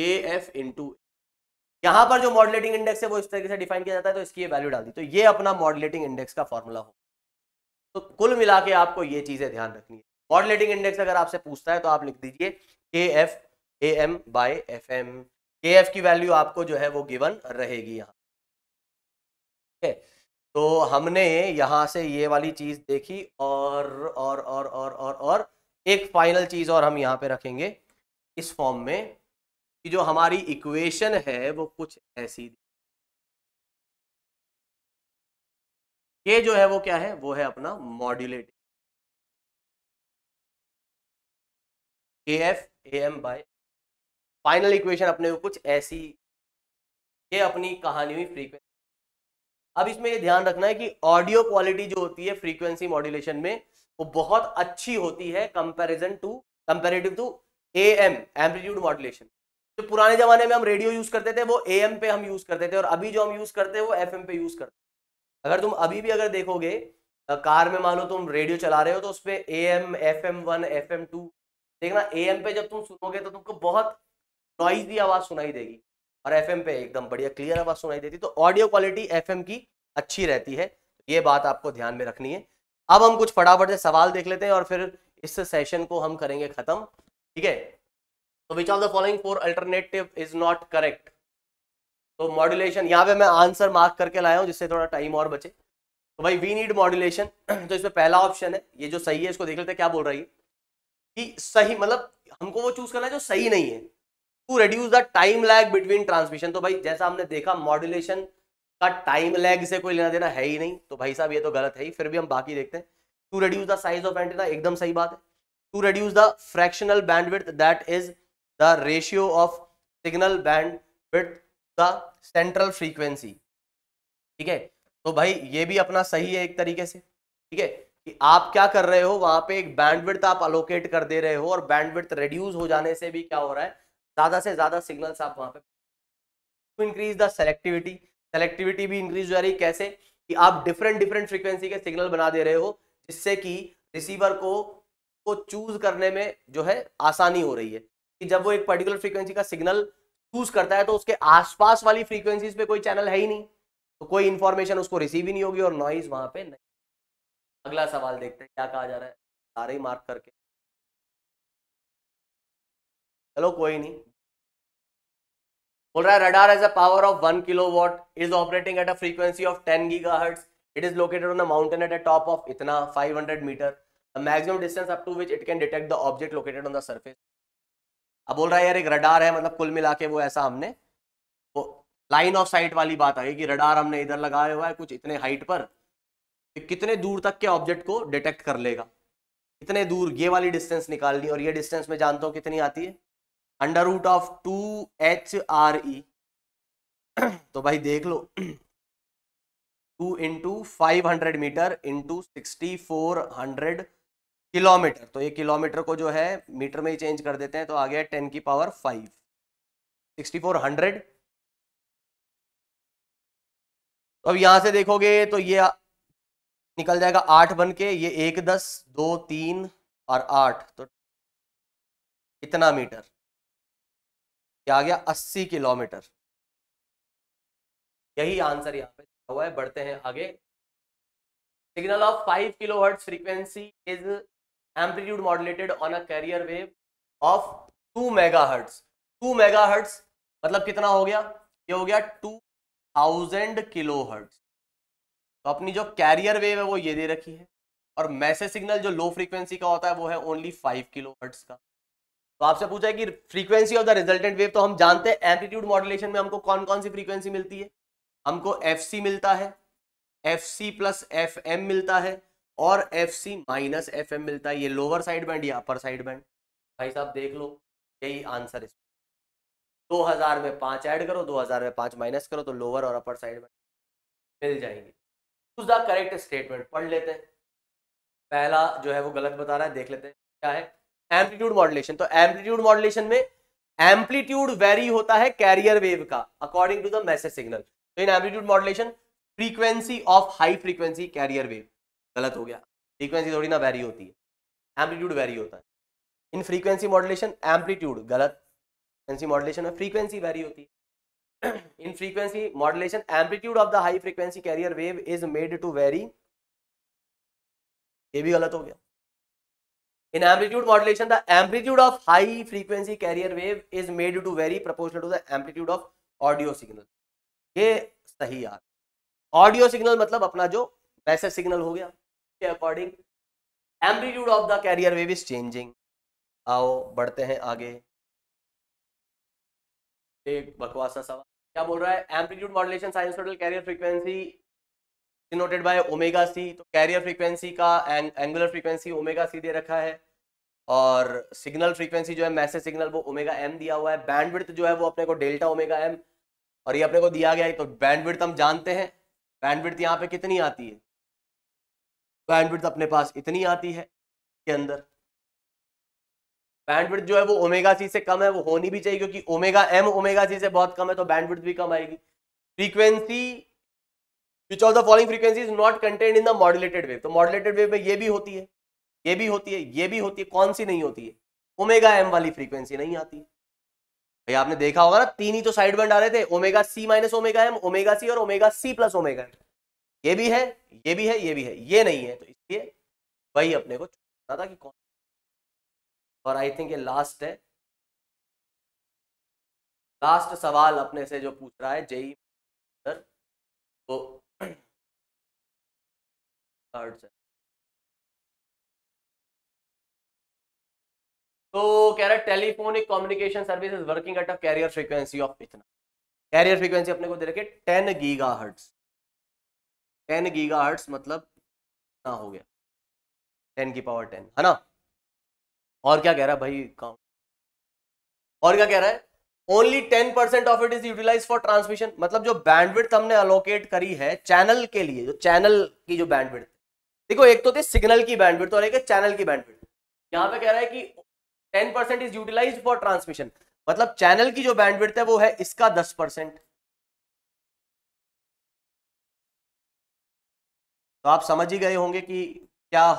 K F into यहां पर जो मॉडलेटिंग इंडेक्स है वो इस तरीके से डिफाइन किया जाता है तो इसकी ये वैल्यू डाल दी तो ये अपना मॉडलेटिंग इंडेक्स का फॉर्मूला हो तो कुल मिला के आपको ये चीजें ध्यान रखनी है मॉडलेटिंग इंडेक्स अगर आपसे पूछता है तो आप लिख दीजिए K F A M by F M K F की वैल्यू आपको जो है वो गिवन रहेगी यहाँ ठीक है तो हमने यहाँ से ये वाली चीज़ देखी और और और और और और एक फाइनल चीज़ और हम यहाँ पे रखेंगे इस फॉर्म में कि जो हमारी इक्वेशन है वो कुछ ऐसी ये जो है वो क्या है वो है अपना modulate K F A M by final equation अपने को कुछ ऐसी ये अपनी कहानी हुई फ्रीक्वेंसी अब इसमें ये ध्यान रखना है कि ऑडियो क्वालिटी जो होती है फ्रीक्वेंसी मॉड्यूलेशन में वो बहुत अच्छी होती है comparison to comparative to A M amplitude modulation जो पुराने जमाने में हम रेडियो यूज करते थे वो ए एम पे हम यूज करते थे और अभी जो हम यूज करते हैं वो एफ एम पे यूज करते हैं अगर तुम अभी भी अगर देखोगे कार में मान लो तुम रेडियो चला रहे हो तो उस पर A M F M one F M two देखना एम पे जब तुम सुनोगे तो तुमको बहुत नॉइजी आवाज़ सुनाई देगी और एफ पे एकदम बढ़िया क्लियर आवाज़ सुनाई देती तो ऑडियो क्वालिटी एफ की अच्छी रहती है ये बात आपको ध्यान में रखनी है अब हम कुछ फटाफट से सवाल देख लेते हैं और फिर इस सेशन को हम करेंगे ख़त्म ठीक है तो which of the following four alternative is not correct तो मॉड्यूलेशन यहाँ पे मैं आंसर मार्क करके लाया हूँ जिससे थोड़ा टाइम और बचे तो भाई वी नीड मॉड्यूलेशन तो इसमें पहला ऑप्शन है ये जो सही है इसको देख लेते हैं क्या बोल रही है कि सही मतलब हमको वो चूज करना है जो सही नहीं है to reduce the time lag between transmission तो भाई जैसा हमने देखा मॉड्यूलेशन का टाइम लैग से कोई लेना देना है ही नहीं तो भाई साहब ये तो गलत है ही फिर भी हम बाकी देखते हैं to reduce the size of antenna एकदम सही बात है to reduce the fractional bandwidth that is the ratio of signal band the central frequency ठीक है तो भाई ये भी अपना सही है एक तरीके से ठीक है कि आप क्या कर रहे हो वहां पे एक बैंडविड्थ आप अलोकेट कर दे रहे हो और बैंडविड्थ रिड्यूस हो जाने से भी क्या हो रहा है ज्यादा से ज्यादा सिग्नल्स आप वहां पे इंक्रीज द सेलेक्टिविटी सेलेक्टिविटी भी इंक्रीज हो रही कैसे कि आप डिफरेंट डिफरेंट फ्रिक्वेंसी के सिग्नल बना दे रहे हो जिससे कि रिसीवर को को चूज करने में जो है आसानी हो रही है कि जब वो एक पर्टिकुलर फ्रीक्वेंसी का सिग्नल चूज करता है तो उसके आसपास वाली फ्रीक्वेंसीज पे कोई चैनल है ही नहीं तो कोई इंफॉर्मेशन उसको रिसीव ही नहीं होगी और नॉइज वहां पे नहीं अगला सवाल देखते हैं क्या कहा जा रहा है सारे ही मार्क करके चलो कोई नहीं बोल रहा है radar as a power of one kilo watt is operating at a frequency of ten giga hertz it is located on mountain at at top of इतना five hundred metre the maximum distance up to which it can detect the object located on the surface अब बोल रहा है यार एक radar है मतलब कुल मिला के वो ऐसा हमने वो लाइन ऑफ साइट वाली बात आई कि रडार हमने इधर लगाया हुआ है कुछ इतने हाइट पर कितने दूर तक के ऑब्जेक्ट को डिटेक्ट कर लेगा कितने दूर ये वाली डिस्टेंस निकालनी और ये डिस्टेंस मैं जानता हूँ कितनी आती है under root of two H R E तो भाई देख लो two into five hundred metre into sixty four hundred kilometre तो ये किलोमीटर को जो है मीटर में ही चेंज कर देते हैं तो आ गया टेन की power five sixty four hundred तो अब यहां से देखोगे तो ये निकल जाएगा आठ बन के ये एक दस दो तीन और आठ तो कितना मीटर क्या आ गया अस्सी किलोमीटर यही आंसर यहाँ पे हुआ है बढ़ते हैं आगे signal of five kilo hertz frequency is amplitude modulated on a carrier wave of two mega hertz two mega hertz मतलब कितना हो गया ये हो गया टू थाउजेंड किलो हर्ट्स तो अपनी जो कैरियर वेव है वो ये दे रखी है और मैसेज सिग्नल जो लो फ्रीक्वेंसी का होता है वो है ओनली फाइव किलो हर्ट्स का तो आपसे पूछा है कि frequency of the resultant wave तो हम जानते हैं एम्पलीट्यूड मॉडुलेशन में हमको कौन कौन सी फ्रीक्वेंसी मिलती है हमको एफ मिलता है F C plus F M मिलता है और F C minus F M मिलता है ये लोअर साइड बैंड या अपर साइड बैंड भाई साहब देख लो यही आंसर इस दो हज़ार में पाँच ऐड करो दो हज़ार में पाँच माइनस करो तो लोअर और अपर साइड बैंड मिल जाएंगे चूज द करेक्ट स्टेटमेंट पढ़ लेते हैं पहला जो है वो गलत बता रहा है देख लेते हैं क्या है एम्पलीट्यूड मॉडुलेशन तो एम्पलीट्यूड मॉडुलेशन में एम्पलीट्यूड वेरी होता है कैरियर वेव का according to the message signal तो in amplitude modulation frequency of high frequency carrier wave गलत हो गया फ्रीक्वेंसी थोड़ी ना वेरी होती है एम्पलीट्यूड वेरी होता है इन फ्रीक्वेंसी मॉडुलेशन एम्पलीट्यूड गलत फ्रीक्वेंसी मॉडुलेशन में फ्रीक्वेंसी वेरी होती है in frequency modulation amplitude of the high frequency carrier wave is made to vary ये भी गलत हो गया in amplitude modulation the amplitude of high frequency carrier wave is made to vary proportional to the amplitude of audio signal ये सही यार audio signal मतलब अपना जो मैसेज सिग्नल हो गया के according amplitude of the carrier wave is changing आओ बढ़ते हैं आगे एक बकवासा सवाल क्या बोल रहा है amplitude modulation total carrier frequency denoted by omega C तो कैरियर फ्रीक्वेंसी का एंगुलर फ्रीक्वेंसी ओमेगा सी दे रखा है और सिग्नल फ्रीक्वेंसी जो है मैसेज सिग्नल वो ओमेगा एम दिया हुआ है बैंडविड्थ जो है वो अपने को डेल्टा ओमेगा एम और ये अपने को दिया गया है तो बैंडविड्थ हम जानते हैं बैंडविड्थ यहाँ पे कितनी आती है बैंडविड्थ अपने पास इतनी आती है के अंदर बैंडविड्थ जो है वो ओमेगा सी से कम है वो होनी भी चाहिए क्योंकि ओमेगा एम ओमेगा सी से बहुत कम है तो बैंडविड्थ भी कम आएगी frequency which of the following frequency is not content in the modulated wave तो मॉडुलेटेड वेव में ये भी होती है ये भी होती है ये भी होती है कौन सी नहीं होती है ओमेगा एम वाली फ्रीक्वेंसी नहीं आती भाई आपने देखा होगा ना तीन ही तो साइड बैंड आ रहे थे omega C minus omega M omega C और omega C plus omega M ये भी है ये भी है ये भी है ये नहीं है तो इसलिए वही अपने को छोड़ना था कि कौन और आई थिंक ये लास्ट है लास्ट सवाल अपने से जो पूछ रहा है जेई सर वो थर्ड सर तो कह रहा है telephonic communication service is working at a carrier frequency of इतना कैरियर फ्रीक्वेंसी अपने को दे रखे ten giga hertz ten giga hertz मतलब ना हो गया टेन की पावर टेन है ना और क्या कह रहा है भाई काउंट और क्या कह रहा है only ten percent of it is utilize for transmission मतलब जो बैंडविड्थ हमने अलोकेट करी है चैनल के लिए जो चैनल की जो बैंडविड्थ देखो एक तो थे सिग्नल की बैंडविड्थ और एक है चैनल की बैंडविड्थ यहां पे कह रहा है कि ten percent is utilize for transmission मतलब चैनल की जो बैंडविड्थ है वो है इसका दस परसेंट तो आप समझ ही गए होंगे कि क्या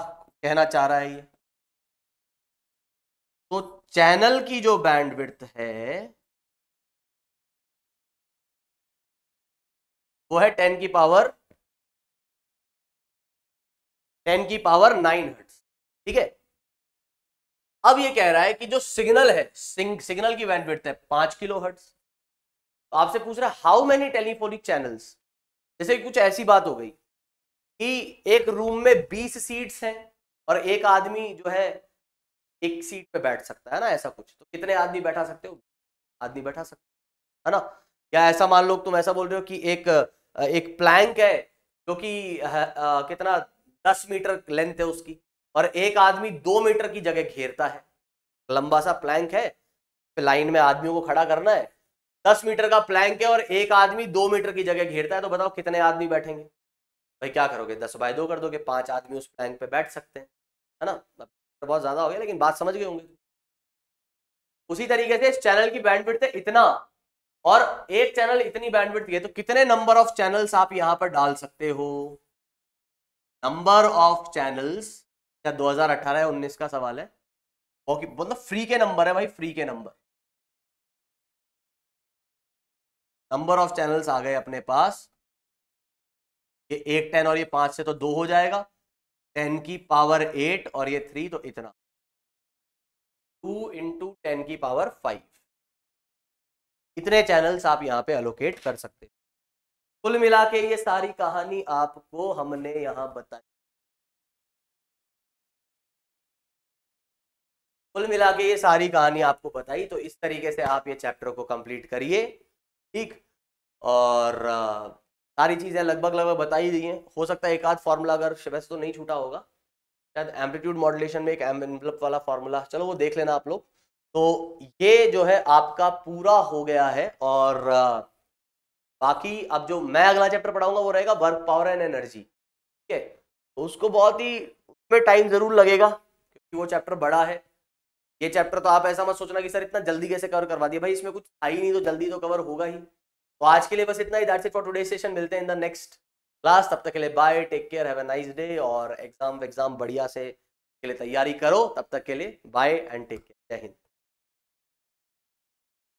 कहना चाह रहा है ये तो चैनल की जो बैंडविड्थ है वो है टेन की पावर टेन की पावर नाइन हर्ट्स ठीक है अब ये कह रहा है कि जो सिग्नल है सिग्नल की बैंडविड्थ है पांच किलो हर्ट्स तो आपसे पूछ रहा है हाउ मेनी टेलीफोनिक चैनल्स जैसे कुछ ऐसी बात हो गई कि एक रूम में बीस सीट्स हैं और एक आदमी जो है एक सीट पे बैठ सकता है ना ऐसा कुछ तो कितने आदमी बैठा सकते हो आदमी बैठा सकते है ना या ऐसा मान लो तुम ऐसा बोल रहे हो कि एक एक प्लैंक है जो कि कितना दस मीटर लेंथ है उसकी और एक आदमी दो मीटर की जगह घेरता है लंबा सा प्लैंक है लाइन में आदमियों को खड़ा करना है दस मीटर का प्लैंक है और एक आदमी दो मीटर की जगह घेरता है तो बताओ कितने आदमी बैठेंगे भाई क्या करोगे दस बाय दो कर दोगे पांच आदमी उस प्लैंक पे बैठ सकते हैं है ना तो बहुत ज़्यादा हो गया लेकिन बात समझ गए होंगे उसी तरीके से इस चैनल की बैंडविड्थ है इतना और एक चैनल इतनी बैंडविड्थ है तो कितने नंबर ऑफ चैनल्स आप यहां पर डाल सकते हो नंबर ऑफ चैनल्स या 2018 है 19 का सवाल है ओके मतलब फ्री के नंबर है भाई फ्री के नंबर नंबर ऑफ चैनल्स आ गए अपने पास ये एक टेन और ये पांच से तो दो हो जाएगा टेन की पावर एट और ये थ्री तो इतना टू इंटू टेन की पावर फाइव इतने चैनल्स आप यहाँ पे अलोकेट कर सकते हैं कुल मिला के ये सारी कहानी आपको हमने यहाँ बताई कुल मिला के ये सारी कहानी आपको बताई तो इस तरीके से आप ये चैप्टर को कंप्लीट करिए ठीक और सारी चीज़ें लगभग लगभग बता ही दी हैं हो सकता है एक आध फार्मूला अगर वैसे तो नहीं छूटा होगा शायद एम्पलीट्यूड मॉडुलेशन में एक एम्पलप मतलब वाला फार्मूला चलो वो देख लेना आप लोग तो ये जो है आपका पूरा हो गया है और बाकी अब जो मैं अगला चैप्टर पढ़ाऊंगा वो रहेगा वर्क पावर एंड एनर्जी ठीक है तो उसको बहुत ही उसमें टाइम ज़रूर लगेगा क्योंकि वो चैप्टर बड़ा है ये चैप्टर तो आप ऐसा मत सोचना कि सर इतना जल्दी कैसे कवर करवा दिया भाई इसमें कुछ आई नहीं तो जल्दी तो कवर होगा ही तो आज के लिए बस इतना ही that's it for today session मिलते हैं इन द नेक्स्ट क्लास तब तक के लिए bye take care have a nice day और एग्जाम एग्जाम बढ़िया से के लिए तैयारी करो तब तक के लिए बाय एंड टेक केयर जय हिंद